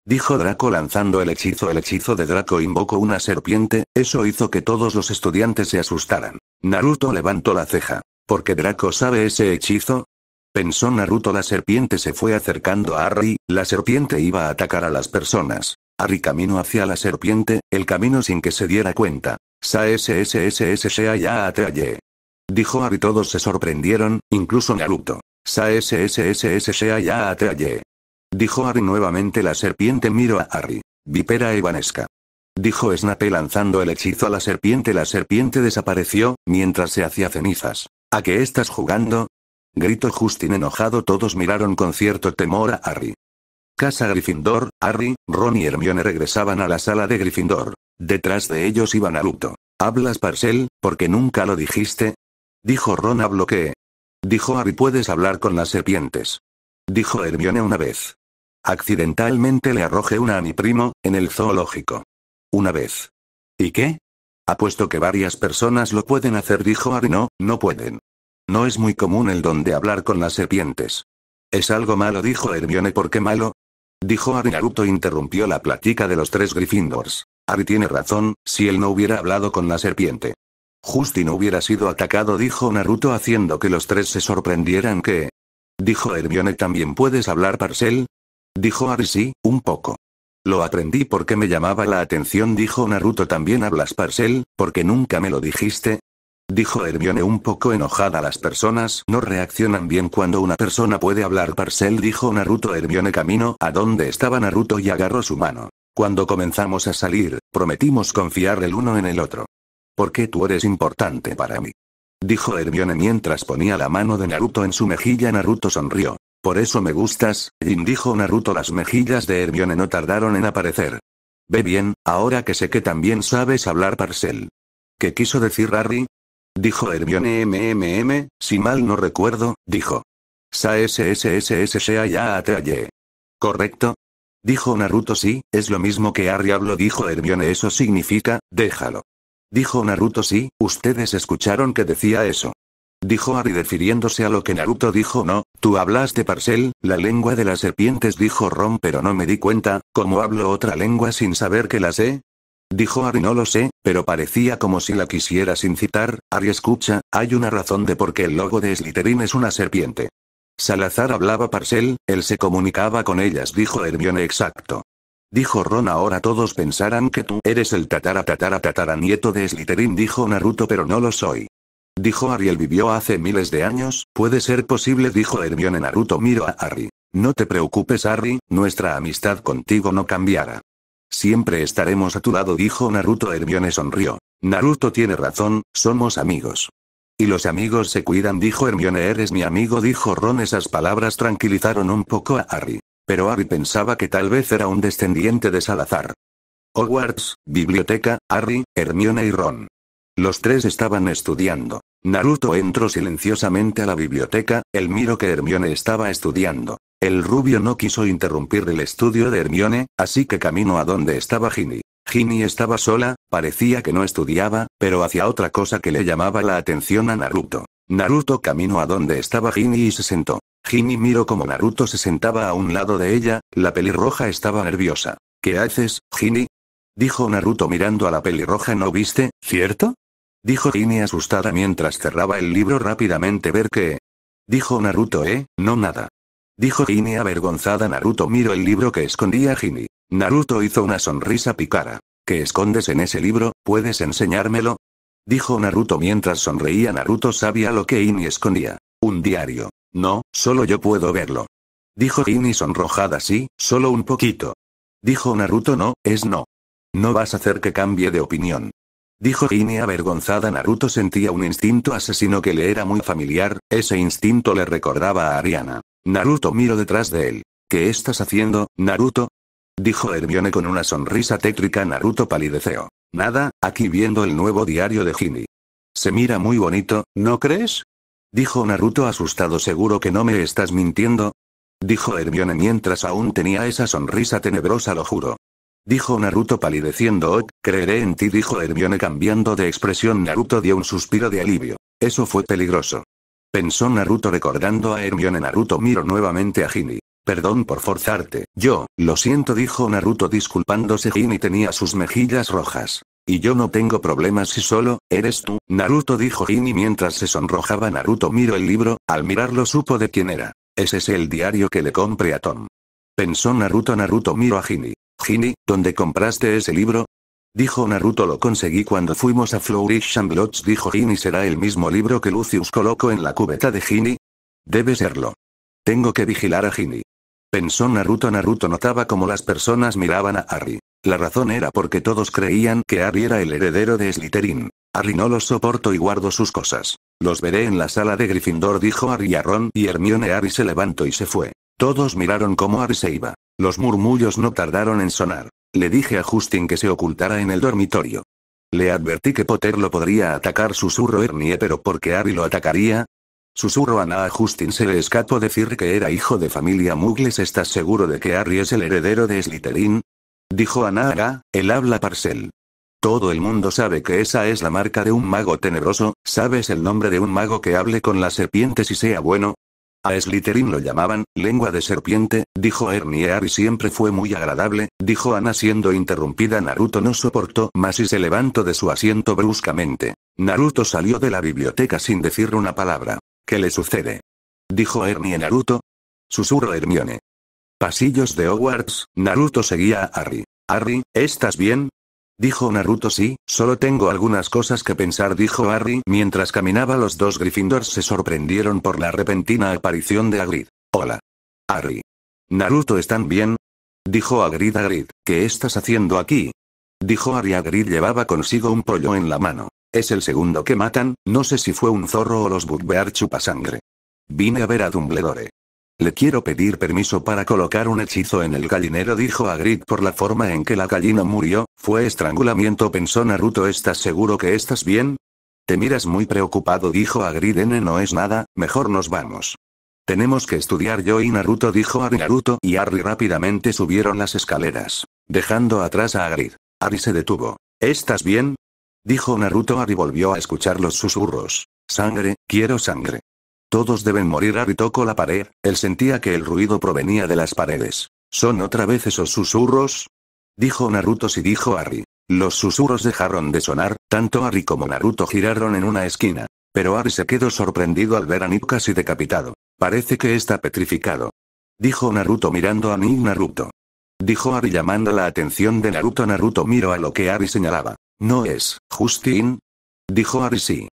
Dijo Draco lanzando el hechizo. El hechizo de Draco invocó una serpiente, eso hizo que todos los estudiantes se asustaran. Naruto levantó la ceja. ¿Por qué Draco sabe ese hechizo? Pensó Naruto la serpiente se fue acercando a Harry, la serpiente iba a atacar a las personas. Harry caminó hacia la serpiente, el camino sin que se diera cuenta. Sa SSSS T ya Y. Dijo Harry todos se sorprendieron, incluso Naruto. Sa SSSS T ya Y. Dijo Harry nuevamente la serpiente miró a Harry. Vipera evanesca. Dijo Snape lanzando el hechizo a la serpiente la serpiente desapareció, mientras se hacía cenizas. ¿A qué estás jugando? gritó Justin enojado. Todos miraron con cierto temor a Harry. Casa Gryffindor, Harry, Ron y Hermione regresaban a la sala de Gryffindor. Detrás de ellos iban a luto. ¿Hablas Parcel, porque nunca lo dijiste? Dijo Ron a que Dijo Harry puedes hablar con las serpientes. Dijo Hermione una vez. Accidentalmente le arrojé una a mi primo, en el zoológico. Una vez. ¿Y qué? Apuesto que varias personas lo pueden hacer, dijo Harry. No, no pueden. No es muy común el don de hablar con las serpientes. Es algo malo, dijo Hermione. ¿Por qué malo? Dijo Ari Naruto interrumpió la plática de los tres Gryffindors. Ari tiene razón, si él no hubiera hablado con la serpiente. Justin hubiera sido atacado, dijo Naruto, haciendo que los tres se sorprendieran que. Dijo Hermione. ¿También puedes hablar, Parcel? Dijo Ari Sí, un poco. Lo aprendí porque me llamaba la atención, dijo Naruto. ¿También hablas, Parcel? Porque nunca me lo dijiste dijo Hermione un poco enojada. Las personas no reaccionan bien cuando una persona puede hablar. Parcel dijo Naruto Hermione camino a donde estaba Naruto y agarró su mano. Cuando comenzamos a salir, prometimos confiar el uno en el otro. Porque tú eres importante para mí. Dijo Hermione mientras ponía la mano de Naruto en su mejilla. Naruto sonrió. Por eso me gustas, Jin dijo Naruto. Las mejillas de Hermione no tardaron en aparecer. Ve bien, ahora que sé que también sabes hablar Parcel. ¿Qué quiso decir Harry? Dijo Hermione MMM, si mal no recuerdo, dijo. Sa ya T ya atalle. ¿Correcto? Dijo Naruto sí, es lo mismo que Ari hablo dijo Hermione eso significa, déjalo. Dijo Naruto sí, ustedes escucharon que decía eso. Dijo Ari refiriéndose a lo que Naruto dijo no, tú hablaste Parcel, la lengua de las serpientes dijo Ron pero no me di cuenta, ¿Cómo hablo otra lengua sin saber que la sé, Dijo Ari no lo sé, pero parecía como si la quisieras incitar, Ari escucha, hay una razón de por qué el logo de Slytherin es una serpiente. Salazar hablaba parcel, él se comunicaba con ellas dijo Hermione exacto. Dijo Ron ahora todos pensarán que tú eres el tatara tatara tatara nieto de Slytherin dijo Naruto pero no lo soy. Dijo Ariel vivió hace miles de años, puede ser posible dijo Hermione Naruto miro a Ari. No te preocupes Ari, nuestra amistad contigo no cambiará. Siempre estaremos a tu lado, dijo Naruto. Hermione sonrió. Naruto tiene razón, somos amigos. Y los amigos se cuidan, dijo Hermione. Eres mi amigo, dijo Ron. Esas palabras tranquilizaron un poco a Harry. Pero Harry pensaba que tal vez era un descendiente de Salazar. Hogwarts, biblioteca, Harry, Hermione y Ron. Los tres estaban estudiando. Naruto entró silenciosamente a la biblioteca, el miro que Hermione estaba estudiando. El rubio no quiso interrumpir el estudio de Hermione, así que caminó a donde estaba Ginny. Ginny estaba sola, parecía que no estudiaba, pero hacía otra cosa que le llamaba la atención a Naruto. Naruto caminó a donde estaba Ginny y se sentó. Ginny miró como Naruto se sentaba a un lado de ella, la pelirroja estaba nerviosa. ¿Qué haces, Ginny? Dijo Naruto mirando a la pelirroja ¿no viste, cierto? Dijo Ginny asustada mientras cerraba el libro rápidamente ver qué... Dijo Naruto eh, no nada. Dijo Gini avergonzada Naruto miró el libro que escondía Gini. Naruto hizo una sonrisa picara. ¿Qué escondes en ese libro? ¿Puedes enseñármelo? Dijo Naruto mientras sonreía Naruto sabía lo que Gini escondía. Un diario. No, solo yo puedo verlo. Dijo Gini sonrojada sí, solo un poquito. Dijo Naruto no, es no. No vas a hacer que cambie de opinión. Dijo Gini avergonzada Naruto sentía un instinto asesino que le era muy familiar, ese instinto le recordaba a Ariana. Naruto miro detrás de él. ¿Qué estás haciendo, Naruto? Dijo Hermione con una sonrisa tétrica Naruto palideció. Nada, aquí viendo el nuevo diario de Ginny. Se mira muy bonito, ¿no crees? Dijo Naruto asustado seguro que no me estás mintiendo. Dijo Hermione mientras aún tenía esa sonrisa tenebrosa lo juro. Dijo Naruto palideciendo oh, creeré en ti dijo Hermione cambiando de expresión Naruto dio un suspiro de alivio. Eso fue peligroso. Pensó Naruto recordando a Hermione Naruto miró nuevamente a Hini. Perdón por forzarte, yo, lo siento dijo Naruto disculpándose Hini tenía sus mejillas rojas. Y yo no tengo problemas si solo, eres tú, Naruto dijo Hini. mientras se sonrojaba Naruto miró el libro, al mirarlo supo de quién era. Ese es el diario que le compré a Tom. Pensó Naruto Naruto miró a Hini. Hini, ¿dónde compraste ese libro? Dijo Naruto lo conseguí cuando fuimos a Flourish and dijo Gini será el mismo libro que Lucius colocó en la cubeta de Gini. Debe serlo. Tengo que vigilar a Ginny. Pensó Naruto Naruto notaba como las personas miraban a Harry. La razón era porque todos creían que Harry era el heredero de Slytherin. Harry no lo soporto y guardo sus cosas. Los veré en la sala de Gryffindor dijo Harry a Ron y Hermione Harry se levantó y se fue. Todos miraron cómo Harry se iba. Los murmullos no tardaron en sonar. Le dije a Justin que se ocultara en el dormitorio. Le advertí que Potter lo podría atacar susurro Ernie pero qué Harry lo atacaría. Susurro Ana a Justin se le escapó decir que era hijo de familia Muggles ¿estás seguro de que Harry es el heredero de Slytherin? Dijo Ana el habla parcel. Todo el mundo sabe que esa es la marca de un mago tenebroso, ¿sabes el nombre de un mago que hable con las serpientes y sea bueno? A Slytherin lo llamaban, lengua de serpiente, dijo Ernie Ari siempre fue muy agradable, dijo Ana siendo interrumpida Naruto no soportó más y se levantó de su asiento bruscamente. Naruto salió de la biblioteca sin decir una palabra. ¿Qué le sucede? Dijo Ernie Naruto. Susurro Hermione. Pasillos de Hogwarts, Naruto seguía a Harry. Harry, ¿estás bien? Dijo Naruto sí, solo tengo algunas cosas que pensar dijo Harry mientras caminaba los dos Gryffindors se sorprendieron por la repentina aparición de Hagrid. Hola. Harry. Naruto están bien? Dijo Hagrid Agrid, ¿qué estás haciendo aquí? Dijo Harry Hagrid llevaba consigo un pollo en la mano. Es el segundo que matan, no sé si fue un zorro o los chupa sangre. Vine a ver a Dumbledore. Le quiero pedir permiso para colocar un hechizo en el gallinero, dijo Agrid por la forma en que la gallina murió, fue estrangulamiento, pensó Naruto. ¿Estás seguro que estás bien? Te miras muy preocupado, dijo Agrid. N no es nada, mejor nos vamos. Tenemos que estudiar yo y Naruto, dijo Ari. Naruto y Ari rápidamente subieron las escaleras, dejando atrás a Agrid. Ari se detuvo. ¿Estás bien? Dijo Naruto. Ari volvió a escuchar los susurros. Sangre, quiero sangre. Todos deben morir, tocó la pared, él sentía que el ruido provenía de las paredes. ¿Son otra vez esos susurros? Dijo Naruto si dijo Ari. Los susurros dejaron de sonar, tanto Ari como Naruto giraron en una esquina. Pero Ari se quedó sorprendido al ver a Nick casi decapitado. Parece que está petrificado. Dijo Naruto mirando a Nick Naruto. Dijo Ari llamando la atención de Naruto. Naruto miró a lo que Ari señalaba. ¿No es, Justin? Dijo Ari sí.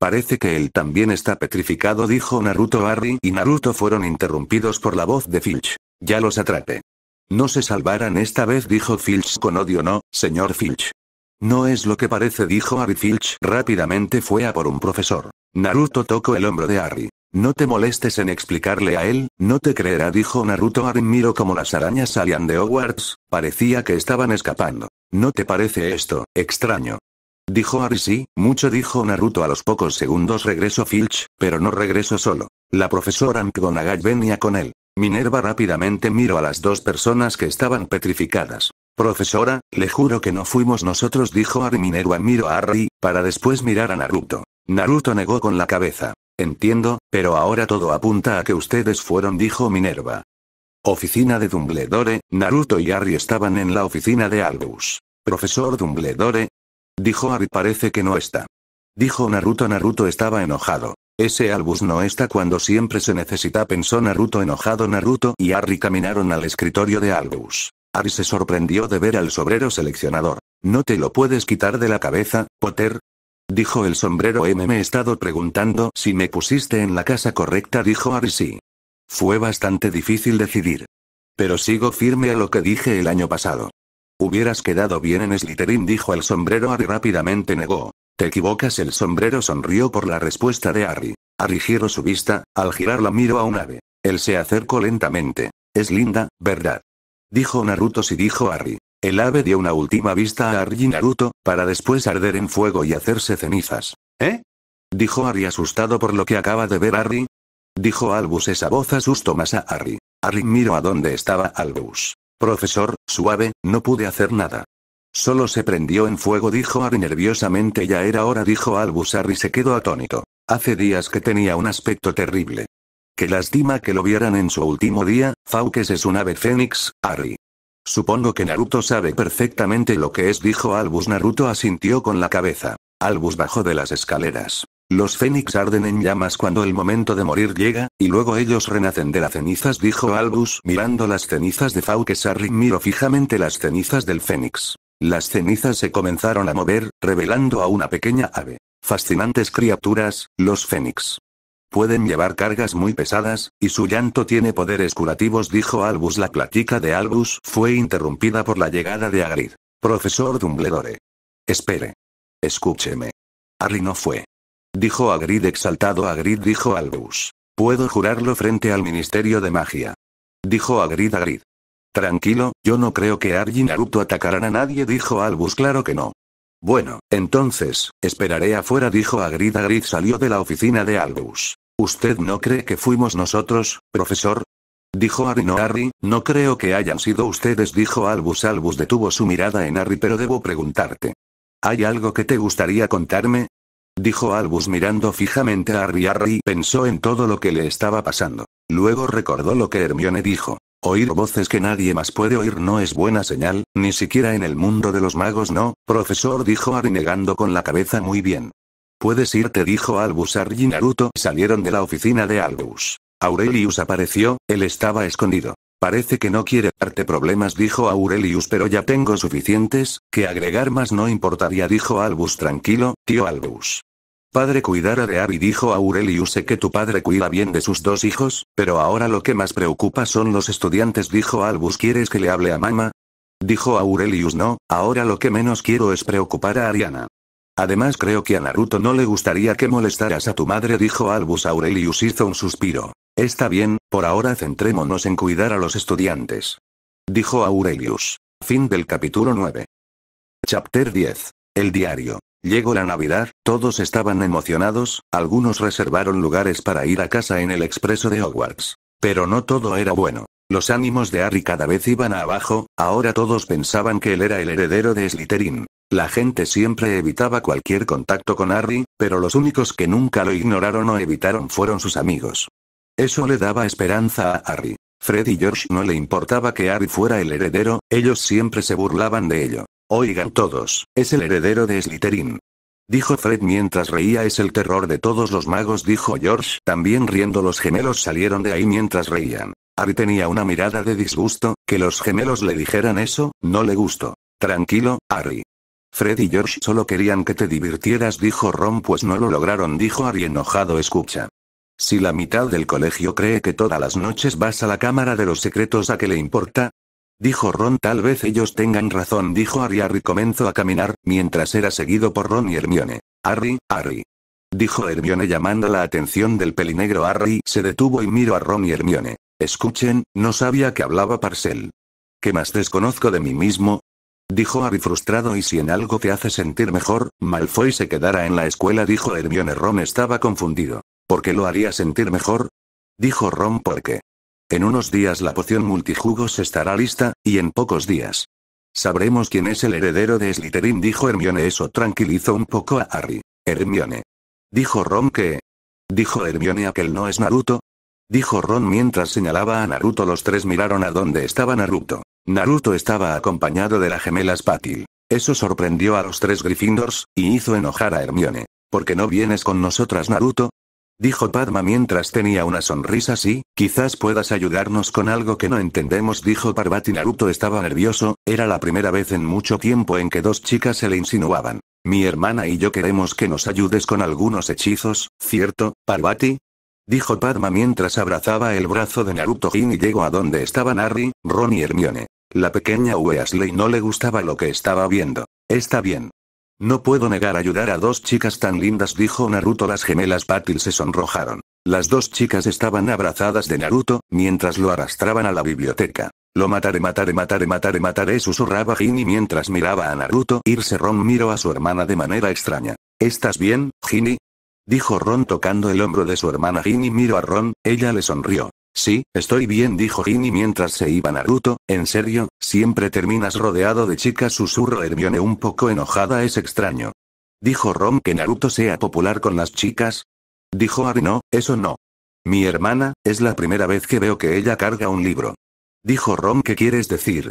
Parece que él también está petrificado dijo Naruto Harry y Naruto fueron interrumpidos por la voz de Filch. Ya los atrape. No se salvarán esta vez dijo Filch con odio no, señor Filch. No es lo que parece dijo Harry Filch rápidamente fue a por un profesor. Naruto tocó el hombro de Harry. No te molestes en explicarle a él, no te creerá dijo Naruto Harry miro como las arañas salían de Hogwarts, parecía que estaban escapando. ¿No te parece esto, extraño? Dijo sí. mucho dijo Naruto a los pocos segundos regresó Filch, pero no regresó solo. La profesora McGonagall venía con él. Minerva rápidamente miró a las dos personas que estaban petrificadas. Profesora, le juro que no fuimos nosotros dijo Ari Minerva miró a Harry, para después mirar a Naruto. Naruto negó con la cabeza. Entiendo, pero ahora todo apunta a que ustedes fueron dijo Minerva. Oficina de Dumbledore, Naruto y Ari estaban en la oficina de Albus. Profesor Dumbledore, Dijo Ari parece que no está. Dijo Naruto Naruto estaba enojado. Ese Albus no está cuando siempre se necesita pensó Naruto enojado Naruto y Harry caminaron al escritorio de Albus. Ari se sorprendió de ver al sobrero seleccionador. No te lo puedes quitar de la cabeza, Potter. Dijo el sombrero eh, M me he estado preguntando si me pusiste en la casa correcta dijo Ari sí. Fue bastante difícil decidir. Pero sigo firme a lo que dije el año pasado. Hubieras quedado bien en Slytherin dijo el sombrero Harry rápidamente negó. Te equivocas el sombrero sonrió por la respuesta de Harry. Harry giró su vista, al girarla miró a un ave. Él se acercó lentamente. Es linda, ¿verdad? Dijo Naruto si dijo Harry. El ave dio una última vista a Harry y Naruto, para después arder en fuego y hacerse cenizas. ¿Eh? Dijo Harry asustado por lo que acaba de ver Harry. Dijo Albus esa voz asustó más a Harry. Harry miró a dónde estaba Albus. Profesor, suave, no pude hacer nada. Solo se prendió en fuego, dijo Ari nerviosamente. Ya era hora, dijo Albus. Harry se quedó atónito. Hace días que tenía un aspecto terrible. Qué lastima que lo vieran en su último día, Fauques es un ave fénix, Ari. Supongo que Naruto sabe perfectamente lo que es, dijo Albus. Naruto asintió con la cabeza. Albus bajó de las escaleras. Los fénix arden en llamas cuando el momento de morir llega, y luego ellos renacen de las cenizas, dijo Albus mirando las cenizas de Sarry Miró fijamente las cenizas del fénix. Las cenizas se comenzaron a mover, revelando a una pequeña ave. Fascinantes criaturas, los fénix. Pueden llevar cargas muy pesadas, y su llanto tiene poderes curativos, dijo Albus. La plática de Albus fue interrumpida por la llegada de Agrid. Profesor Dumbledore. Espere. Escúcheme. Harry no fue. Dijo Agrid exaltado Agrid dijo Albus. Puedo jurarlo frente al Ministerio de Magia. Dijo Agrid Agrid. Tranquilo, yo no creo que y Naruto atacarán a nadie dijo Albus claro que no. Bueno, entonces, esperaré afuera dijo Agrid Agrid salió de la oficina de Albus. ¿Usted no cree que fuimos nosotros, profesor? Dijo Arri, no Harry, no creo que hayan sido ustedes dijo Albus Albus detuvo su mirada en Harry pero debo preguntarte. ¿Hay algo que te gustaría contarme? dijo Albus mirando fijamente a Harry. y pensó en todo lo que le estaba pasando. Luego recordó lo que Hermione dijo. Oír voces que nadie más puede oír no es buena señal, ni siquiera en el mundo de los magos no, profesor dijo Harry negando con la cabeza muy bien. Puedes irte dijo Albus Harry y Naruto salieron de la oficina de Albus. Aurelius apareció, él estaba escondido. Parece que no quiere darte problemas dijo Aurelius pero ya tengo suficientes, que agregar más no importaría dijo Albus tranquilo, tío Albus. Padre cuidara de Abby dijo Aurelius sé que tu padre cuida bien de sus dos hijos, pero ahora lo que más preocupa son los estudiantes dijo Albus ¿quieres que le hable a mamá? Dijo Aurelius no, ahora lo que menos quiero es preocupar a Ariana. Además creo que a Naruto no le gustaría que molestaras a tu madre dijo Albus Aurelius hizo un suspiro. Está bien, por ahora centrémonos en cuidar a los estudiantes. Dijo Aurelius. Fin del capítulo 9. Chapter 10. El diario. Llegó la Navidad, todos estaban emocionados, algunos reservaron lugares para ir a casa en el expreso de Hogwarts. Pero no todo era bueno. Los ánimos de Harry cada vez iban abajo, ahora todos pensaban que él era el heredero de Slytherin. La gente siempre evitaba cualquier contacto con Harry, pero los únicos que nunca lo ignoraron o evitaron fueron sus amigos. Eso le daba esperanza a Harry. Fred y George no le importaba que Harry fuera el heredero, ellos siempre se burlaban de ello. Oigan todos, es el heredero de Slytherin. Dijo Fred mientras reía es el terror de todos los magos dijo George, también riendo los gemelos salieron de ahí mientras reían. Harry tenía una mirada de disgusto, que los gemelos le dijeran eso, no le gustó. Tranquilo, Harry. Fred y George solo querían que te divirtieras dijo Ron pues no lo lograron dijo Harry enojado escucha. Si la mitad del colegio cree que todas las noches vas a la cámara de los secretos a qué le importa, Dijo Ron tal vez ellos tengan razón dijo Harry y comenzó a caminar, mientras era seguido por Ron y Hermione. Harry, Harry. Dijo Hermione llamando la atención del pelinegro Harry se detuvo y miró a Ron y Hermione. Escuchen, no sabía que hablaba Parcel. ¿Qué más desconozco de mí mismo? Dijo Harry frustrado y si en algo te hace sentir mejor, Malfoy se quedara en la escuela dijo Hermione Ron estaba confundido. ¿Por qué lo haría sentir mejor? Dijo Ron porque. En unos días la poción multijugos estará lista, y en pocos días. Sabremos quién es el heredero de Slytherin dijo Hermione eso tranquilizó un poco a Harry. Hermione. Dijo Ron que... Dijo Hermione aquel no es Naruto. Dijo Ron mientras señalaba a Naruto los tres miraron a dónde estaba Naruto. Naruto estaba acompañado de la gemela Spatil. Eso sorprendió a los tres Gryffindors, y hizo enojar a Hermione. ¿Por qué no vienes con nosotras Naruto? dijo Padma mientras tenía una sonrisa así, quizás puedas ayudarnos con algo que no entendemos dijo Parvati Naruto estaba nervioso, era la primera vez en mucho tiempo en que dos chicas se le insinuaban. Mi hermana y yo queremos que nos ayudes con algunos hechizos, ¿cierto, Parvati? Dijo Padma mientras abrazaba el brazo de Naruto Jin y llegó a donde estaban Harry, Ron y Hermione. La pequeña Weasley no le gustaba lo que estaba viendo. Está bien, no puedo negar ayudar a dos chicas tan lindas, dijo Naruto. Las gemelas Patil se sonrojaron. Las dos chicas estaban abrazadas de Naruto, mientras lo arrastraban a la biblioteca. Lo mataré, mataré, mataré, mataré, mataré, susurraba Gini mientras miraba a Naruto irse. Ron miró a su hermana de manera extraña. ¿Estás bien, Gini? Dijo Ron tocando el hombro de su hermana Gini miró a Ron, ella le sonrió. Sí, estoy bien dijo Ginny mientras se iba Naruto, en serio, siempre terminas rodeado de chicas susurro Hermione un poco enojada es extraño. ¿Dijo Ron que Naruto sea popular con las chicas? Dijo Ari no, eso no. Mi hermana, es la primera vez que veo que ella carga un libro. Dijo Ron ¿qué quieres decir?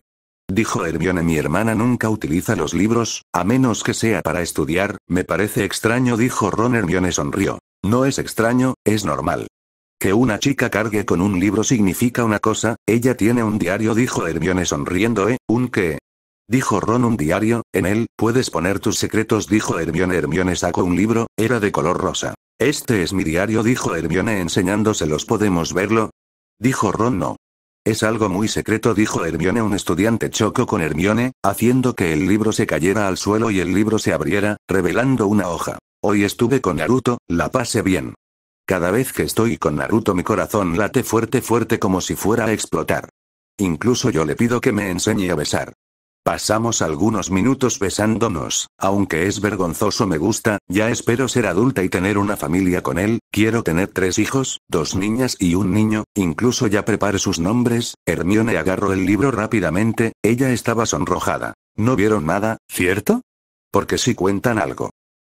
Dijo Hermione mi hermana nunca utiliza los libros, a menos que sea para estudiar, me parece extraño dijo Ron Hermione sonrió. No es extraño, es normal. Que una chica cargue con un libro significa una cosa, ella tiene un diario dijo Hermione sonriendo, ¿eh? ¿Un qué? Dijo Ron un diario, en él, puedes poner tus secretos dijo Hermione Hermione sacó un libro, era de color rosa. Este es mi diario dijo Hermione enseñándoselos podemos verlo. Dijo Ron no. Es algo muy secreto dijo Hermione un estudiante chocó con Hermione, haciendo que el libro se cayera al suelo y el libro se abriera, revelando una hoja. Hoy estuve con Naruto, la pasé bien. Cada vez que estoy con Naruto mi corazón late fuerte fuerte como si fuera a explotar. Incluso yo le pido que me enseñe a besar. Pasamos algunos minutos besándonos, aunque es vergonzoso me gusta, ya espero ser adulta y tener una familia con él, quiero tener tres hijos, dos niñas y un niño, incluso ya preparé sus nombres, Hermione agarró el libro rápidamente, ella estaba sonrojada. ¿No vieron nada, cierto? Porque si cuentan algo.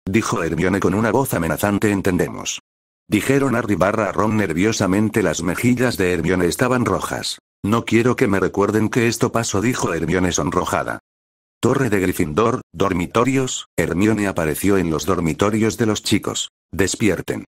Dijo Hermione con una voz amenazante entendemos. Dijeron Harry barra Ron nerviosamente las mejillas de Hermione estaban rojas. No quiero que me recuerden que esto pasó dijo Hermione sonrojada. Torre de Gryffindor, dormitorios, Hermione apareció en los dormitorios de los chicos. Despierten.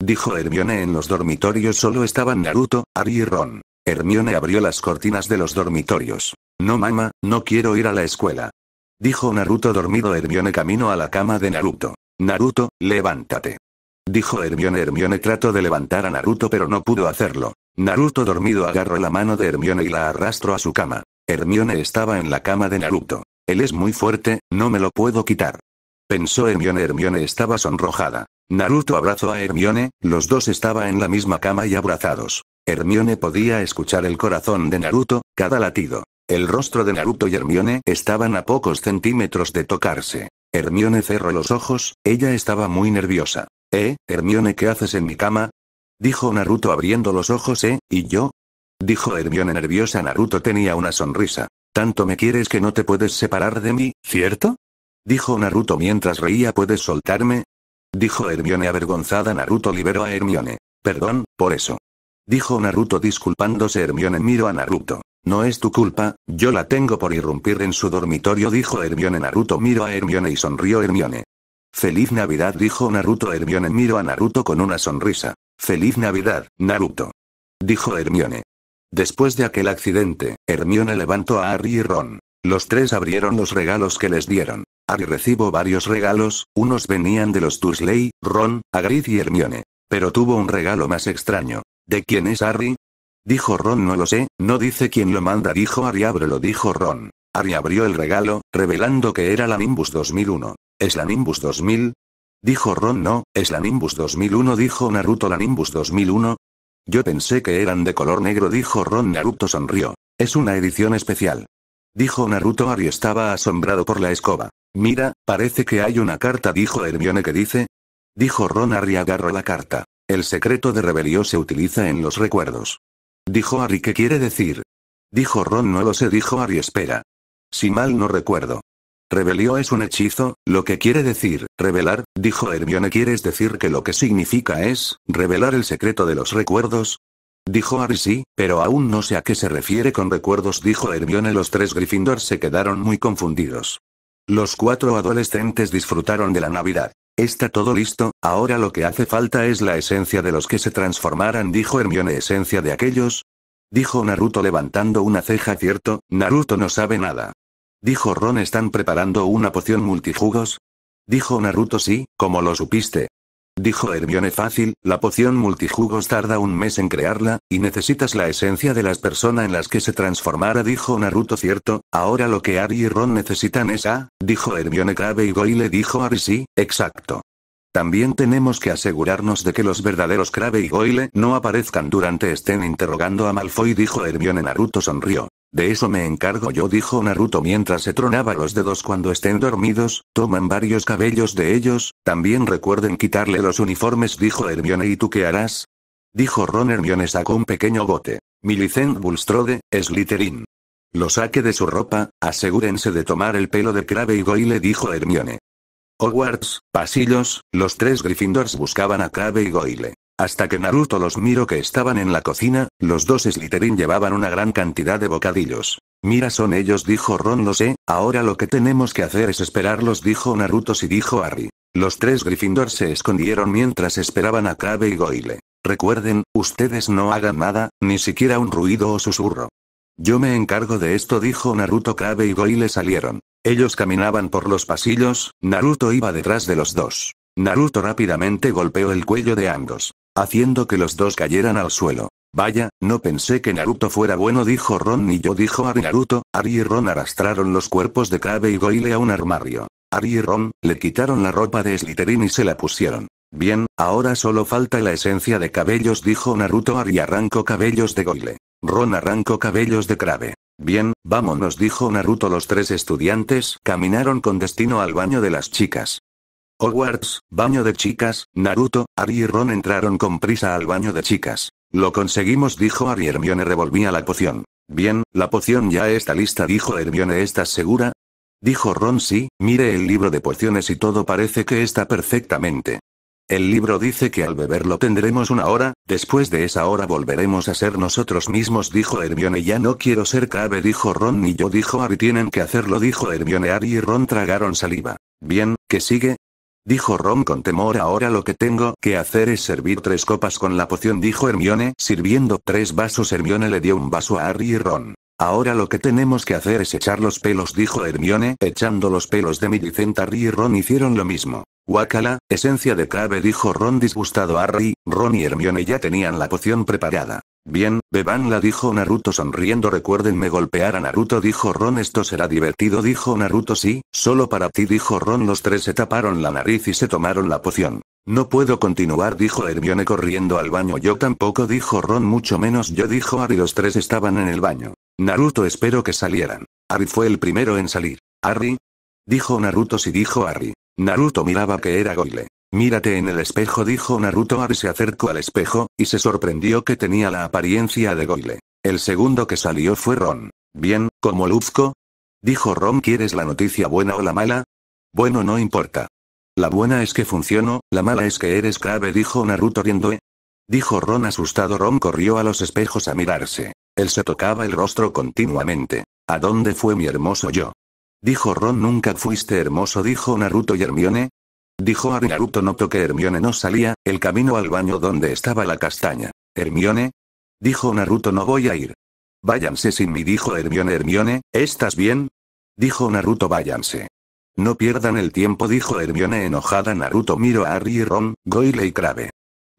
Dijo Hermione en los dormitorios solo estaban Naruto, Ari y Ron. Hermione abrió las cortinas de los dormitorios. No mama, no quiero ir a la escuela. Dijo Naruto dormido Hermione camino a la cama de Naruto. Naruto, levántate. Dijo Hermione. Hermione trató de levantar a Naruto pero no pudo hacerlo. Naruto dormido agarró la mano de Hermione y la arrastró a su cama. Hermione estaba en la cama de Naruto. Él es muy fuerte, no me lo puedo quitar. Pensó Hermione. Hermione estaba sonrojada. Naruto abrazó a Hermione, los dos estaban en la misma cama y abrazados. Hermione podía escuchar el corazón de Naruto, cada latido. El rostro de Naruto y Hermione estaban a pocos centímetros de tocarse. Hermione cerró los ojos, ella estaba muy nerviosa. Eh, Hermione, ¿qué haces en mi cama? Dijo Naruto abriendo los ojos, ¿eh? ¿Y yo? Dijo Hermione nerviosa. Naruto tenía una sonrisa. ¿Tanto me quieres que no te puedes separar de mí, cierto? Dijo Naruto mientras reía. ¿Puedes soltarme? Dijo Hermione avergonzada. Naruto liberó a Hermione. Perdón, por eso. Dijo Naruto disculpándose. Hermione miró a Naruto. No es tu culpa, yo la tengo por irrumpir en su dormitorio, dijo Hermione. Naruto miró a Hermione y sonrió Hermione. Feliz Navidad dijo Naruto Hermione miró a Naruto con una sonrisa. Feliz Navidad, Naruto. Dijo Hermione. Después de aquel accidente, Hermione levantó a Harry y Ron. Los tres abrieron los regalos que les dieron. Harry recibo varios regalos, unos venían de los Dursley, Ron, Hagrid y Hermione. Pero tuvo un regalo más extraño. ¿De quién es Harry? Dijo Ron no lo sé, no dice quién lo manda dijo Harry ábrelo dijo Ron. Harry abrió el regalo, revelando que era la Nimbus 2001. ¿Es la Nimbus 2000? Dijo Ron no, es la Nimbus 2001 dijo Naruto la Nimbus 2001. Yo pensé que eran de color negro dijo Ron Naruto sonrió. Es una edición especial. Dijo Naruto Ari estaba asombrado por la escoba. Mira, parece que hay una carta dijo Hermione que dice. Dijo Ron Ari agarró la carta. El secreto de rebelión se utiliza en los recuerdos. Dijo Ari ¿qué quiere decir? Dijo Ron no lo sé dijo Ari espera. Si mal no recuerdo, Rebelió es un hechizo, lo que quiere decir, revelar, dijo Hermione. ¿Quieres decir que lo que significa es, revelar el secreto de los recuerdos? Dijo Harry sí, pero aún no sé a qué se refiere con recuerdos dijo Hermione los tres Gryffindor se quedaron muy confundidos. Los cuatro adolescentes disfrutaron de la Navidad. Está todo listo, ahora lo que hace falta es la esencia de los que se transformaran dijo Hermione esencia de aquellos. Dijo Naruto levantando una ceja cierto, Naruto no sabe nada. Dijo Ron ¿están preparando una poción multijugos? Dijo Naruto sí, como lo supiste. Dijo Hermione fácil, la poción multijugos tarda un mes en crearla, y necesitas la esencia de las personas en las que se transformara dijo Naruto cierto, ahora lo que Ari y Ron necesitan es A, dijo Hermione grave y Goyle dijo Ari sí, exacto. También tenemos que asegurarnos de que los verdaderos Krabe y Goyle no aparezcan durante estén interrogando a Malfoy dijo Hermione Naruto sonrió. De eso me encargo yo, dijo Naruto mientras se tronaba los dedos cuando estén dormidos, toman varios cabellos de ellos, también recuerden quitarle los uniformes, dijo Hermione. ¿Y tú qué harás? Dijo Ron Hermione sacó un pequeño bote. Milicent Bulstrode, Slytherin. Lo saque de su ropa, asegúrense de tomar el pelo de Crave y Goyle dijo Hermione. Hogwarts, pasillos, los tres Gryffindors buscaban a Crave y Goyle. Hasta que Naruto los miró que estaban en la cocina, los dos Slytherin llevaban una gran cantidad de bocadillos. Mira son ellos dijo Ron lo sé, ahora lo que tenemos que hacer es esperarlos dijo Naruto si dijo Harry. Los tres Gryffindor se escondieron mientras esperaban a Kabe y Goyle. Recuerden, ustedes no hagan nada, ni siquiera un ruido o susurro. Yo me encargo de esto dijo Naruto Kabe y Goyle salieron. Ellos caminaban por los pasillos, Naruto iba detrás de los dos. Naruto rápidamente golpeó el cuello de ambos haciendo que los dos cayeran al suelo. Vaya, no pensé que Naruto fuera bueno dijo Ron y yo dijo Ari Naruto, Ari y Ron arrastraron los cuerpos de Krabe y goile a un armario. Ari y Ron, le quitaron la ropa de Slytherin y se la pusieron. Bien, ahora solo falta la esencia de cabellos dijo Naruto Ari arrancó cabellos de Goile. Ron arrancó cabellos de Krabe. Bien, vámonos dijo Naruto los tres estudiantes caminaron con destino al baño de las chicas. Hogwarts, baño de chicas, Naruto, Ari y Ron entraron con prisa al baño de chicas. Lo conseguimos dijo Ari Hermione revolvía la poción. Bien, la poción ya está lista dijo Hermione ¿estás segura? Dijo Ron sí, mire el libro de pociones y todo parece que está perfectamente. El libro dice que al beberlo tendremos una hora, después de esa hora volveremos a ser nosotros mismos dijo Hermione ya no quiero ser cabe dijo Ron ni yo dijo Ari tienen que hacerlo dijo Hermione Ari y Ron tragaron saliva. Bien, ¿qué sigue? Dijo Ron con temor ahora lo que tengo que hacer es servir tres copas con la poción dijo Hermione sirviendo tres vasos Hermione le dio un vaso a Harry y Ron. Ahora lo que tenemos que hacer es echar los pelos, dijo Hermione, echando los pelos de Millicent. Harry y Ron hicieron lo mismo. "Wakala, esencia de clave dijo Ron disgustado a Harry, Ron y Hermione ya tenían la poción preparada. Bien, bebanla dijo Naruto sonriendo recuérdenme golpear a Naruto dijo Ron esto será divertido dijo Naruto sí, solo para ti dijo Ron los tres se taparon la nariz y se tomaron la poción. No puedo continuar dijo Hermione corriendo al baño yo tampoco dijo Ron mucho menos yo dijo Harry los tres estaban en el baño. Naruto espero que salieran. Ari fue el primero en salir. Ari Dijo Naruto si dijo Harry. Naruto miraba que era Goile Mírate en el espejo dijo Naruto Ari se acercó al espejo, y se sorprendió que tenía la apariencia de Goile El segundo que salió fue Ron. Bien, como Luzco. Dijo Ron ¿quieres la noticia buena o la mala? Bueno no importa. La buena es que funcionó, la mala es que eres grave dijo Naruto riendo. Dijo Ron asustado Ron corrió a los espejos a mirarse. Él se tocaba el rostro continuamente. ¿A dónde fue mi hermoso yo? Dijo Ron nunca fuiste hermoso dijo Naruto y Hermione. Dijo Ari Naruto notó que Hermione no salía, el camino al baño donde estaba la castaña. ¿Hermione? Dijo Naruto no voy a ir. Váyanse sin mí dijo Hermione Hermione, ¿estás bien? Dijo Naruto váyanse. No pierdan el tiempo dijo Hermione enojada Naruto miro a Ari y Ron, Goyle y Crave.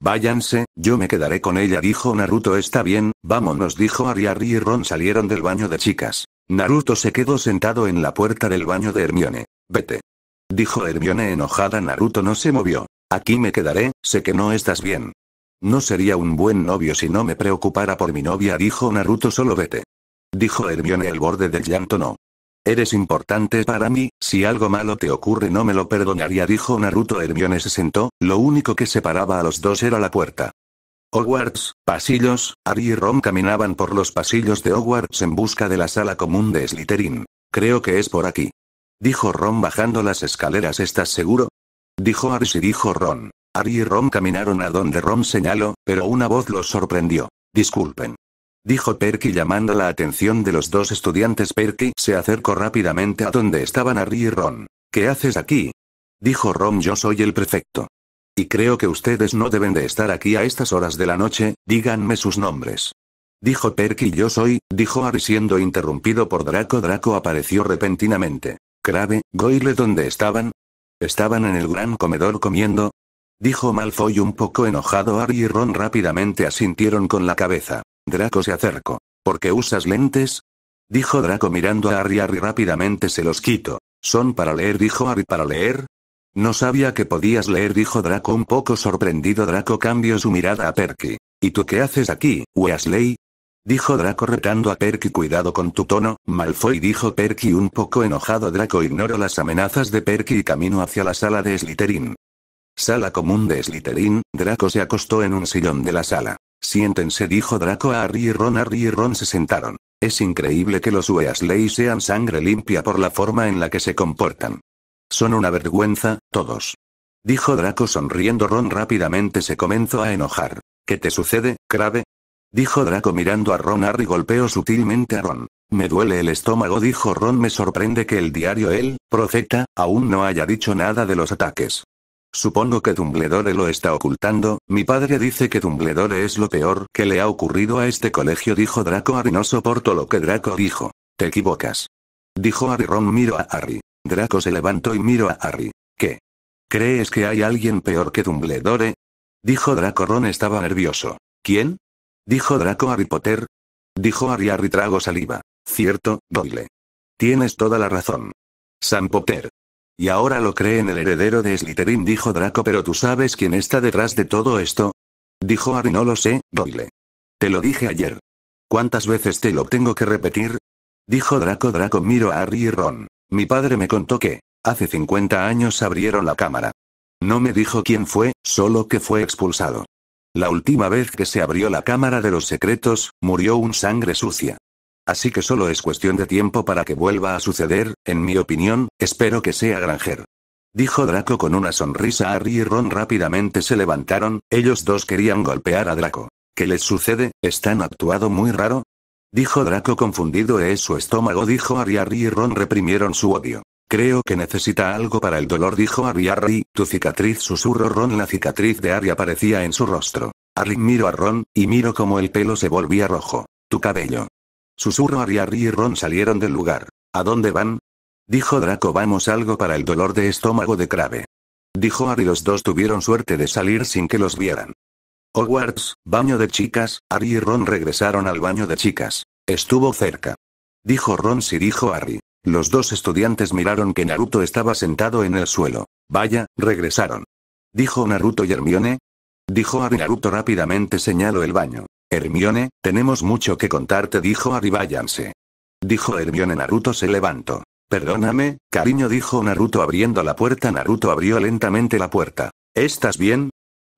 Váyanse, yo me quedaré con ella dijo Naruto está bien, vámonos dijo Ariari y Ron salieron del baño de chicas. Naruto se quedó sentado en la puerta del baño de Hermione. Vete. Dijo Hermione enojada Naruto no se movió. Aquí me quedaré, sé que no estás bien. No sería un buen novio si no me preocupara por mi novia dijo Naruto solo vete. Dijo Hermione el borde del llanto no. Eres importante para mí, si algo malo te ocurre no me lo perdonaría dijo Naruto Hermione se sentó, lo único que separaba a los dos era la puerta. Hogwarts, pasillos, Harry y Ron caminaban por los pasillos de Hogwarts en busca de la sala común de Slytherin. Creo que es por aquí. Dijo Ron bajando las escaleras ¿estás seguro? Dijo Harry y dijo Ron. Harry y Ron caminaron a donde Ron señaló, pero una voz los sorprendió. Disculpen dijo Perky llamando la atención de los dos estudiantes. Perky se acercó rápidamente a donde estaban Harry y Ron. ¿Qué haces aquí? Dijo Ron, yo soy el prefecto. Y creo que ustedes no deben de estar aquí a estas horas de la noche, díganme sus nombres. Dijo Perky yo soy, dijo Harry siendo interrumpido por Draco. Draco apareció repentinamente. Crave, Goyle ¿dónde estaban? Estaban en el gran comedor comiendo. Dijo Malfoy un poco enojado. Harry y Ron rápidamente asintieron con la cabeza. Draco se acercó. ¿Por qué usas lentes? Dijo Draco mirando a Harry. Harry rápidamente se los quito. Son para leer, dijo Harry. ¿Para leer? No sabía que podías leer, dijo Draco un poco sorprendido. Draco cambió su mirada a Perky. ¿Y tú qué haces aquí, Weasley? Dijo Draco retando a Perky cuidado con tu tono, Malfoy dijo Perky un poco enojado Draco ignoró las amenazas de Perky y camino hacia la sala de Slytherin. Sala común de Slytherin, Draco se acostó en un sillón de la sala. Siéntense, dijo Draco a Harry y Ron. Harry y Ron se sentaron. Es increíble que los Weasley sean sangre limpia por la forma en la que se comportan. Son una vergüenza, todos. Dijo Draco sonriendo. Ron rápidamente se comenzó a enojar. ¿Qué te sucede, Crave? Dijo Draco mirando a Ron. Harry golpeó sutilmente a Ron. Me duele el estómago, dijo Ron. Me sorprende que el diario El, profeta, aún no haya dicho nada de los ataques. Supongo que Dumbledore lo está ocultando, mi padre dice que Dumbledore es lo peor que le ha ocurrido a este colegio dijo Draco Harry no soporto lo que Draco dijo. Te equivocas. Dijo Harry Ron miro a Harry. Draco se levantó y miro a Harry. ¿Qué? ¿Crees que hay alguien peor que Dumbledore? Dijo Draco Ron estaba nervioso. ¿Quién? Dijo Draco Harry Potter. Dijo Harry Harry trago saliva. Cierto, Doyle. Tienes toda la razón. Sam Potter. Y ahora lo creen el heredero de Slytherin dijo Draco pero tú sabes quién está detrás de todo esto. Dijo Harry no lo sé, Doyle. Te lo dije ayer. ¿Cuántas veces te lo tengo que repetir? Dijo Draco Draco miro a Harry y Ron. Mi padre me contó que, hace 50 años abrieron la cámara. No me dijo quién fue, solo que fue expulsado. La última vez que se abrió la cámara de los secretos, murió un sangre sucia. Así que solo es cuestión de tiempo para que vuelva a suceder, en mi opinión, espero que sea Granger. Dijo Draco con una sonrisa. Harry y Ron rápidamente se levantaron, ellos dos querían golpear a Draco. ¿Qué les sucede? ¿Están actuado muy raro? Dijo Draco confundido. Es su estómago, dijo Harry. Harry y Ron reprimieron su odio. Creo que necesita algo para el dolor, dijo Harry. Harry, tu cicatriz, susurro Ron. La cicatriz de Ari aparecía en su rostro. Harry miró a Ron, y miro como el pelo se volvía rojo. Tu cabello. Susurro Ari y Ron salieron del lugar. ¿A dónde van? Dijo Draco vamos algo para el dolor de estómago de Crabbe. Dijo Ari los dos tuvieron suerte de salir sin que los vieran. Hogwarts, baño de chicas, Ari y Ron regresaron al baño de chicas. Estuvo cerca. Dijo Ron si dijo Ari. Los dos estudiantes miraron que Naruto estaba sentado en el suelo. Vaya, regresaron. Dijo Naruto y Hermione. Dijo Ari Naruto rápidamente señaló el baño. Hermione, tenemos mucho que contarte, dijo Ariváyanse. Dijo Hermione Naruto se levantó. Perdóname, cariño, dijo Naruto abriendo la puerta. Naruto abrió lentamente la puerta. ¿Estás bien?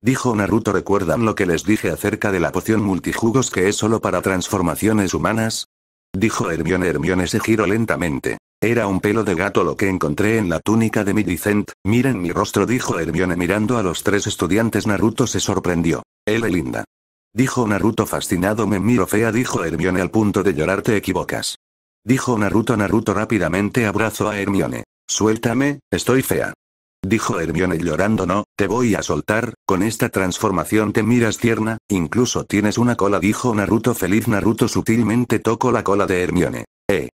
Dijo Naruto, ¿recuerdan lo que les dije acerca de la poción multijugos que es solo para transformaciones humanas? Dijo Hermione, Hermione se giró lentamente. Era un pelo de gato lo que encontré en la túnica de Millicent, miren mi rostro dijo Hermione mirando a los tres estudiantes Naruto se sorprendió. Él es linda. Dijo Naruto fascinado me miro fea dijo Hermione al punto de llorar te equivocas. Dijo Naruto Naruto rápidamente abrazó a Hermione. Suéltame, estoy fea. Dijo Hermione llorando no, te voy a soltar, con esta transformación te miras tierna, incluso tienes una cola dijo Naruto feliz Naruto sutilmente tocó la cola de Hermione. Eh.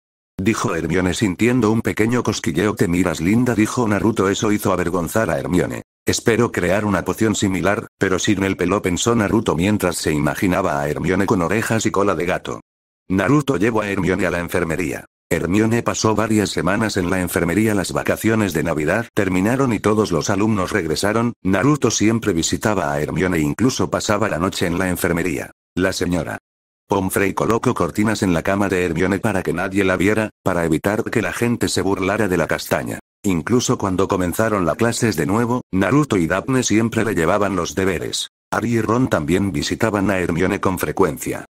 Dijo Hermione sintiendo un pequeño cosquilleo te miras linda dijo Naruto eso hizo avergonzar a Hermione. Espero crear una poción similar, pero sin el pelo pensó Naruto mientras se imaginaba a Hermione con orejas y cola de gato. Naruto llevó a Hermione a la enfermería. Hermione pasó varias semanas en la enfermería las vacaciones de Navidad terminaron y todos los alumnos regresaron, Naruto siempre visitaba a Hermione e incluso pasaba la noche en la enfermería. La señora. Pomfrey colocó cortinas en la cama de Hermione para que nadie la viera, para evitar que la gente se burlara de la castaña. Incluso cuando comenzaron las clases de nuevo, Naruto y Daphne siempre le llevaban los deberes. Ari y Ron también visitaban a Hermione con frecuencia.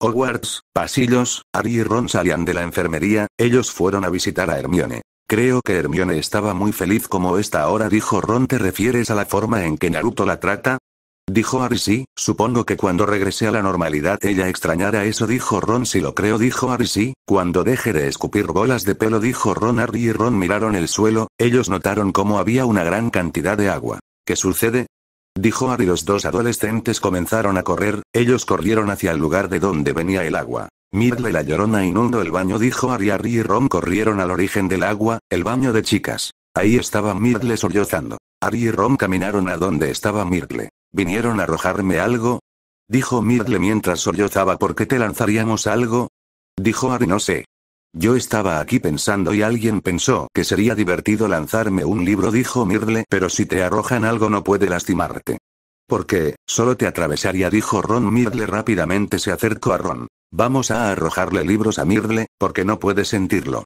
Hogwarts, pasillos, Ari y Ron salían de la enfermería, ellos fueron a visitar a Hermione. Creo que Hermione estaba muy feliz como esta ahora dijo Ron ¿te refieres a la forma en que Naruto la trata? Dijo sí. supongo que cuando regrese a la normalidad ella extrañará eso dijo Ron si lo creo dijo Ari sí. cuando deje de escupir bolas de pelo dijo Ron Ari y Ron miraron el suelo, ellos notaron cómo había una gran cantidad de agua. ¿Qué sucede? Dijo Ari los dos adolescentes comenzaron a correr, ellos corrieron hacia el lugar de donde venía el agua. Mirle la llorona inundó el baño dijo Ari Ari y Ron corrieron al origen del agua, el baño de chicas. Ahí estaba Mirle sollozando. Ari y Ron caminaron a donde estaba Mirle. ¿Vinieron a arrojarme algo? Dijo Mirle mientras sollozaba ¿Por qué te lanzaríamos algo. Dijo Ari no sé. Yo estaba aquí pensando y alguien pensó que sería divertido lanzarme un libro dijo Mirle. pero si te arrojan algo no puede lastimarte. Porque, solo te atravesaría dijo Ron Mirle rápidamente se acercó a Ron. Vamos a arrojarle libros a Mirle, porque no puede sentirlo.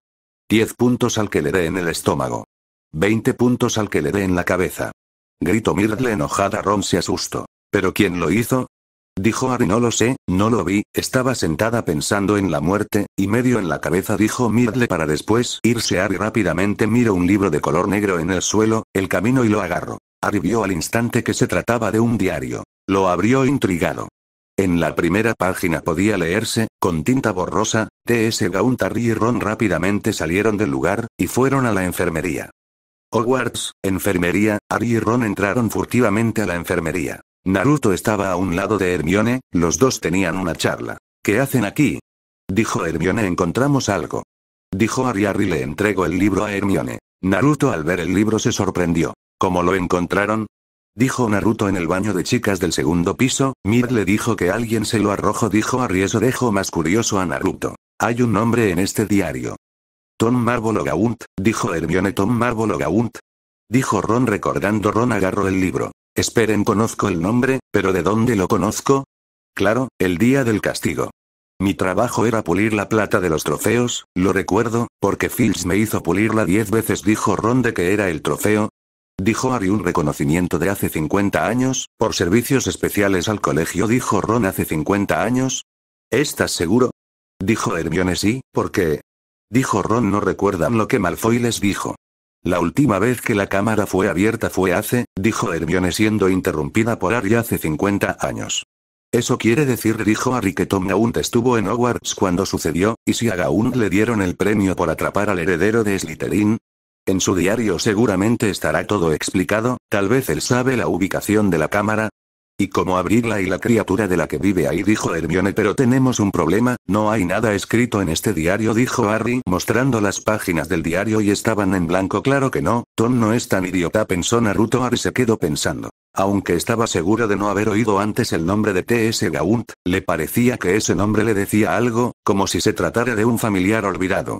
10 puntos al que le dé en el estómago. 20 puntos al que le dé en la cabeza. Gritó Myrtle enojada. Ron se asustó. ¿Pero quién lo hizo? Dijo Ari no lo sé, no lo vi, estaba sentada pensando en la muerte, y medio en la cabeza dijo Myrtle para después irse Ari rápidamente miro un libro de color negro en el suelo, el camino y lo agarro. Ari vio al instante que se trataba de un diario. Lo abrió intrigado. En la primera página podía leerse, con tinta borrosa, T.S. Gauntari y Ron rápidamente salieron del lugar, y fueron a la enfermería. Hogwarts, enfermería, Ari y Ron entraron furtivamente a la enfermería. Naruto estaba a un lado de Hermione, los dos tenían una charla. ¿Qué hacen aquí? Dijo Hermione encontramos algo. Dijo Ari Ari le entregó el libro a Hermione. Naruto al ver el libro se sorprendió. ¿Cómo lo encontraron? Dijo Naruto en el baño de chicas del segundo piso, Mir le dijo que alguien se lo arrojó dijo Ari eso dejó más curioso a Naruto. Hay un nombre en este diario. Tom Marvolo Gaunt, dijo Hermione Tom Marvolo Gaunt. Dijo Ron recordando Ron agarró el libro. Esperen conozco el nombre, pero ¿de dónde lo conozco? Claro, el día del castigo. Mi trabajo era pulir la plata de los trofeos, lo recuerdo, porque Fields me hizo pulirla diez veces dijo Ron de que era el trofeo. Dijo Ari un reconocimiento de hace 50 años, por servicios especiales al colegio dijo Ron hace 50 años. ¿Estás seguro? Dijo Hermione sí, porque, Dijo Ron no recuerdan lo que Malfoy les dijo. La última vez que la cámara fue abierta fue hace, dijo Hermione siendo interrumpida por Harry hace 50 años. Eso quiere decir, dijo Harry que Tom Gaunt estuvo en Hogwarts cuando sucedió, y si a Gaunt le dieron el premio por atrapar al heredero de Slytherin. En su diario seguramente estará todo explicado, tal vez él sabe la ubicación de la cámara, y cómo abrirla y la criatura de la que vive ahí dijo Hermione pero tenemos un problema, no hay nada escrito en este diario dijo Harry mostrando las páginas del diario y estaban en blanco claro que no, Tom no es tan idiota pensó Naruto Harry se quedó pensando. Aunque estaba seguro de no haber oído antes el nombre de T.S. Gaunt, le parecía que ese nombre le decía algo, como si se tratara de un familiar olvidado.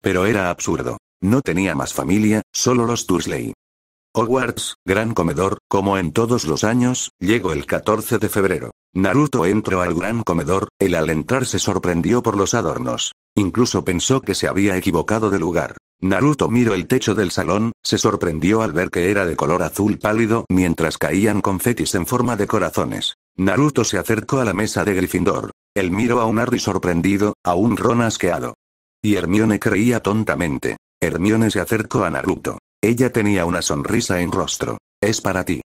Pero era absurdo. No tenía más familia, solo los Dursley. Hogwarts, gran comedor, como en todos los años, llegó el 14 de febrero. Naruto entró al gran comedor, él al entrar se sorprendió por los adornos. Incluso pensó que se había equivocado de lugar. Naruto miró el techo del salón, se sorprendió al ver que era de color azul pálido mientras caían confetis en forma de corazones. Naruto se acercó a la mesa de Gryffindor. Él miró a un Harry sorprendido, a un Ron asqueado. Y Hermione creía tontamente. Hermione se acercó a Naruto. Ella tenía una sonrisa en rostro. Es para ti.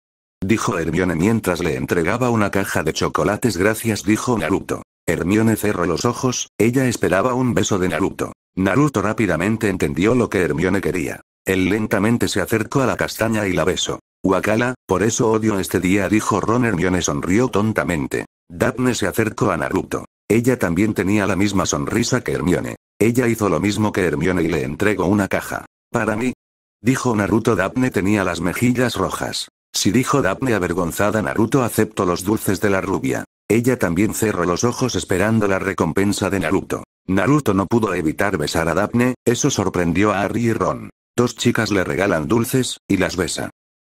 Dijo Hermione mientras le entregaba una caja de chocolates. Gracias, dijo Naruto. Hermione cerró los ojos, ella esperaba un beso de Naruto. Naruto rápidamente entendió lo que Hermione quería. Él lentamente se acercó a la castaña y la besó. Wakala, por eso odio este día, dijo Ron. Hermione sonrió tontamente. Daphne se acercó a Naruto. Ella también tenía la misma sonrisa que Hermione. Ella hizo lo mismo que Hermione y le entregó una caja. Para mí, Dijo Naruto Daphne tenía las mejillas rojas. Si dijo Daphne avergonzada Naruto aceptó los dulces de la rubia. Ella también cerró los ojos esperando la recompensa de Naruto. Naruto no pudo evitar besar a Daphne, eso sorprendió a Harry y Ron. Dos chicas le regalan dulces, y las besa.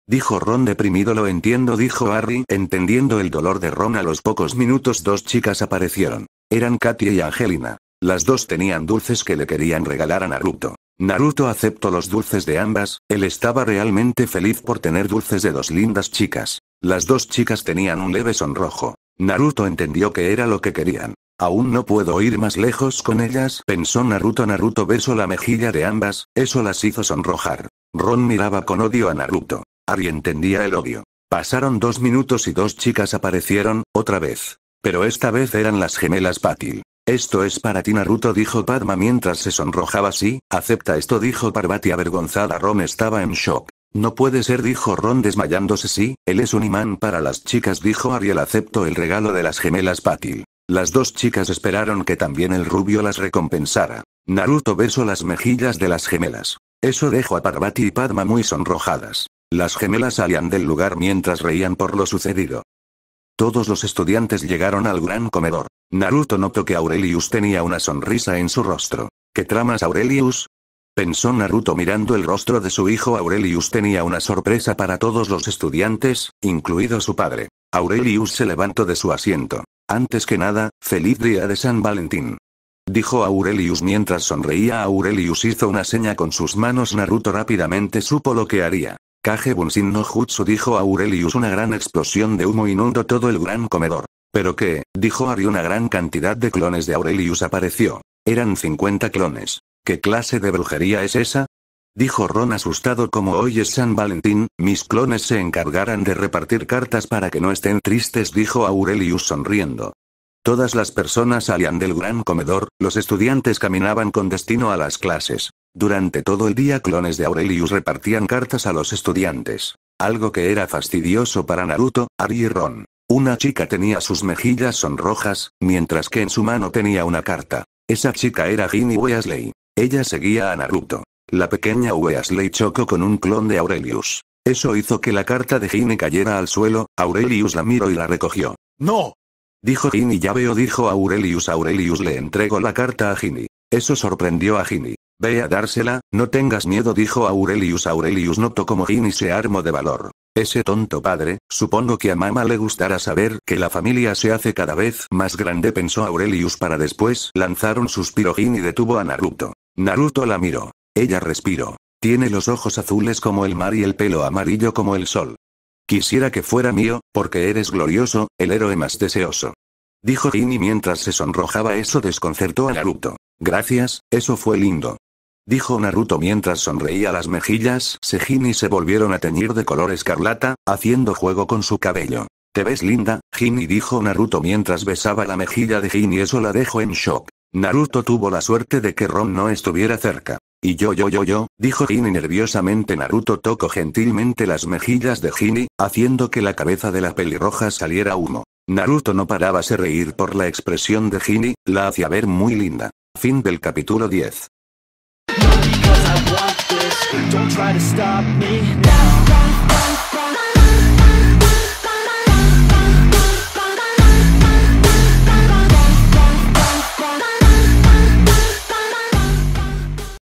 Dijo Ron deprimido lo entiendo dijo Harry entendiendo el dolor de Ron a los pocos minutos dos chicas aparecieron. Eran Katia y Angelina. Las dos tenían dulces que le querían regalar a Naruto. Naruto aceptó los dulces de ambas, él estaba realmente feliz por tener dulces de dos lindas chicas. Las dos chicas tenían un leve sonrojo. Naruto entendió que era lo que querían. Aún no puedo ir más lejos con ellas, pensó Naruto. Naruto besó la mejilla de ambas, eso las hizo sonrojar. Ron miraba con odio a Naruto. Ari entendía el odio. Pasaron dos minutos y dos chicas aparecieron, otra vez. Pero esta vez eran las gemelas Patil. Esto es para ti Naruto dijo Padma mientras se sonrojaba sí, acepta esto dijo Parvati avergonzada Ron estaba en shock. No puede ser dijo Ron desmayándose sí, él es un imán para las chicas dijo Ariel acepto el regalo de las gemelas Patil. Las dos chicas esperaron que también el rubio las recompensara. Naruto besó las mejillas de las gemelas. Eso dejó a Parvati y Padma muy sonrojadas. Las gemelas salían del lugar mientras reían por lo sucedido. Todos los estudiantes llegaron al gran comedor. Naruto notó que Aurelius tenía una sonrisa en su rostro. ¿Qué tramas Aurelius? Pensó Naruto mirando el rostro de su hijo Aurelius tenía una sorpresa para todos los estudiantes, incluido su padre. Aurelius se levantó de su asiento. Antes que nada, feliz día de San Valentín. Dijo Aurelius mientras sonreía Aurelius hizo una seña con sus manos Naruto rápidamente supo lo que haría. Kage Bunshin no Jutsu dijo Aurelius una gran explosión de humo inundó todo el gran comedor. ¿Pero qué? dijo Ari. Una gran cantidad de clones de Aurelius apareció. Eran 50 clones. ¿Qué clase de brujería es esa? Dijo Ron asustado como hoy es San Valentín, mis clones se encargarán de repartir cartas para que no estén tristes, dijo Aurelius sonriendo. Todas las personas salían del gran comedor, los estudiantes caminaban con destino a las clases. Durante todo el día clones de Aurelius repartían cartas a los estudiantes. Algo que era fastidioso para Naruto, Ari y Ron. Una chica tenía sus mejillas sonrojas, mientras que en su mano tenía una carta. Esa chica era Ginny Weasley. Ella seguía a Naruto. La pequeña Weasley chocó con un clon de Aurelius. Eso hizo que la carta de Ginny cayera al suelo, Aurelius la miró y la recogió. ¡No! Dijo Ginny ya veo dijo Aurelius Aurelius le entregó la carta a Ginny. Eso sorprendió a Ginny. Ve a dársela, no tengas miedo dijo Aurelius. Aurelius notó como Ginny se armó de valor. Ese tonto padre, supongo que a mamá le gustará saber que la familia se hace cada vez más grande pensó Aurelius para después lanzar un suspiro Ginny detuvo a Naruto. Naruto la miró. Ella respiró. Tiene los ojos azules como el mar y el pelo amarillo como el sol. Quisiera que fuera mío, porque eres glorioso, el héroe más deseoso. Dijo Ginny mientras se sonrojaba eso desconcertó a Naruto. Gracias, eso fue lindo dijo Naruto mientras sonreía las mejillas Sejini se volvieron a teñir de color escarlata, haciendo juego con su cabello. ¿Te ves linda, Hini? dijo Naruto mientras besaba la mejilla de Ginny eso la dejó en shock. Naruto tuvo la suerte de que Ron no estuviera cerca. Y yo yo yo yo, dijo Hini nerviosamente Naruto tocó gentilmente las mejillas de Hini, haciendo que la cabeza de la pelirroja saliera humo. Naruto no paraba de reír por la expresión de Ginny, la hacía ver muy linda. Fin del capítulo 10. Not because I want this Don't try to stop me now Run, run.